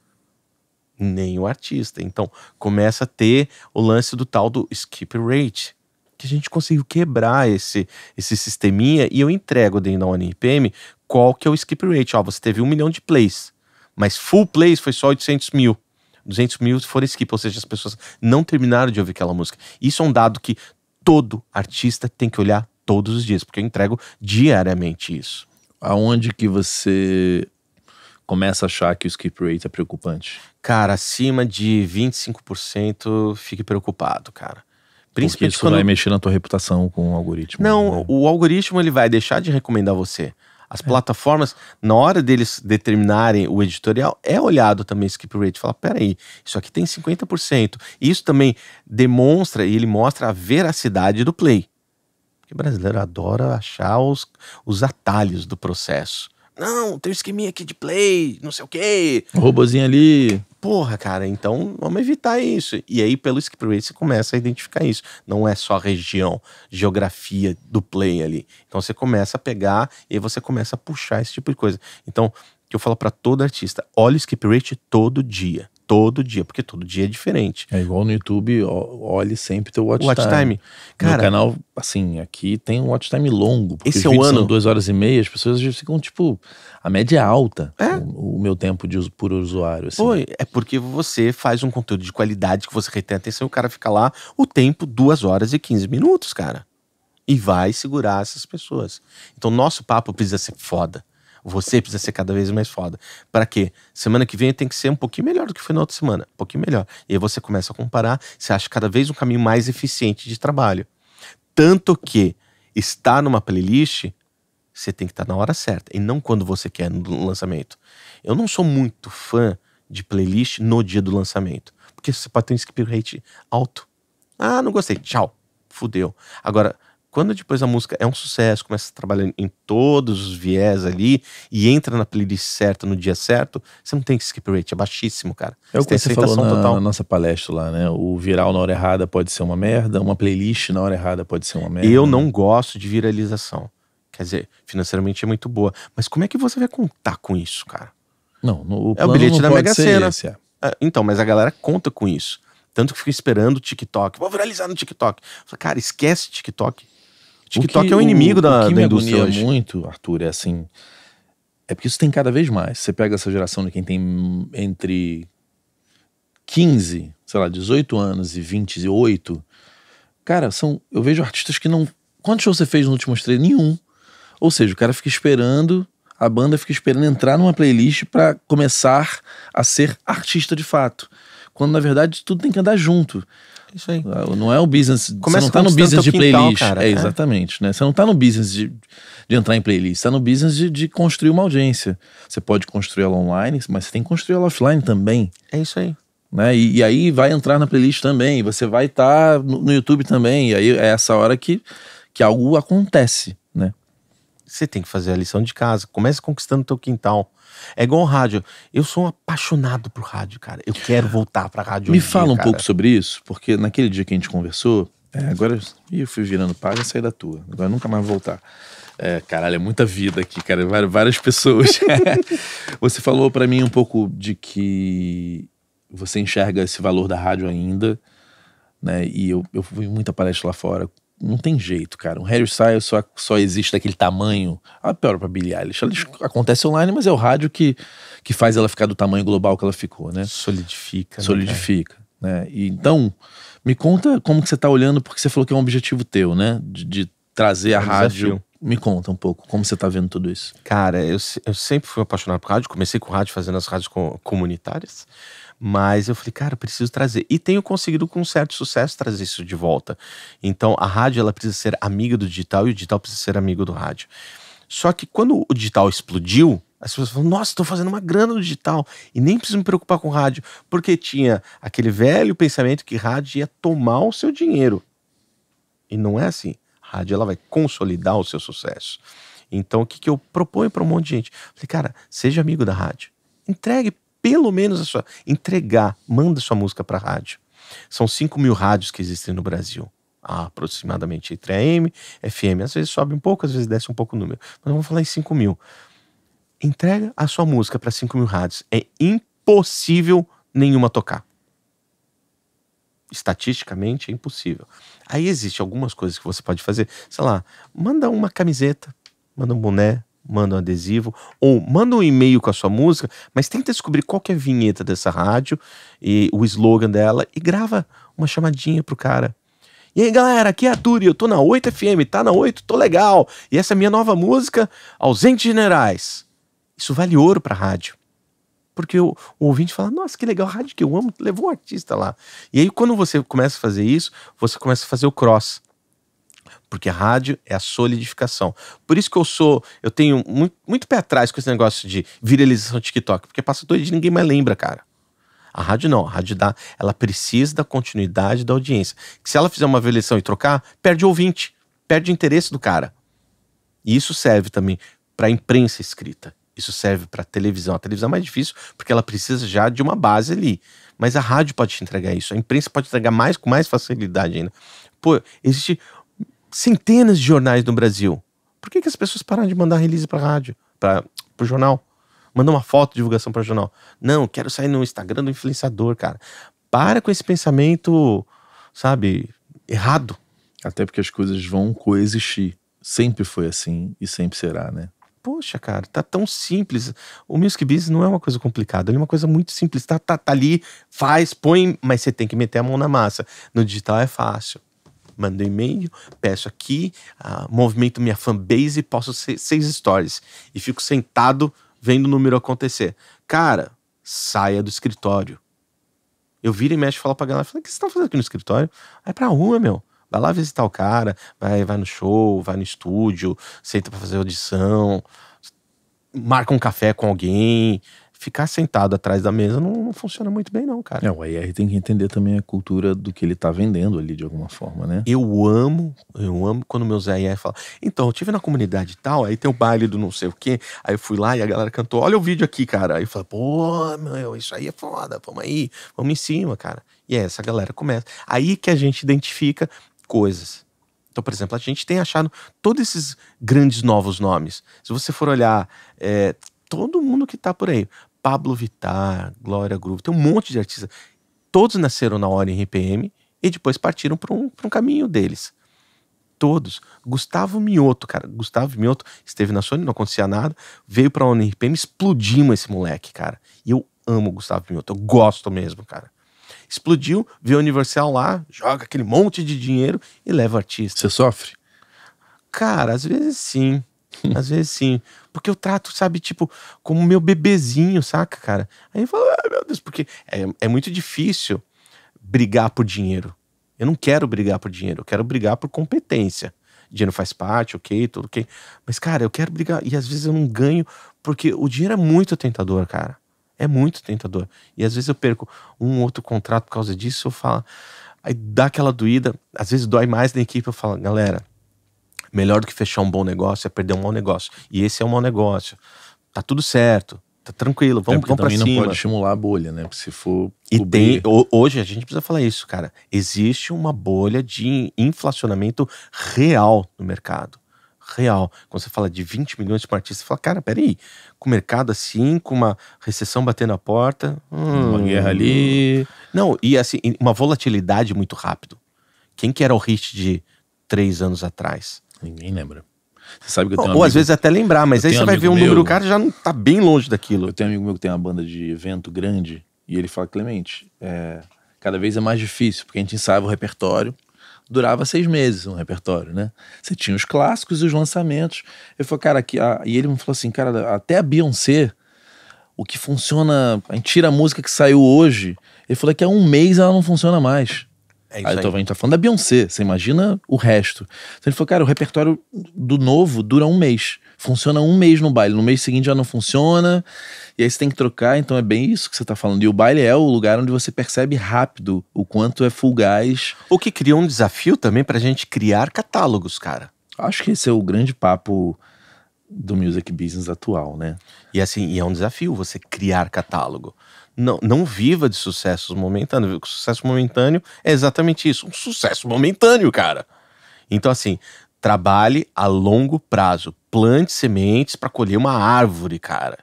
Nem o artista. Então, começa a ter o lance do tal do skip rate. Que a gente conseguiu quebrar esse, esse sisteminha e eu entrego dentro da ONPM qual que é o skip rate. Ó, você teve um milhão de plays, mas full plays foi só 800 mil. 200 mil foram skip, ou seja, as pessoas não terminaram de ouvir aquela música. Isso é um dado que todo artista tem que olhar todos os dias, porque eu entrego diariamente isso. Aonde que você começa a achar que o skip rate é preocupante? Cara, acima de 25%, fique preocupado, cara. Principalmente Porque isso quando... vai mexer na tua reputação com o algoritmo. Não, né? o algoritmo ele vai deixar de recomendar você. As é. plataformas, na hora deles determinarem o editorial, é olhado também skip rate. Fala, peraí, isso aqui tem 50%. Isso também demonstra e ele mostra a veracidade do play. Porque brasileiro adora achar os, os atalhos do processo. Não, tem um esqueminha aqui de play, não sei o quê. Robozinho ali. Porra, cara, então vamos evitar isso. E aí, pelo skip rate você começa a identificar isso. Não é só região, geografia do play ali. Então você começa a pegar e você começa a puxar esse tipo de coisa. Então, que eu falo para todo artista, olha o skip rate todo dia todo dia, porque todo dia é diferente. É igual no YouTube, olhe sempre teu watch, watch time. time. Cara, no canal, assim, aqui tem um watch time longo. Porque esse é o ano. São duas horas e meia, as pessoas ficam tipo. A média é alta. É? O, o meu tempo de uso, por usuário. Assim. Foi, é porque você faz um conteúdo de qualidade que você retém a atenção e o cara fica lá o tempo, duas horas e quinze minutos, cara. E vai segurar essas pessoas. Então, nosso papo precisa ser foda. Você precisa ser cada vez mais foda. Para quê? Semana que vem tem que ser um pouquinho melhor do que foi na outra semana, um pouquinho melhor. E aí você começa a comparar, você acha cada vez um caminho mais eficiente de trabalho. Tanto que estar numa playlist, você tem que estar na hora certa e não quando você quer no lançamento. Eu não sou muito fã de playlist no dia do lançamento, porque você pode ter um skip rate alto. Ah, não gostei, tchau, fudeu. Agora, quando depois a música é um sucesso, começa a trabalhar em todos os viés ali e entra na playlist certa no dia certo, você não tem que skip rate, é baixíssimo, cara. É o que você falou na, total. na nossa palestra lá, né? O viral na hora errada pode ser uma merda, uma playlist na hora errada pode ser uma merda. Eu não gosto de viralização. Quer dizer, financeiramente é muito boa. Mas como é que você vai contar com isso, cara? Não, no, o é o bilhete da Mega Sena. É. Ah, então, mas a galera conta com isso. Tanto que fica esperando o TikTok. Vou viralizar no TikTok. cara, esquece TikTok TikTok que, é um inimigo o, da, o que da me indústria. hoje. muito, Arthur, é assim. É porque isso tem cada vez mais. Você pega essa geração de quem tem entre 15, sei lá, 18 anos e 28. Cara, são, eu vejo artistas que não. Quantos shows você fez nos últimos três? Nenhum. Ou seja, o cara fica esperando, a banda fica esperando entrar numa playlist para começar a ser artista de fato. Quando na verdade tudo tem que andar junto isso aí. Não é o business. Começa você não tá no business de quintal, playlist. Cara, é, é, exatamente, né? Você não tá no business de, de entrar em playlist, tá no business de, de construir uma audiência. Você pode construir ela online, mas você tem que construir ela offline também. É isso aí. Né? E, e aí vai entrar na playlist também, você vai estar tá no, no, YouTube também, e aí é essa hora que, que algo acontece, né? Você tem que fazer a lição de casa. Comece conquistando o teu quintal. É igual o rádio. Eu sou um apaixonado por rádio, cara. Eu quero voltar pra rádio. Me um fala dia, um cara. pouco sobre isso, porque naquele dia que a gente conversou, é, agora eu fui virando paga e saí da tua. Agora nunca mais vou voltar. É, caralho, é muita vida aqui, cara. Várias, várias pessoas. você falou para mim um pouco de que você enxerga esse valor da rádio ainda, né? E eu, eu fui muita palestra lá fora não tem jeito, cara. O Harry Styles só, só existe daquele tamanho. A ah, própria Billie Eilish. Ela uhum. acontece online, mas é o rádio que, que faz ela ficar do tamanho global que ela ficou, né? Solidifica. Né, Solidifica. Né, né? E, então, me conta como que você tá olhando, porque você falou que é um objetivo teu, né? De, de trazer a é rádio. Desafio. Me conta um pouco como você tá vendo tudo isso. Cara, eu, eu sempre fui apaixonado por rádio. Comecei com rádio, fazendo as rádios comunitárias. Mas eu falei, cara, preciso trazer. E tenho conseguido com certo sucesso trazer isso de volta. Então a rádio ela precisa ser amiga do digital e o digital precisa ser amigo do rádio. Só que quando o digital explodiu, as pessoas falam, nossa, estou fazendo uma grana no digital e nem preciso me preocupar com rádio, porque tinha aquele velho pensamento que rádio ia tomar o seu dinheiro. E não é assim. A rádio ela vai consolidar o seu sucesso. Então, o que, que eu proponho para um monte de gente? Falei, cara, seja amigo da rádio. Entregue pelo menos a sua. Entregar, manda sua música para rádio. São 5 mil rádios que existem no Brasil. Ah, aproximadamente entre AM, FM. Às vezes sobe um pouco, às vezes desce um pouco o número. Mas vamos falar em 5 mil. Entrega a sua música para 5 mil rádios. É impossível nenhuma tocar. Estatisticamente é impossível. Aí existe algumas coisas que você pode fazer. Sei lá, manda uma camiseta, manda um boné, manda um adesivo, ou manda um e-mail com a sua música, mas tenta descobrir qual que é a vinheta dessa rádio e o slogan dela e grava uma chamadinha pro cara. E aí, galera, aqui é a Turi, eu tô na 8 FM, tá na 8, tô legal. E essa é a minha nova música, Ausentes Generais. Isso vale ouro pra rádio. Porque o, o ouvinte fala, nossa, que legal, rádio que eu amo, levou um artista lá. E aí, quando você começa a fazer isso, você começa a fazer o cross porque a rádio é a solidificação. Por isso que eu sou, eu tenho muito, muito pé atrás com esse negócio de viralização de TikTok, porque passa dois dias ninguém mais lembra, cara. A rádio não, a rádio dá, ela precisa da continuidade da audiência. Que se ela fizer uma avaliação e trocar, perde ouvinte, perde interesse do cara. E isso serve também para a imprensa escrita. Isso serve para televisão. A televisão é mais difícil porque ela precisa já de uma base ali. Mas a rádio pode te entregar isso. A imprensa pode entregar mais com mais facilidade ainda. Pô, existe centenas de jornais no Brasil. Por que, que as pessoas pararam de mandar release para rádio, para o jornal? Mandar uma foto de divulgação para o jornal. Não, quero sair no Instagram do influenciador, cara. Para com esse pensamento, sabe, errado. Até porque as coisas vão coexistir. Sempre foi assim e sempre será, né? Poxa, cara, tá tão simples. O music business não é uma coisa complicada, ele é uma coisa muito simples. Tá, tá, tá ali, faz, põe, mas você tem que meter a mão na massa. No digital é fácil mando um e-mail, peço aqui, uh, movimento minha fanbase e posto seis stories. E fico sentado vendo o número acontecer. Cara, saia do escritório. Eu viro e mexo e falo pra galera, falo, o que você estão fazendo aqui no escritório? É pra rua, meu. Vai lá visitar o cara, vai, vai no show, vai no estúdio, senta pra fazer audição, marca um café com alguém, ficar sentado atrás da mesa não, não funciona muito bem, não, cara. É, o AR tem que entender também a cultura do que ele tá vendendo ali de alguma forma, né? Eu amo, eu amo quando meus AR falam. Então, eu tive na comunidade tal, aí tem o baile do não sei o quê, aí eu fui lá e a galera cantou: olha o vídeo aqui, cara. Aí eu falei, pô, meu, isso aí é foda, vamos aí, vamos em cima, cara. E aí é, essa galera começa. Aí que a gente identifica coisas. Então, por exemplo, a gente tem achado todos esses grandes novos nomes. Se você for olhar é, todo mundo que está por aí, Pablo Vittar, Glória Groove, tem um monte de artistas. Todos nasceram na hora em RPM e depois partiram para um, um, caminho deles. Todos. Gustavo Mioto, cara. Gustavo Mioto esteve na Sony, não acontecia nada, veio pra Ona RPM, explodimos esse moleque, cara. E eu amo o Gustavo Mioto, eu gosto mesmo, cara. Explodiu, vê a Universal lá, joga aquele monte de dinheiro e leva o artista. Você sofre? Cara, às vezes sim. Às vezes sim. Porque eu trato, sabe, tipo, como meu bebezinho, saca, cara? Aí eu falo, ah, meu Deus, porque é, é muito difícil brigar por dinheiro. Eu não quero brigar por dinheiro, eu quero brigar por competência. Dinheiro faz parte, ok, tudo ok. Mas, cara, eu quero brigar e às vezes eu não ganho porque o dinheiro é muito tentador, cara. É muito tentador. E às vezes eu perco um outro contrato por causa disso, eu falo. Aí dá aquela doída, às vezes dói mais na equipe, eu falo, galera, Melhor do que fechar um bom negócio é perder um mau negócio. E esse é um mau negócio. Tá tudo certo. Tá tranquilo, vamos, é, vamos pra cima. não pode estimular a bolha, né? Porque se for... E tem... Hoje a gente precisa falar isso, cara. Existe uma bolha de inflacionamento real no mercado real. Quando você fala de 20 milhões de artistas, você fala, cara, peraí, com o mercado assim, com uma recessão batendo a porta. Hum, uma guerra ali. Não, e assim, uma volatilidade muito rápido. Quem que era o hit de três anos atrás? Ninguém lembra. Você sabe que eu tenho Ou um às vezes até lembrar, mas aí você vai ver um meu, número cara já não tá bem longe daquilo. Eu tenho um amigo meu que tem uma banda de evento grande e ele fala: Clemente, é, cada vez é mais difícil, porque a gente ensaiava o repertório. Durava seis meses um repertório, né? Você tinha os clássicos e os lançamentos. Eu falei, cara, aqui. A... E ele me falou assim, cara, até a Beyoncé, o que funciona. A gente tira a música que saiu hoje. Ele falou é que há um mês ela não funciona mais. É aí, aí. Tô, a gente tá falando da Beyoncé, você imagina o resto. Então ele falou, cara, o repertório do novo dura um mês. Funciona um mês no baile, no mês seguinte já não funciona, e aí você tem que trocar, então é bem isso que você tá falando. E o baile é o lugar onde você percebe rápido o quanto é fugaz. O que criou um desafio também pra gente criar catálogos, cara. Acho que esse é o grande papo do music business atual, né? E assim, e é um desafio você criar catálogo não, não viva de sucessos momentâneos. sucesso momentâneo é exatamente isso, um sucesso momentâneo, cara. Então, assim, trabalhe a longo prazo, plante sementes para colher uma árvore, cara,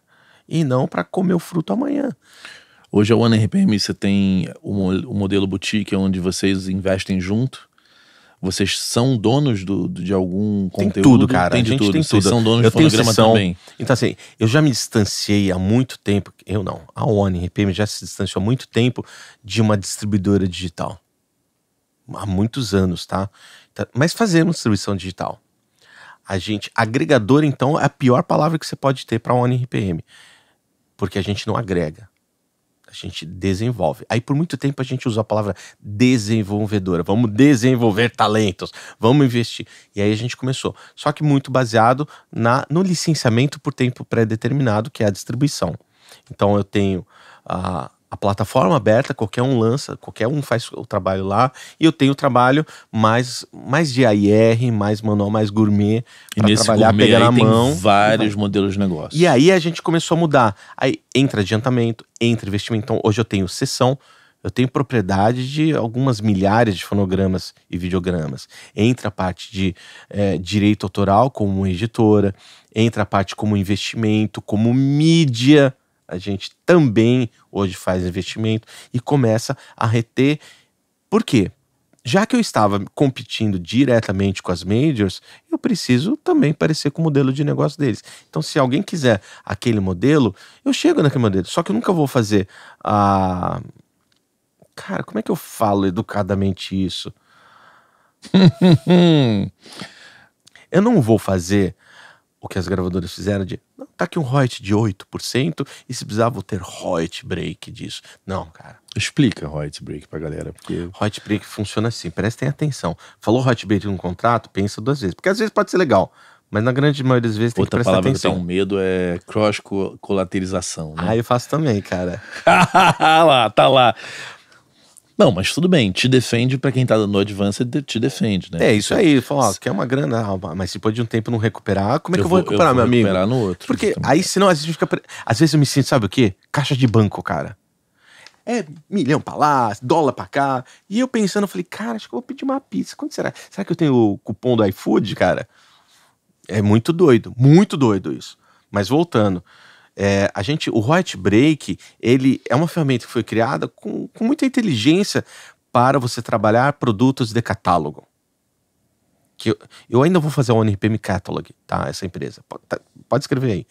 e não para comer o fruto amanhã. Hoje a One RPM você tem o o modelo boutique onde vocês investem junto vocês são donos do, de algum conteúdo? Tem tudo, cara. Tem de tudo. Tem Vocês são donos eu de fonograma também. Então, assim, eu já me distanciei há muito tempo. Eu não. A ONI, RPM, já se distanciou há muito tempo de uma distribuidora digital. Há muitos anos, tá? tá mas fazemos distribuição digital. A gente. Agregador, então, é a pior palavra que você pode ter para a ONI RPM. Porque a gente não agrega. A gente desenvolve. Aí por muito tempo a gente usou a palavra desenvolvedora. Vamos desenvolver talentos, vamos investir. E aí a gente começou. Só que muito baseado na, no licenciamento por tempo pré-determinado, que é a distribuição. Então eu tenho a, a plataforma aberta, qualquer um lança, qualquer um faz o trabalho lá, e eu tenho trabalho mais, mais de AIR, mais manual, mais gourmet, para trabalhar, gourmet, pegar na mão. vários modelos de negócio. E aí a gente começou a mudar. Aí entra adiantamento, entra investimento. Então hoje eu tenho sessão, eu tenho propriedade de algumas milhares de fonogramas e videogramas. Entra a parte de é, direito autoral como editora, entra a parte como investimento, como mídia a gente também hoje faz investimento e começa a reter. Por quê? Já que eu estava competindo diretamente com as majors, eu preciso também parecer com o modelo de negócio deles. Então, se alguém quiser aquele modelo, eu chego naquele modelo. Só que eu nunca vou fazer a. Cara, como é que eu falo educadamente isso? eu não vou fazer o que as gravadoras fizeram de não, tá aqui um royalty de 8% e se precisava ter royalty break disso. Não, cara. Explica royalty break pra galera, porque... Royalty break funciona assim, prestem atenção. Falou royalty break num contrato, pensa duas vezes, porque às vezes pode ser legal, mas na grande maioria das vezes Outra tem que prestar atenção. Outra palavra que dá um medo é cross-colaterização, né? Ah, eu faço também, cara. Ah, lá, tá lá. Não, mas tudo bem, te defende para quem tá dando advance, te defende, né? É, isso aí. Fala, ó, quer uma grana, ah, mas se pode de um tempo não recuperar, como é que eu, eu vou recuperar, eu vou meu recuperar amigo? no outro. Porque aí, senão, às vezes fica. Às vezes eu me sinto, sabe o quê? Caixa de banco, cara. É milhão pra lá, dólar pra cá. E eu pensando, eu falei, cara, acho que eu vou pedir uma pizza. Quando será? Será que eu tenho o cupom do iFood, cara? É muito doido, muito doido isso. Mas voltando. É, a gente, o Hot Break, ele é uma ferramenta que foi criada com, com muita inteligência para você trabalhar produtos de catálogo. Que eu, eu ainda vou fazer o ONPM Catalog, tá? Essa empresa. Pode, tá, pode escrever aí.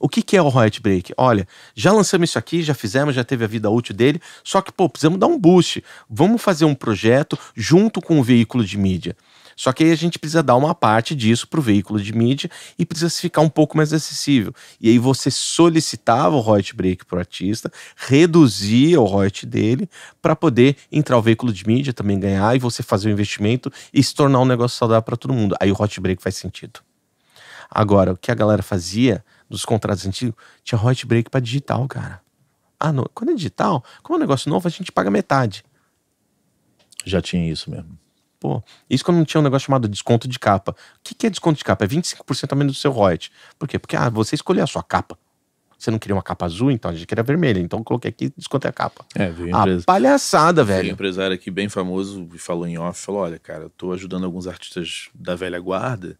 O que, que é o Hot Break? Olha, já lançamos isso aqui, já fizemos, já teve a vida útil dele, só que, pô, precisamos dar um boost. Vamos fazer um projeto junto com o veículo de mídia. Só que aí a gente precisa dar uma parte disso para o veículo de mídia e precisa ficar um pouco mais acessível. E aí você solicitava o royalty break para o artista, reduzia o royalty dele para poder entrar o veículo de mídia, também ganhar e você fazer o investimento e se tornar um negócio saudável para todo mundo. Aí o royalty break faz sentido. Agora, o que a galera fazia nos contratos antigos tinha royalty break para digital, cara. Ah, não. quando é digital, como é um negócio novo, a gente paga metade. Já tinha isso mesmo. Pô, isso quando não tinha um negócio chamado desconto de capa. O que, que é desconto de capa? É 25% a menos do seu royalties. Por quê? Porque ah, você escolheu a sua capa. Você não queria uma capa azul, então a gente queria vermelha. Então coloquei aqui, desconto é a capa. É, veio a ah, empresa... palhaçada, velho. Veio um empresário aqui bem famoso falou em off, falou, olha, cara, eu tô ajudando alguns artistas da velha guarda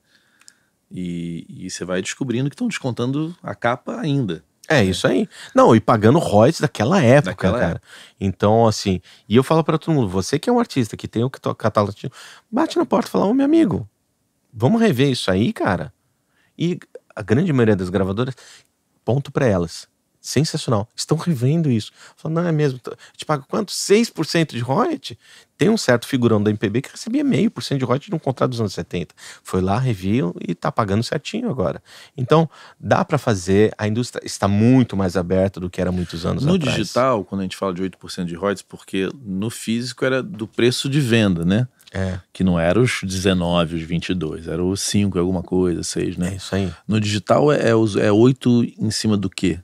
e, e você vai descobrindo que estão descontando a capa ainda. É, é isso aí. Não, e pagando royalties daquela época, daquela cara. Época. Então, assim, e eu falo para todo mundo, você que é um artista, que tem o catálogo, bate na porta e fala, ô oh, meu amigo, vamos rever isso aí, cara. E a grande maioria das gravadoras, ponto para elas. Sensacional. Estão revendo isso. Falando, não é mesmo? te pago quanto? 6% de royalty? tem um certo figurão da MPB que recebia meio por cento de royalties de um contrato dos anos 70. Foi lá, reviu e tá pagando certinho agora. Então, dá para fazer, a indústria está muito mais aberta do que era muitos anos no atrás. No digital, quando a gente fala de 8% de royalties, porque no físico era do preço de venda, né? É. Que não era os 19, os 22, era os 5, alguma coisa, 6, né? É isso aí. No digital é, é, 8 é em cima do quê?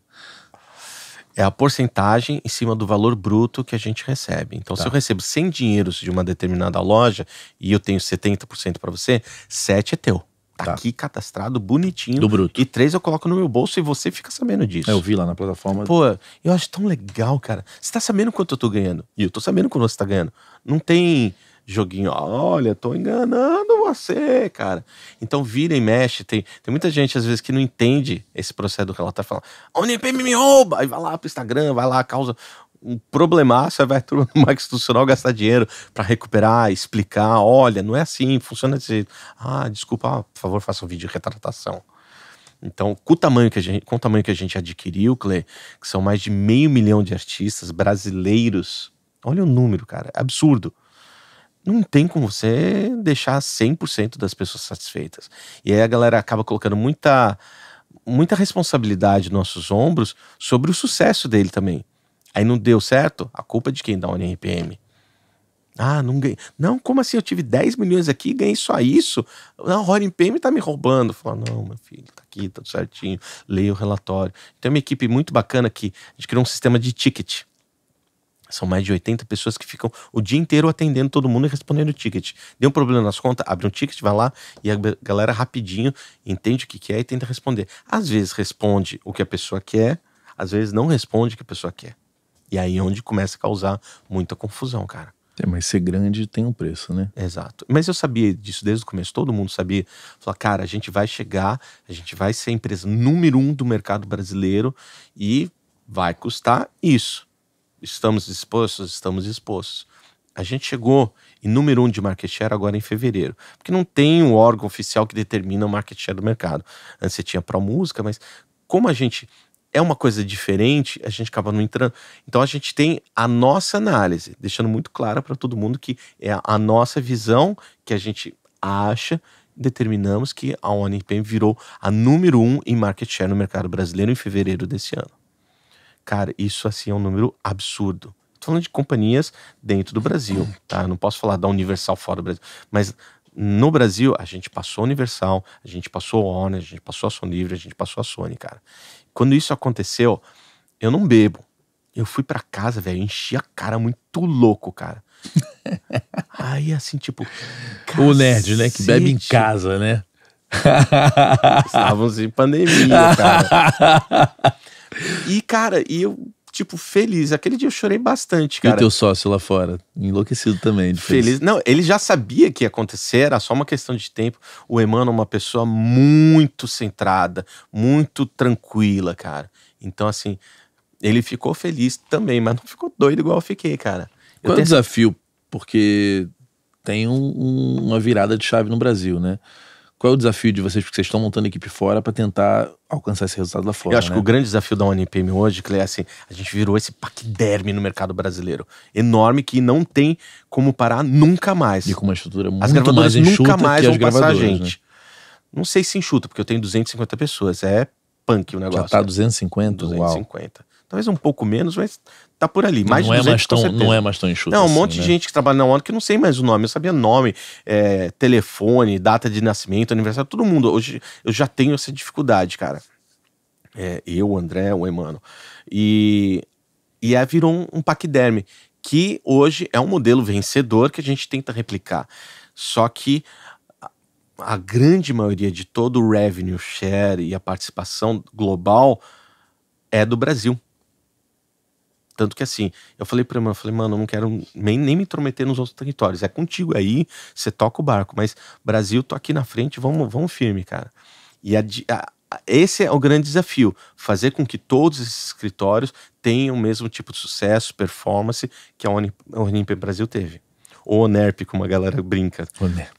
é a porcentagem em cima do valor bruto que a gente recebe. Então, tá. se eu recebo 100 dinheiros de uma determinada loja e eu tenho 70% para você, 7 é teu. Tá, tá, aqui cadastrado, bonitinho. Do bruto. E três eu coloco no meu bolso e você fica sabendo disso. É, eu vi lá na plataforma. Pô, eu acho tão legal, cara. Você tá sabendo quanto eu tô ganhando. E eu tô sabendo quanto você tá ganhando. Não tem joguinho. Olha, tô enganando você, cara. Então vira e mexe. Tem, tem muita gente, às vezes, que não entende esse processo do que ela tá falando. A UNIPM me rouba! Aí vai lá pro Instagram, vai lá, causa um problemaço, vai tudo no do marketing institucional gastar dinheiro para recuperar, explicar, olha, não é assim, funciona desse jeito. Ah, desculpa, ah, por favor, faça um vídeo de retratação. Então, com o tamanho que a gente, com o tamanho que a gente adquiriu, Clê, que são mais de meio milhão de artistas brasileiros, olha o número, cara, é absurdo não tem como você deixar 100% das pessoas satisfeitas. E aí a galera acaba colocando muita, muita responsabilidade nos nossos ombros sobre o sucesso dele também. Aí não deu certo, a culpa é de quem dá um RPM Ah, não ganhei. Não, como assim? Eu tive 10 milhões aqui e ganhei só isso? A o NPM tá me roubando. Fala, não, meu filho, tá aqui, tá tudo certinho. Leia o relatório. Tem uma equipe muito bacana que a gente criou um sistema de ticket. São mais de 80 pessoas que ficam o dia inteiro atendendo todo mundo e respondendo o ticket. Deu um problema nas contas, abre um ticket, vai lá e a galera rapidinho entende o que, quer é e tenta responder. Às vezes responde o que a pessoa quer, às vezes não responde o que a pessoa quer. E aí é onde começa a causar muita confusão, cara. É, mas ser grande tem um preço, né? Exato. Mas eu sabia disso desde o começo, todo mundo sabia. Falar, cara, a gente vai chegar, a gente vai ser a empresa número um do mercado brasileiro e vai custar isso estamos dispostos, estamos dispostos. A gente chegou em número um de market share agora em fevereiro, porque não tem um órgão oficial que determina o market share do mercado. Antes você tinha para música, mas como a gente é uma coisa diferente, a gente acaba não entrando. Então a gente tem a nossa análise, deixando muito clara para todo mundo que é a nossa visão que a gente acha determinamos que a ONIPM virou a número um em market share no mercado brasileiro em fevereiro desse ano. Cara, isso assim é um número absurdo. Tô falando de companhias dentro do Brasil, tá? não posso falar da Universal fora do Brasil, mas no Brasil a gente passou a Universal, a gente passou a Warner, a gente passou a Sony Livre, a gente passou a Sony, cara. Quando isso aconteceu, eu não bebo. Eu fui para casa, velho, enchi a cara muito louco, cara. Aí assim, tipo, o nerd, né, que bebe em casa, né? Estávamos em pandemia, cara. E, cara, e eu, tipo, feliz. Aquele dia eu chorei bastante, cara. E o teu sócio lá fora, enlouquecido também. Feliz. feliz. Não, ele já sabia que ia acontecer, era só uma questão de tempo. O Emmanuel é uma pessoa muito centrada, muito tranquila, cara. Então, assim, ele ficou feliz também, mas não ficou doido igual eu fiquei, cara. Qual é o desafio? Porque tem um, um, uma virada de chave no Brasil, né? Qual é o desafio de vocês, porque vocês estão montando equipe fora para tentar alcançar esse resultado lá fora? Eu acho né? que o grande desafio da ONPM hoje, que é assim, a gente virou esse paquiderme no mercado brasileiro. Enorme que não tem como parar nunca mais. E com uma estrutura muito as gravadoras mais nunca mais vão passar a né? gente. Né? Não sei se enxuta, porque eu tenho 250 pessoas. É punk o negócio. Já tá 250? 250. Uau. Talvez um pouco menos, mas tá por ali. Mais não, é mais tão, não é mais tão enxuto. Não, um assim, monte né? de gente que trabalha na ONU que não sei mais o nome. Eu sabia nome, é, telefone, data de nascimento, aniversário, todo mundo. Hoje eu já tenho essa dificuldade, cara. É, eu, o André, o Emano. E, e aí virou um, um paquiderme, que hoje é um modelo vencedor que a gente tenta replicar. Só que a grande maioria de todo o revenue share e a participação global é do Brasil. Tanto que assim, eu falei pra irmã, falei, mano, eu não quero nem, nem me intrometer nos outros territórios. É contigo aí, você toca o barco, mas Brasil, tô aqui na frente, vamos, vamos firme, cara. E a, a, esse é o grande desafio: fazer com que todos esses escritórios tenham o mesmo tipo de sucesso, performance que a Onip Brasil teve. Ou Onerp, como a galera brinca. Onerp.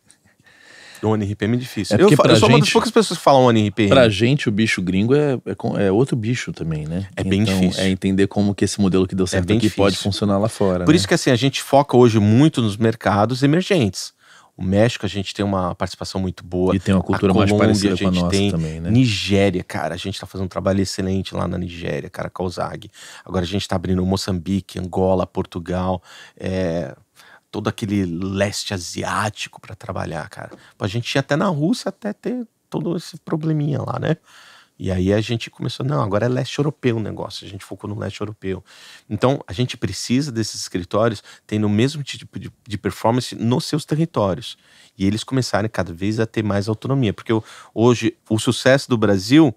OneRPM é difícil. É eu, eu sou uma das poucas pessoas que falam OneRPM. Pra gente, o bicho gringo é, é, é outro bicho também, né? É então, bem difícil. É entender como que esse modelo que deu é certo é aqui pode funcionar lá fora. Por né? isso que assim, a gente foca hoje muito nos mercados emergentes. O México a gente tem uma participação muito boa. E tem uma cultura Colômbia, mais parecida a gente com a nossa tem. também, né? Nigéria, cara, a gente está fazendo um trabalho excelente lá na Nigéria, cara, Calzag. Agora a gente está abrindo Moçambique, Angola, Portugal, é, todo aquele leste asiático para trabalhar, cara. A gente ia até na Rússia até ter todo esse probleminha lá, né? E aí a gente começou, não, agora é leste europeu o negócio, a gente focou no leste europeu. Então, a gente precisa desses escritórios tendo o mesmo tipo de, de performance nos seus territórios. E eles começarem cada vez a ter mais autonomia, porque hoje o sucesso do Brasil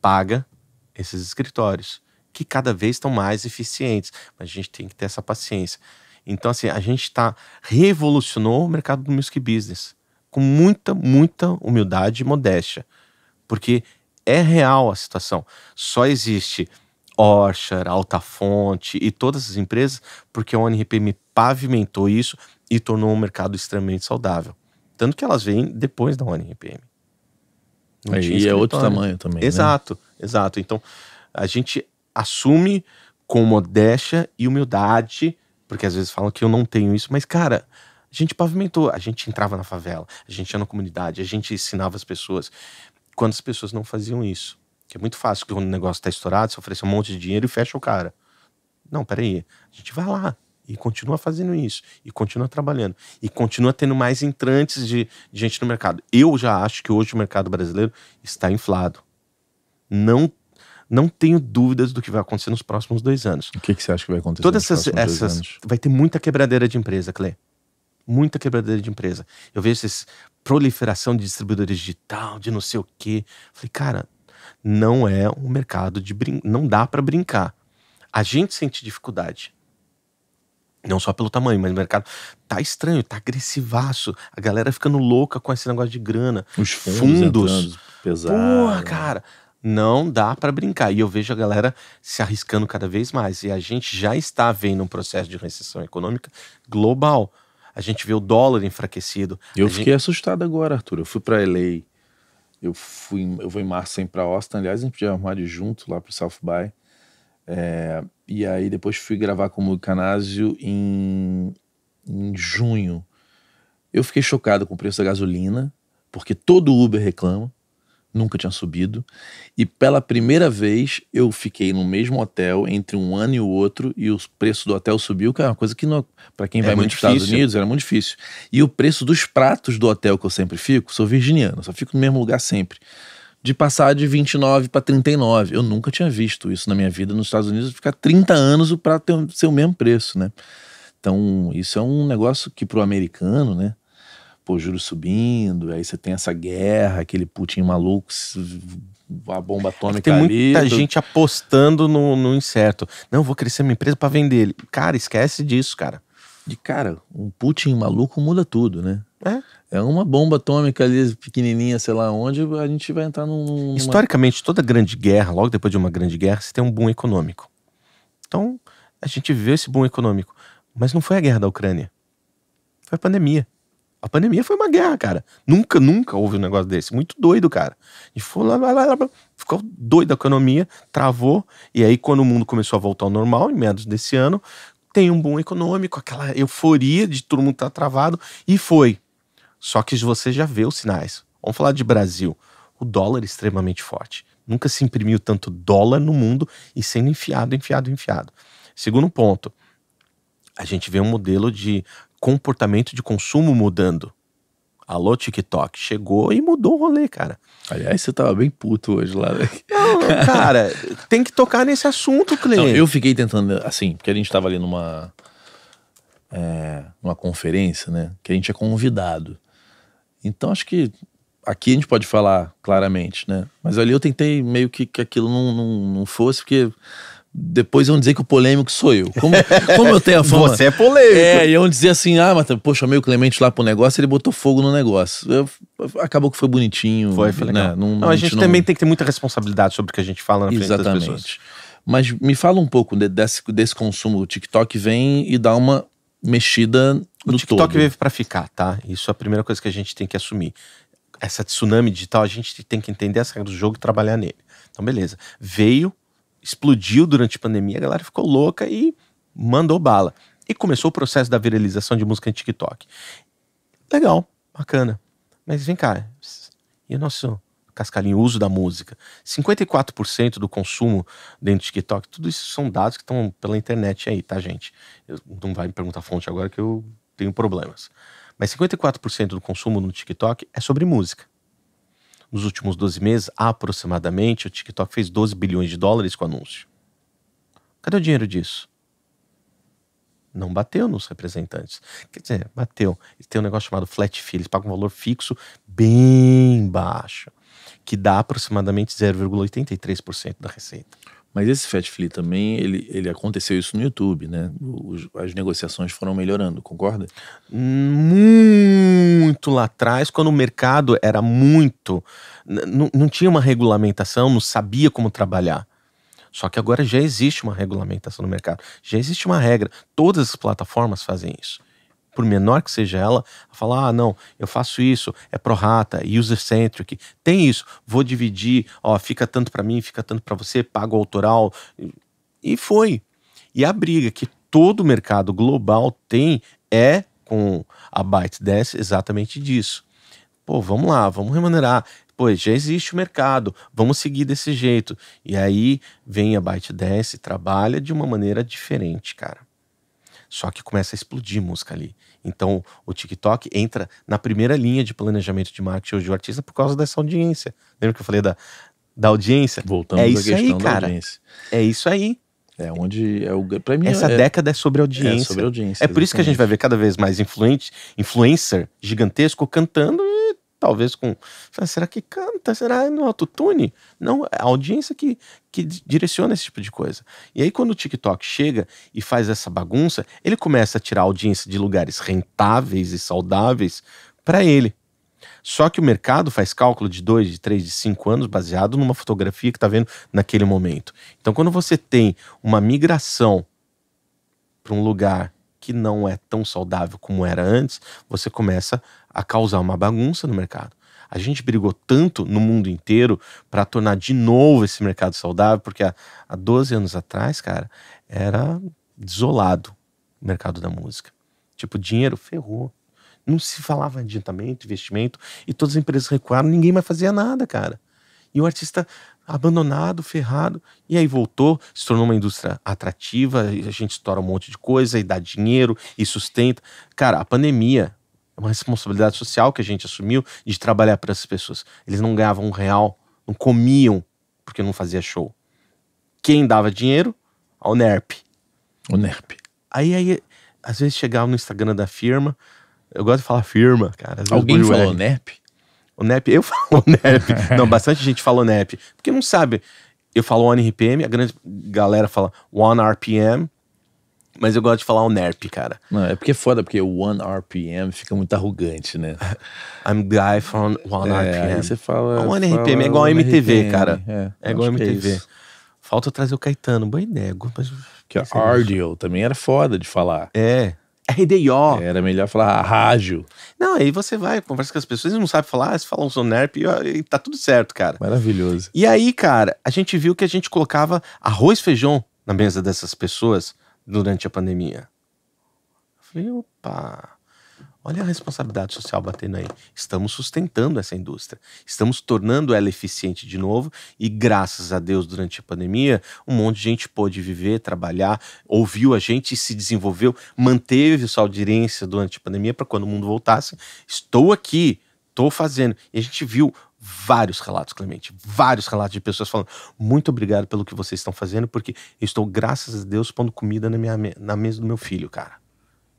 paga esses escritórios, que cada vez estão mais eficientes. Mas a gente tem que ter essa paciência. Então, assim, a gente está revolucionou o mercado do music business com muita, muita humildade e modéstia, porque é real a situação. Só existe Orchard, Alta Fonte e todas as empresas porque a ONRP me pavimentou isso e tornou um mercado extremamente saudável. Tanto que elas vêm depois da ONRPM. E é outro tamanho também. Né? Exato, né? exato. Então, a gente assume com modéstia e humildade porque às vezes falam que eu não tenho isso, mas cara, a gente pavimentou, a gente entrava na favela, a gente ia na comunidade, a gente ensinava as pessoas. Quantas pessoas não faziam isso? Que é muito fácil quando o negócio tá estourado, você oferece um monte de dinheiro e fecha o cara. Não, peraí, a gente vai lá e continua fazendo isso, e continua trabalhando, e continua tendo mais entrantes de, de gente no mercado. Eu já acho que hoje o mercado brasileiro está inflado. Não não tenho dúvidas do que vai acontecer nos próximos dois anos. O que, que você acha que vai acontecer Todas essas, essas vai ter muita quebradeira de empresa, Clê. Muita quebradeira de empresa. Eu vejo essa proliferação de distribuidores digital, de não sei o quê. Falei, cara, não é um mercado de brin não dá para brincar. A gente sente dificuldade. Não só pelo tamanho, mas o mercado tá estranho, tá agressivaço. A galera ficando louca com esse negócio de grana. Os fundos. fundos. Pesaram. Porra, cara não dá para brincar. E eu vejo a galera se arriscando cada vez mais. E a gente já está vendo um processo de recessão econômica global. A gente vê o dólar enfraquecido. Eu a fiquei gente... assustado agora, Arthur. Eu fui para LA. Eu fui, eu vou em março sempre para Austin. Aliás, a gente podia arrumar de junto lá para South By. É, e aí depois fui gravar com o Canásio em, em junho. Eu fiquei chocado com o preço da gasolina, porque todo Uber reclama nunca tinha subido. E pela primeira vez eu fiquei no mesmo hotel entre um ano e o outro e o preço do hotel subiu, que é uma coisa que é, para quem é vai muito difícil. Estados Unidos era muito difícil. E o preço dos pratos do hotel que eu sempre fico, sou virginiano, só fico no mesmo lugar sempre. De passar de 29 para 39. Eu nunca tinha visto isso na minha vida nos Estados Unidos, ficar 30 anos o prato ser o mesmo preço, né? Então, isso é um negócio que para o americano, né? pô, juros subindo, aí você tem essa guerra, aquele Putin maluco, a bomba atômica tem ali. Tem muita gente apostando no, no incerto. Não, vou crescer minha empresa para vender ele. Cara, esquece disso, cara. De cara, um Putin maluco muda tudo, né? É. É uma bomba atômica ali, pequenininha, sei lá onde, a gente vai entrar num. Historicamente, toda grande guerra, logo depois de uma grande guerra, você tem um boom econômico. Então, a gente viveu esse boom econômico. Mas não foi a guerra da Ucrânia. Foi a pandemia. A pandemia foi uma guerra, cara. Nunca, nunca houve um negócio desse. Muito doido, cara. E foi lá, lá, lá, lá, ficou doido a economia, travou. E aí, quando o mundo começou a voltar ao normal, em meados desse ano, tem um boom econômico, aquela euforia de todo mundo tá travado, e foi. Só que você já vê os sinais. Vamos falar de Brasil. O dólar é extremamente forte. Nunca se imprimiu tanto dólar no mundo e sendo enfiado, enfiado, enfiado. Segundo ponto, a gente vê um modelo de comportamento de consumo mudando. Alô, TikTok. Chegou e mudou o rolê, cara. Aliás, você tava bem puto hoje lá. Né? Não, cara, tem que tocar nesse assunto, Cleiton. Eu fiquei tentando, assim, porque a gente tava ali numa. É, numa conferência, né? Que a gente é convidado. Então acho que aqui a gente pode falar claramente, né? Mas ali eu tentei meio que, que aquilo não, não, não fosse, porque depois vão dizer que o polêmico sou eu. Como, como eu tenho a fama. Você é polêmico. É, e vão dizer assim: ah, mas pô, chamei o Clemente lá pro negócio, ele botou fogo no negócio. Eu, acabou que foi bonitinho. Foi, foi né? legal. Né? Não, não, a, gente, não... também tem que ter muita responsabilidade sobre o que a gente fala na frente Exatamente. das pessoas. Mas me fala um pouco desse, desse consumo. O TikTok vem e dá uma mexida no todo. O TikTok todo. veio para ficar, tá? Isso é a primeira coisa que a gente tem que assumir. Essa tsunami digital, a gente tem que entender as regras do jogo e trabalhar nele. Então, beleza. Veio, explodiu durante a pandemia, a galera ficou louca e mandou bala. E começou o processo da viralização de música em TikTok. Legal, bacana. Mas vem cá, e o nosso Cascalinho, uso da música? 54% do consumo dentro do TikTok, tudo isso são dados que estão pela internet aí, tá, gente? Eu, não vai me perguntar a fonte agora que eu tenho problemas. Mas 54% do consumo no TikTok é sobre música nos últimos 12 meses, aproximadamente, o TikTok fez 12 bilhões de dólares com anúncio. Cadê o dinheiro disso? Não bateu nos representantes. Quer dizer, bateu. Eles têm um negócio chamado flat fee, eles pagam um valor fixo bem baixo, que dá aproximadamente 0,83% da receita. Mas esse Fat Flea também, ele, ele aconteceu isso no YouTube, né? Os, as negociações foram melhorando, concorda? Muito lá atrás, quando o mercado era muito. Não tinha uma regulamentação, não sabia como trabalhar. Só que agora já existe uma regulamentação no mercado, já existe uma regra. Todas as plataformas fazem isso por menor que seja ela, falar: ah, não, eu faço isso, é pro rata, é user-centric, tem isso, vou dividir, ó, fica tanto para mim, fica tanto para você, pago autoral. E foi. E a briga que todo mercado global tem é com a ByteDance exatamente disso. Pô, vamos lá, vamos remunerar. Pô, já existe o mercado, vamos seguir desse jeito. E aí vem a ByteDance e trabalha de uma maneira diferente, cara. Só que começa a explodir música ali. Então o TikTok entra na primeira linha de planejamento de marketing hoje do artista por causa dessa audiência. Lembra que eu falei da, da audiência? Voltamos é isso aí, cara. Audiência. É isso aí. É onde é o para mim essa é, década é sobre é audiência. É sobre audiência. É por exatamente. isso que a gente vai ver cada vez mais influente, influencer gigantesco cantando e talvez com. Ah, será que canta? Será no autotune? Não, é a audiência que, que direciona esse tipo de coisa. E aí, quando o TikTok chega e faz essa bagunça, ele começa a tirar a audiência de lugares rentáveis e saudáveis para ele. Só que o mercado faz cálculo de 2, de 3, de 5 anos baseado numa fotografia que está vendo naquele momento. Então, quando você tem uma migração para um lugar que não é tão saudável como era antes, você começa a causar uma bagunça no mercado. A gente brigou tanto no mundo inteiro para tornar de novo esse mercado saudável, porque há, há 12 anos atrás, cara, era desolado o mercado da música. Tipo, dinheiro ferrou. Não se falava em adiantamento, investimento, e todas as empresas recuaram, ninguém mais fazia nada, cara. E o artista abandonado, ferrado. E aí voltou, se tornou uma indústria atrativa, e a gente estoura um monte de coisa e dá dinheiro e sustenta. Cara, a pandemia é uma responsabilidade social que a gente assumiu de trabalhar para essas pessoas. Eles não ganhavam um real, não comiam porque não fazia show. Quem dava dinheiro? Ao NERP. O NERP. Aí, aí, às vezes chegava no Instagram da firma, eu gosto de falar firma, cara. Alguém falou NERP? O NEP, eu falo NEP. não, bastante gente fala NEP. Porque não sabe. Eu falo One RPM, a grande galera fala One RPM. Mas eu gosto de falar o NERP, cara. Não, é porque é foda, porque o rpm fica muito arrogante, né? I'm guy from one rpm É, aí você fala. one rpm é igual a MTV, RPM, cara. É, é igual a MTV. É Falta trazer o Caetano, boa ideia. Que é a Ardeal, também era foda de falar. É. RDO. Era melhor falar rádio. Não, aí você vai, conversa com as pessoas, não sabe falar, se falam um sonerp e tá tudo certo, cara. Maravilhoso. E aí, cara, a gente viu que a gente colocava arroz e feijão na mesa dessas pessoas durante a pandemia. Eu falei, opa. Olha a responsabilidade social batendo aí. Estamos sustentando essa indústria, estamos tornando ela eficiente de novo e, graças a Deus, durante a pandemia, um monte de gente pôde viver, trabalhar, ouviu a gente, se desenvolveu, manteve sua audiência durante a pandemia para quando o mundo voltasse. Estou aqui, estou fazendo. E a gente viu vários relatos, Clemente, vários relatos de pessoas falando: muito obrigado pelo que vocês estão fazendo, porque eu estou, graças a Deus, pondo comida na, minha, na mesa do meu filho, cara.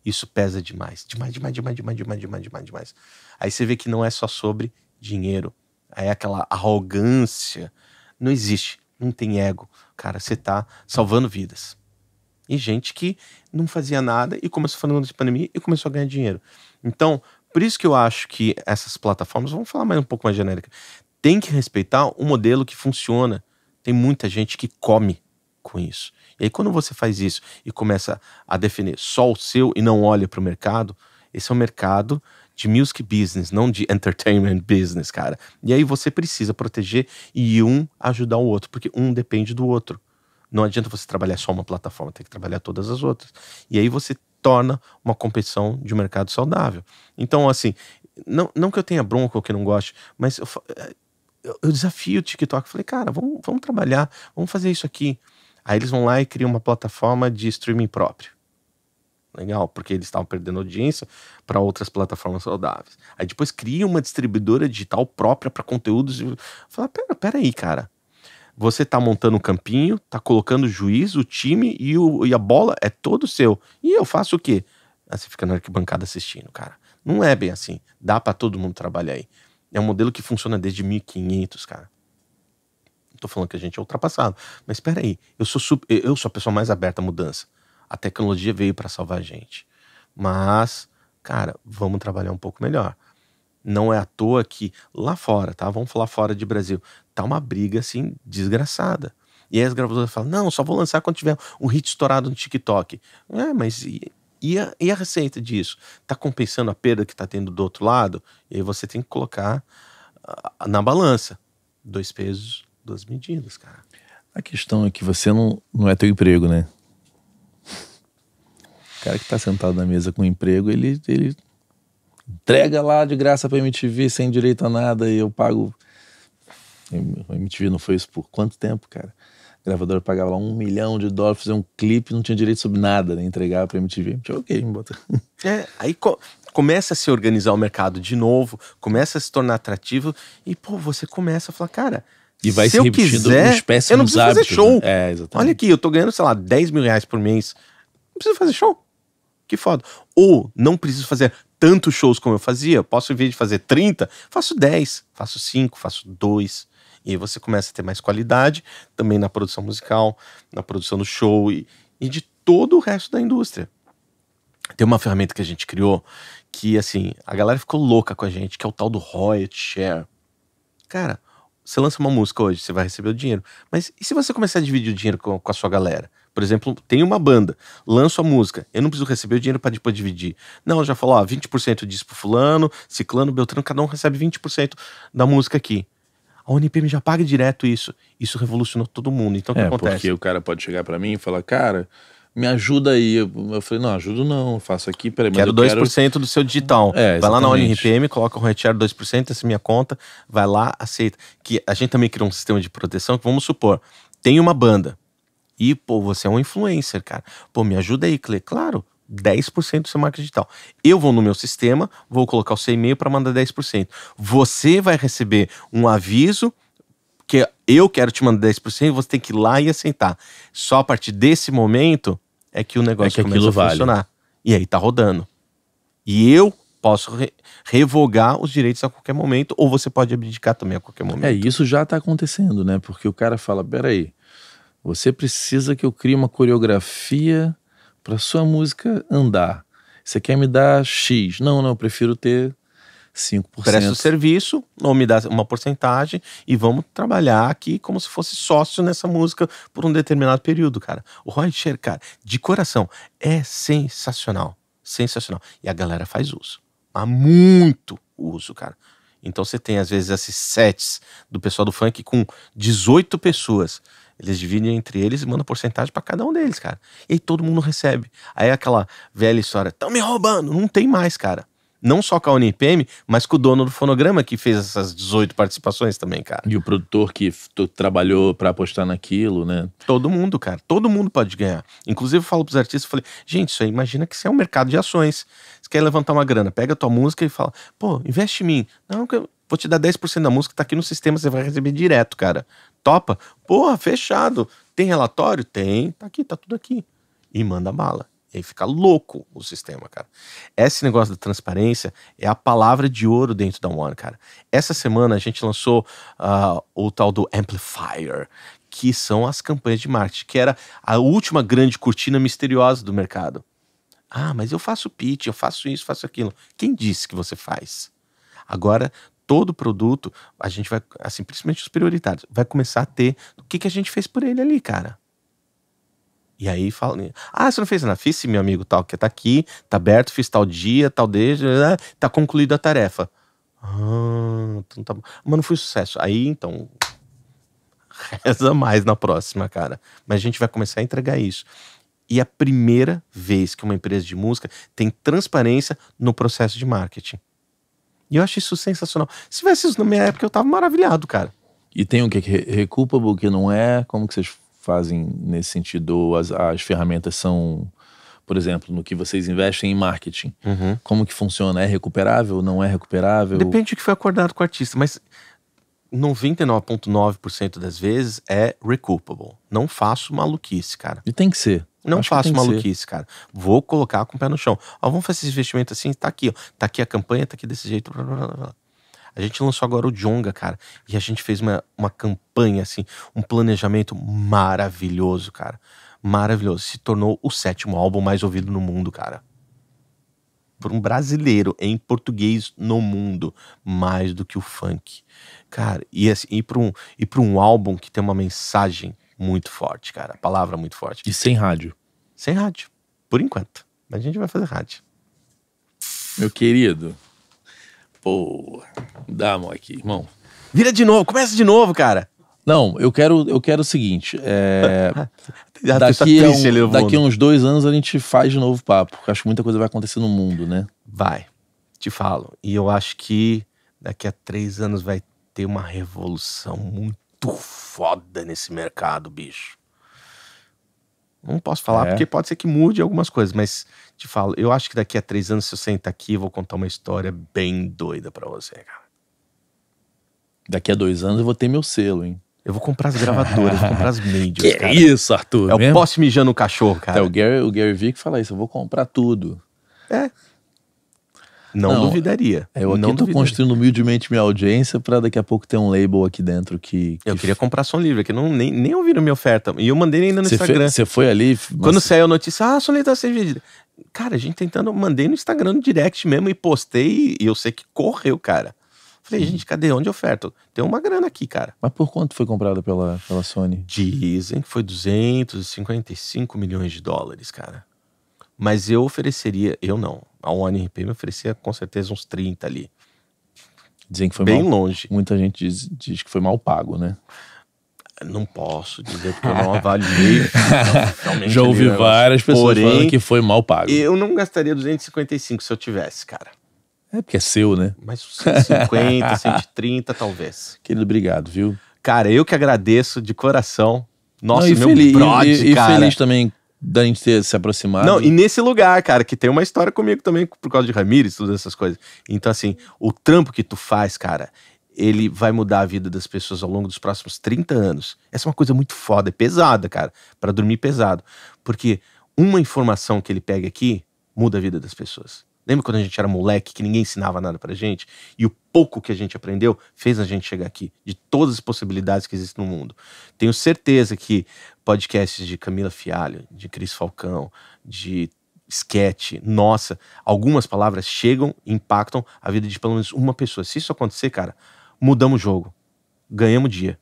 Isso pesa demais. Demais, demais, demais, demais, demais, demais, demais, demais. Aí você vê que não é só sobre dinheiro. Aí é aquela arrogância. Não existe. Não tem ego. Cara, você tá salvando vidas. E gente que não fazia nada e começou falando de pandemia e começou a ganhar dinheiro. Então, por isso que eu acho que essas plataformas, vamos falar mais um pouco mais genérica, tem que respeitar um modelo que funciona. Tem muita gente que come com isso. E aí, quando você faz isso e começa a definir só o seu e não olha para o mercado, esse é um mercado de music business, não de entertainment business, cara. E aí você precisa proteger e um ajudar o outro, porque um depende do outro. Não adianta você trabalhar só uma plataforma, tem que trabalhar todas as outras. E aí você torna uma competição de mercado saudável. Então, assim, não, não que eu tenha bronca ou que não goste, mas eu, eh, eu, eu desafio o TikTok. Falei, cara, vamos, vamos trabalhar, vamos fazer isso aqui. Aí eles vão lá e criam uma plataforma de streaming próprio. Legal, porque eles estavam perdendo audiência para outras plataformas saudáveis. Aí depois cria uma distribuidora digital própria para conteúdos. E fala, pera, pera aí, cara. Você tá montando um campinho, tá colocando o juiz, o time e, o, e a bola é todo seu. E eu faço o quê? Aí você fica na arquibancada assistindo, cara. Não é bem assim. Dá para todo mundo trabalhar aí. É um modelo que funciona desde 1500, cara tô falando que a gente é ultrapassado. Mas espera aí, eu sou, eu sou a pessoa mais aberta à mudança. A tecnologia veio para salvar a gente. Mas, cara, vamos trabalhar um pouco melhor. Não é à toa que lá fora, tá? Vamos falar fora de Brasil. Tá uma briga assim desgraçada. E aí as gravadoras falam: "Não, só vou lançar quando tiver um hit estourado no TikTok". É, mas e, e a, e a, receita disso? Tá compensando a perda que tá tendo do outro lado? E aí você tem que colocar ah, na balança. Dois pesos, duas medidas, cara. A questão é que você não, não é teu emprego, né? O cara que tá sentado na mesa com um emprego, ele, ele entrega lá de graça pra MTV sem direito a nada e eu pago. A MTV não foi isso por quanto tempo, cara? A gravadora pagava lá um milhão de dólares fazer um clipe, não tinha direito sobre nada, né? Entregava pra MTV. MTV é ok, me bota. É, aí co começa a se organizar o mercado de novo, começa a se tornar atrativo e, pô, você começa a falar, cara, e vai se, se eu quiser, eu não hábitos, fazer né? show. Né? É, Olha aqui, eu tô ganhando, sei lá, 10 mil reais por mês. Não preciso fazer show. Que foda. Ou não preciso fazer tantos shows como eu fazia. Posso, em vez de fazer 30, faço 10, faço 5, faço 2. E aí você começa a ter mais qualidade também na produção musical, na produção do show e, e de todo o resto da indústria. Tem uma ferramenta que a gente criou que, assim, a galera ficou louca com a gente, que é o tal do Royalty Share. Cara, você lança uma música hoje, você vai receber o dinheiro. Mas e se você começar a dividir o dinheiro com, com a sua galera? Por exemplo, tem uma banda, lanço a música, eu não preciso receber o dinheiro para depois dividir. Não, eu já falo, ó, 20% disso pro fulano, ciclano, beltrano, cada um recebe 20% da música aqui. A Unipm já paga direto isso. Isso revolucionou todo mundo. Então o que é, acontece? Porque o cara pode chegar para mim e falar, cara, me ajuda aí. Eu falei, não, ajudo não, faço aqui, peraí, mas quero eu 2% quero... do seu digital. É, vai lá na ONRPM, coloca o retiro 2%, essa é minha conta, vai lá, aceita. Que a gente também criou um sistema de proteção que, vamos supor, tem uma banda. E, pô, você é um influencer, cara. Pô, me ajuda aí, Cle Claro, 10% do seu marketing digital. Eu vou no meu sistema, vou colocar o seu e-mail para mandar 10%. Você vai receber um aviso eu quero te mandar 10%, você tem que ir lá e aceitar. Só a partir desse momento é que o negócio é que começa a funcionar. E aí tá rodando. E eu posso re revogar os direitos a qualquer momento, ou você pode abdicar também a qualquer momento. É, isso já tá acontecendo, né? Porque o cara fala: peraí, você precisa que eu crie uma coreografia para sua música andar. Você quer me dar X? Não, não, eu prefiro ter 5%. Presta o serviço, ou me dá uma porcentagem e vamos trabalhar aqui como se fosse sócio nessa música por um determinado período, cara. O Roy Cher, cara, de coração, é sensacional. Sensacional. E a galera faz uso. Há muito uso, cara. Então você tem, às vezes, esses sets do pessoal do funk com 18 pessoas. Eles dividem entre eles e mandam porcentagem para cada um deles, cara. E aí todo mundo recebe. Aí aquela velha história, estão me roubando, não tem mais, cara não só com a Unipem, mas com o dono do fonograma que fez essas 18 participações também, cara. E o produtor que trabalhou para apostar naquilo, né? Todo mundo, cara. Todo mundo pode ganhar. Inclusive, eu falo pros artistas, eu falei, gente, isso aí, imagina que isso é um mercado de ações. Você quer levantar uma grana, pega a tua música e fala, pô, investe em mim. Não, que eu vou te dar 10% da música, tá aqui no sistema, você vai receber direto, cara. Topa? Porra, fechado. Tem relatório? Tem. Tá aqui, tá tudo aqui. E manda bala. E aí fica louco o sistema, cara. Esse negócio da transparência é a palavra de ouro dentro da One, cara. Essa semana a gente lançou uh, o tal do Amplifier, que são as campanhas de marketing, que era a última grande cortina misteriosa do mercado. Ah, mas eu faço pitch, eu faço isso, faço aquilo. Quem disse que você faz? Agora, todo produto, a gente vai, assim, principalmente os prioritários, vai começar a ter o que, que a gente fez por ele ali, cara. E aí fala, ah, você não fez nada. Fiz sim, meu amigo, tal, que tá aqui, tá aberto, fiz tal dia, tal desde, né, tá concluída a tarefa. Ah, então tá bom. Mas não foi sucesso. Aí, então, reza mais na próxima, cara. Mas a gente vai começar a entregar isso. E é a primeira vez que uma empresa de música tem transparência no processo de marketing. E eu acho isso sensacional. Se tivesse isso na minha época, eu tava maravilhado, cara. E tem o que que? Recoupable, que não é? Como que vocês fazem nesse sentido? As, as ferramentas são, por exemplo, no que vocês investem em marketing? Uhum. Como que funciona? É recuperável? Não é recuperável? Depende do que foi acordado com o artista, mas 99,9% das vezes é recuperable. Não faço maluquice, cara. E tem que ser. Não Acho faço maluquice, cara. Vou colocar com o pé no chão. Ó, vamos fazer esse investimento assim, tá aqui, ó. Tá aqui a campanha, tá aqui desse jeito. Blá, blá, blá. A gente lançou agora o Jonga, cara, e a gente fez uma, uma campanha, assim, um planejamento maravilhoso, cara. Maravilhoso. Se tornou o sétimo álbum mais ouvido no mundo, cara. Por um brasileiro em português no mundo, mais do que o funk. Cara, e, assim, e para um, e um álbum que tem uma mensagem muito forte, cara. palavra muito forte. E sem rádio. Sem rádio, por enquanto. Mas a gente vai fazer rádio. Meu querido, Pô, Dá, aqui, irmão. Vira de novo, começa de novo, cara. Não, eu quero, eu quero o seguinte. É, tá daqui, tá um, daqui uns dois anos a gente faz de novo papo. Porque acho que muita coisa vai acontecer no mundo, né? Vai, te falo. E eu acho que daqui a três anos vai ter uma revolução muito foda nesse mercado, bicho. Não posso falar, é. porque pode ser que mude algumas coisas, mas te falo, eu acho que daqui a três anos, se eu sentar aqui, eu vou contar uma história bem doida para você, cara. Daqui a dois anos eu vou ter meu selo, hein? Eu vou comprar as gravadoras, vou comprar as mídias. Que cara. isso, Arthur? É o posse mijando o cachorro, cara. Até o Gary, o Gary Vick fala isso, eu vou comprar tudo. É. Não, não duvidaria. É, eu aqui não tô duvidaria. construindo humildemente minha audiência para daqui a pouco ter um label aqui dentro que. que eu queria comprar som livre, que não, nem, nem ouviram minha oferta. E eu mandei ainda no cê Instagram. Você foi ali. Mas... Quando saiu a notícia, ah, som livre tá sem vídeo. Cara, a gente tentando, mandei no Instagram no direct mesmo e postei, e eu sei que correu, cara. Falei, gente, cadê? Onde oferta? Tem uma grana aqui, cara. Mas por quanto foi comprada pela, pela Sony? Dizem que foi 255 milhões de dólares, cara. Mas eu ofereceria, eu não. A One RP me oferecia com certeza uns 30 ali. Dizem que foi bem mal, longe. Muita gente diz, diz que foi mal pago, né? Não posso dizer porque eu não avaliei. Já ouvi ali, várias pessoas Porém, falando que foi mal pago. Eu não gastaria 255 se eu tivesse, cara. É porque é seu, né? Mas 150, 130 talvez. Querido, obrigado, viu? Cara, eu que agradeço de coração. Nossa, não, e meu feliz, brode, e, e, feliz também da gente ter se aproximado. Não, e nesse lugar, cara, que tem uma história comigo também por causa de Ramires, todas essas coisas. Então, assim, o trampo que tu faz, cara, ele vai mudar a vida das pessoas ao longo dos próximos 30 anos. Essa é uma coisa muito foda, é pesada, cara, para dormir pesado. Porque uma informação que ele pega aqui muda a vida das pessoas. Lembra quando a gente era moleque, que ninguém ensinava nada pra gente? E o pouco que a gente aprendeu fez a gente chegar aqui, de todas as possibilidades que existem no mundo. Tenho certeza que podcasts de Camila Fialho, de Cris Falcão, de sketch, nossa, algumas palavras chegam e impactam a vida de pelo menos uma pessoa. Se isso acontecer, cara, mudamos o jogo. Ganhamos o dia.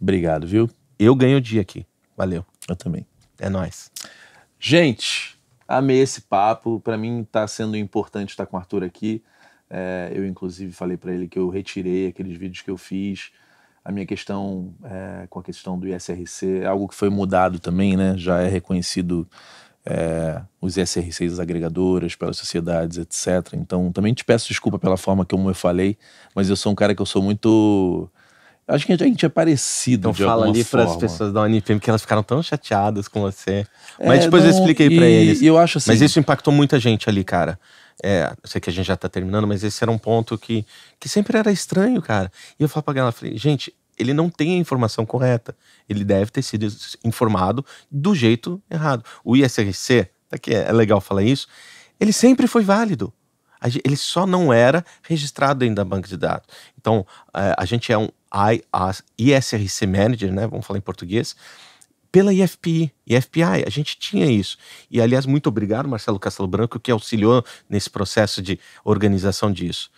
Obrigado, viu? Eu ganho o dia aqui. Valeu. Eu também. É nós. Gente, Amei esse papo. Para mim está sendo importante estar com o Arthur aqui. É, eu, inclusive, falei para ele que eu retirei aqueles vídeos que eu fiz. A minha questão é, com a questão do ISRC é algo que foi mudado também, né? Já é reconhecido é, os ISRCs, as agregadoras, pelas sociedades, etc. Então, também te peço desculpa pela forma como eu falei, mas eu sou um cara que eu sou muito Acho que a gente, é parecido então, de fala ali para as pessoas da Unifem que elas ficaram tão chateadas com você. É, mas é, depois não, eu expliquei para eles. Eu acho assim, Mas isso impactou muita gente ali, cara. É, eu sei que a gente já tá terminando, mas esse era um ponto que, que sempre era estranho, cara. E eu falo pra galera, falei, gente, ele não tem a informação correta. Ele deve ter sido informado do jeito errado. O ISRC, tá que é, é legal falar isso, ele sempre foi válido. Ele só não era registrado ainda na banca de dados. Então, é, a gente é um, ISRC Manager, né, vamos falar em português, pela IFPI, IFPI, a gente tinha isso. E, aliás, muito obrigado, Marcelo Castelo Branco, que auxiliou nesse processo de organização disso.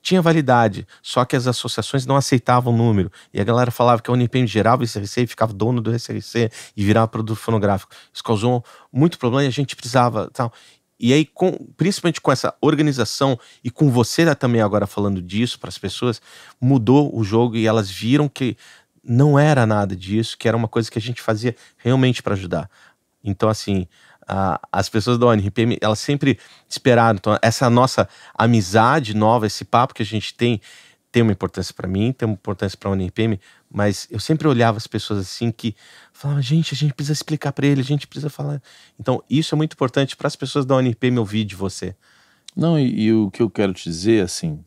Tinha validade, só que as associações não aceitavam o número. E a galera falava que a Unipem gerava o SRC e ficava dono do SRC e virava produto fonográfico. Isso causou muito problema e a gente precisava. Tal. E aí, com, principalmente com essa organização e com você tá também agora falando disso para as pessoas, mudou o jogo e elas viram que não era nada disso, que era uma coisa que a gente fazia realmente para ajudar. Então, assim, a, as pessoas da ONRPM, elas sempre esperaram. Então, essa nossa amizade nova, esse papo que a gente tem, tem uma importância para mim, tem uma importância para a UNPM, mas eu sempre olhava as pessoas assim que falavam, gente, a gente precisa explicar para ele, a gente precisa falar. Então, isso é muito importante para as pessoas da UNPM ouvir de você. Não, e, e, o que eu quero te dizer, assim,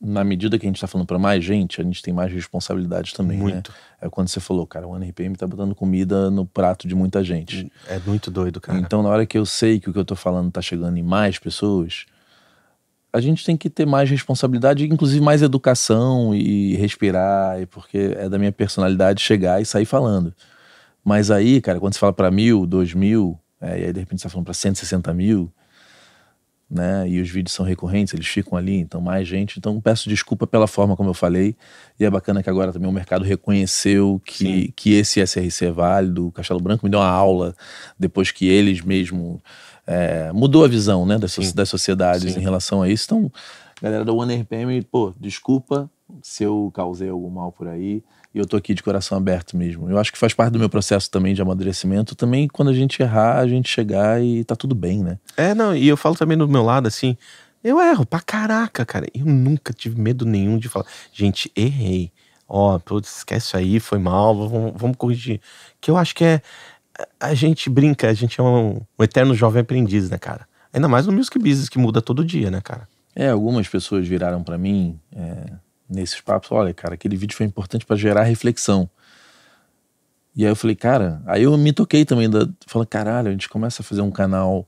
na medida que a gente está falando para mais gente, a gente tem mais responsabilidade também, né? Muito. Né? É quando você falou, cara, o UNPM tá botando comida no prato de muita gente. É muito doido, cara. Então, na hora que eu sei que o que eu tô falando tá chegando em mais pessoas, a gente tem que ter mais responsabilidade, inclusive mais educação e respirar, porque é da minha personalidade chegar e sair falando. Mas aí, cara, quando você fala para mil, dois mil, é, e aí de repente você tá falando para 160 mil, né? E os vídeos são recorrentes, eles ficam ali, então mais gente. Então peço desculpa pela forma como eu falei. E é bacana que agora também o mercado reconheceu que, que esse SRC é válido. O Castelo Branco me deu uma aula depois que eles mesmo é, mudou a visão né, das, das sociedades Sim. em relação a isso. Então, galera do One RPM, pô, desculpa se eu causei algum mal por aí. E eu tô aqui de coração aberto mesmo. Eu acho que faz parte do meu processo também de amadurecimento. Também quando a gente errar, a gente chegar e tá tudo bem, né? É, não, e eu falo também do meu lado assim. Eu erro pra caraca, cara. Eu nunca tive medo nenhum de falar, gente, errei. Ó, oh, esquece aí, foi mal, vamos, vamos corrigir. Que eu acho que é a gente brinca, a gente é um, um eterno jovem aprendiz, né, cara? Ainda mais no music business que muda todo dia, né, cara? É, algumas pessoas viraram para mim é, nesses papos, olha, cara, aquele vídeo foi importante para gerar reflexão. E aí eu falei, cara, aí eu me toquei também, da, falei, caralho, a gente começa a fazer um canal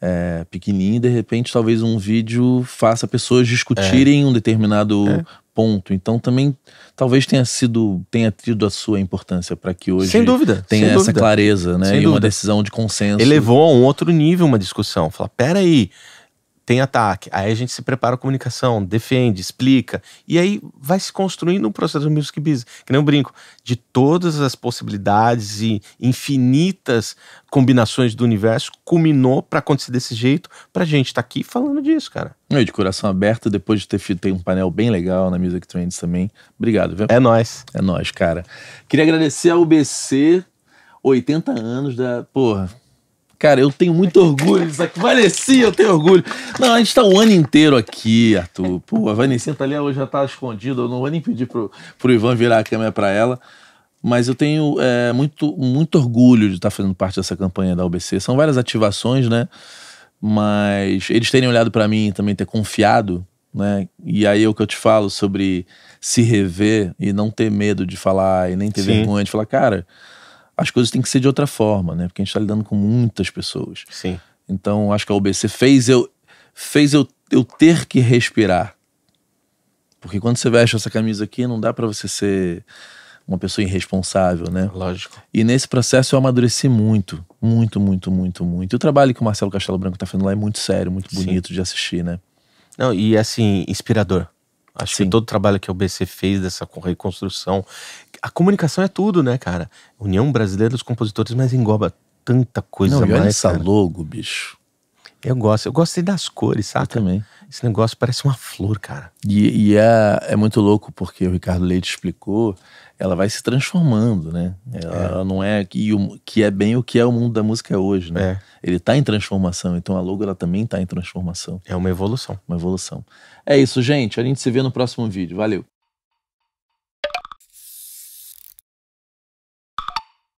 é, pequenininho e de repente talvez um vídeo faça pessoas discutirem é. um determinado é ponto. Então também talvez tenha sido tenha tido a sua importância para que hoje sem dúvida tenha sem essa dúvida. clareza, né? Sem e dúvida. uma decisão de consenso. Elevou a um outro nível uma discussão. Falar, peraí, aí tem ataque, aí a gente se prepara a comunicação, defende, explica, e aí vai se construindo um processo de music business, que nem eu brinco, de todas as possibilidades e infinitas combinações do universo, culminou para acontecer desse jeito, pra gente estar tá aqui falando disso, cara. Eu de coração aberto, depois de ter feito um painel bem legal na Music Trends também. Obrigado, viu? É nós. É nós, cara. Queria agradecer ao BC, 80 anos da, porra, Cara, eu tenho muito orgulho disso aqui. Vanessinha, eu tenho orgulho. Não, a gente tá o um ano inteiro aqui, Arthur. Pô, a Vanessinha tá ali, hoje já tá escondida. Eu não vou nem pedir pro, pro Ivan virar a câmera para ela. Mas eu tenho é, muito, muito orgulho de estar tá fazendo parte dessa campanha da UBC. São várias ativações, né? Mas eles terem olhado para mim e também ter confiado, né? E aí é o que eu te falo sobre se rever e não ter medo de falar e nem ter Sim. vergonha de falar, cara as coisas têm que ser de outra forma, né? Porque a gente está lidando com muitas pessoas. Sim. Então, acho que a OBC fez eu fez eu, eu ter que respirar. Porque quando você veste essa camisa aqui, não dá para você ser uma pessoa irresponsável, né? Lógico. E nesse processo eu amadureci muito, muito, muito, muito, muito. E o trabalho que o Marcelo Castelo Branco tá fazendo lá é muito sério, muito bonito Sim. de assistir, né? Não, e assim, inspirador. Acho Sim. que todo o trabalho que a UBC fez dessa reconstrução. A comunicação é tudo, né, cara? União Brasileira dos Compositores, mas engloba tanta coisa Não, mais. Olha essa logo, bicho. Eu gosto, eu gostei das cores, sabe Eu também. Esse negócio parece uma flor, cara. E, e é, é, muito louco, porque o Ricardo Leite explicou, ela vai se transformando, né? Ela, é. ela não é. que o, que é bem o que é o mundo da música hoje, né? É. Ele tá em transformação, então a logo ela também tá em transformação. É uma evolução. Uma evolução. É isso, gente. A gente se vê no próximo vídeo. Valeu!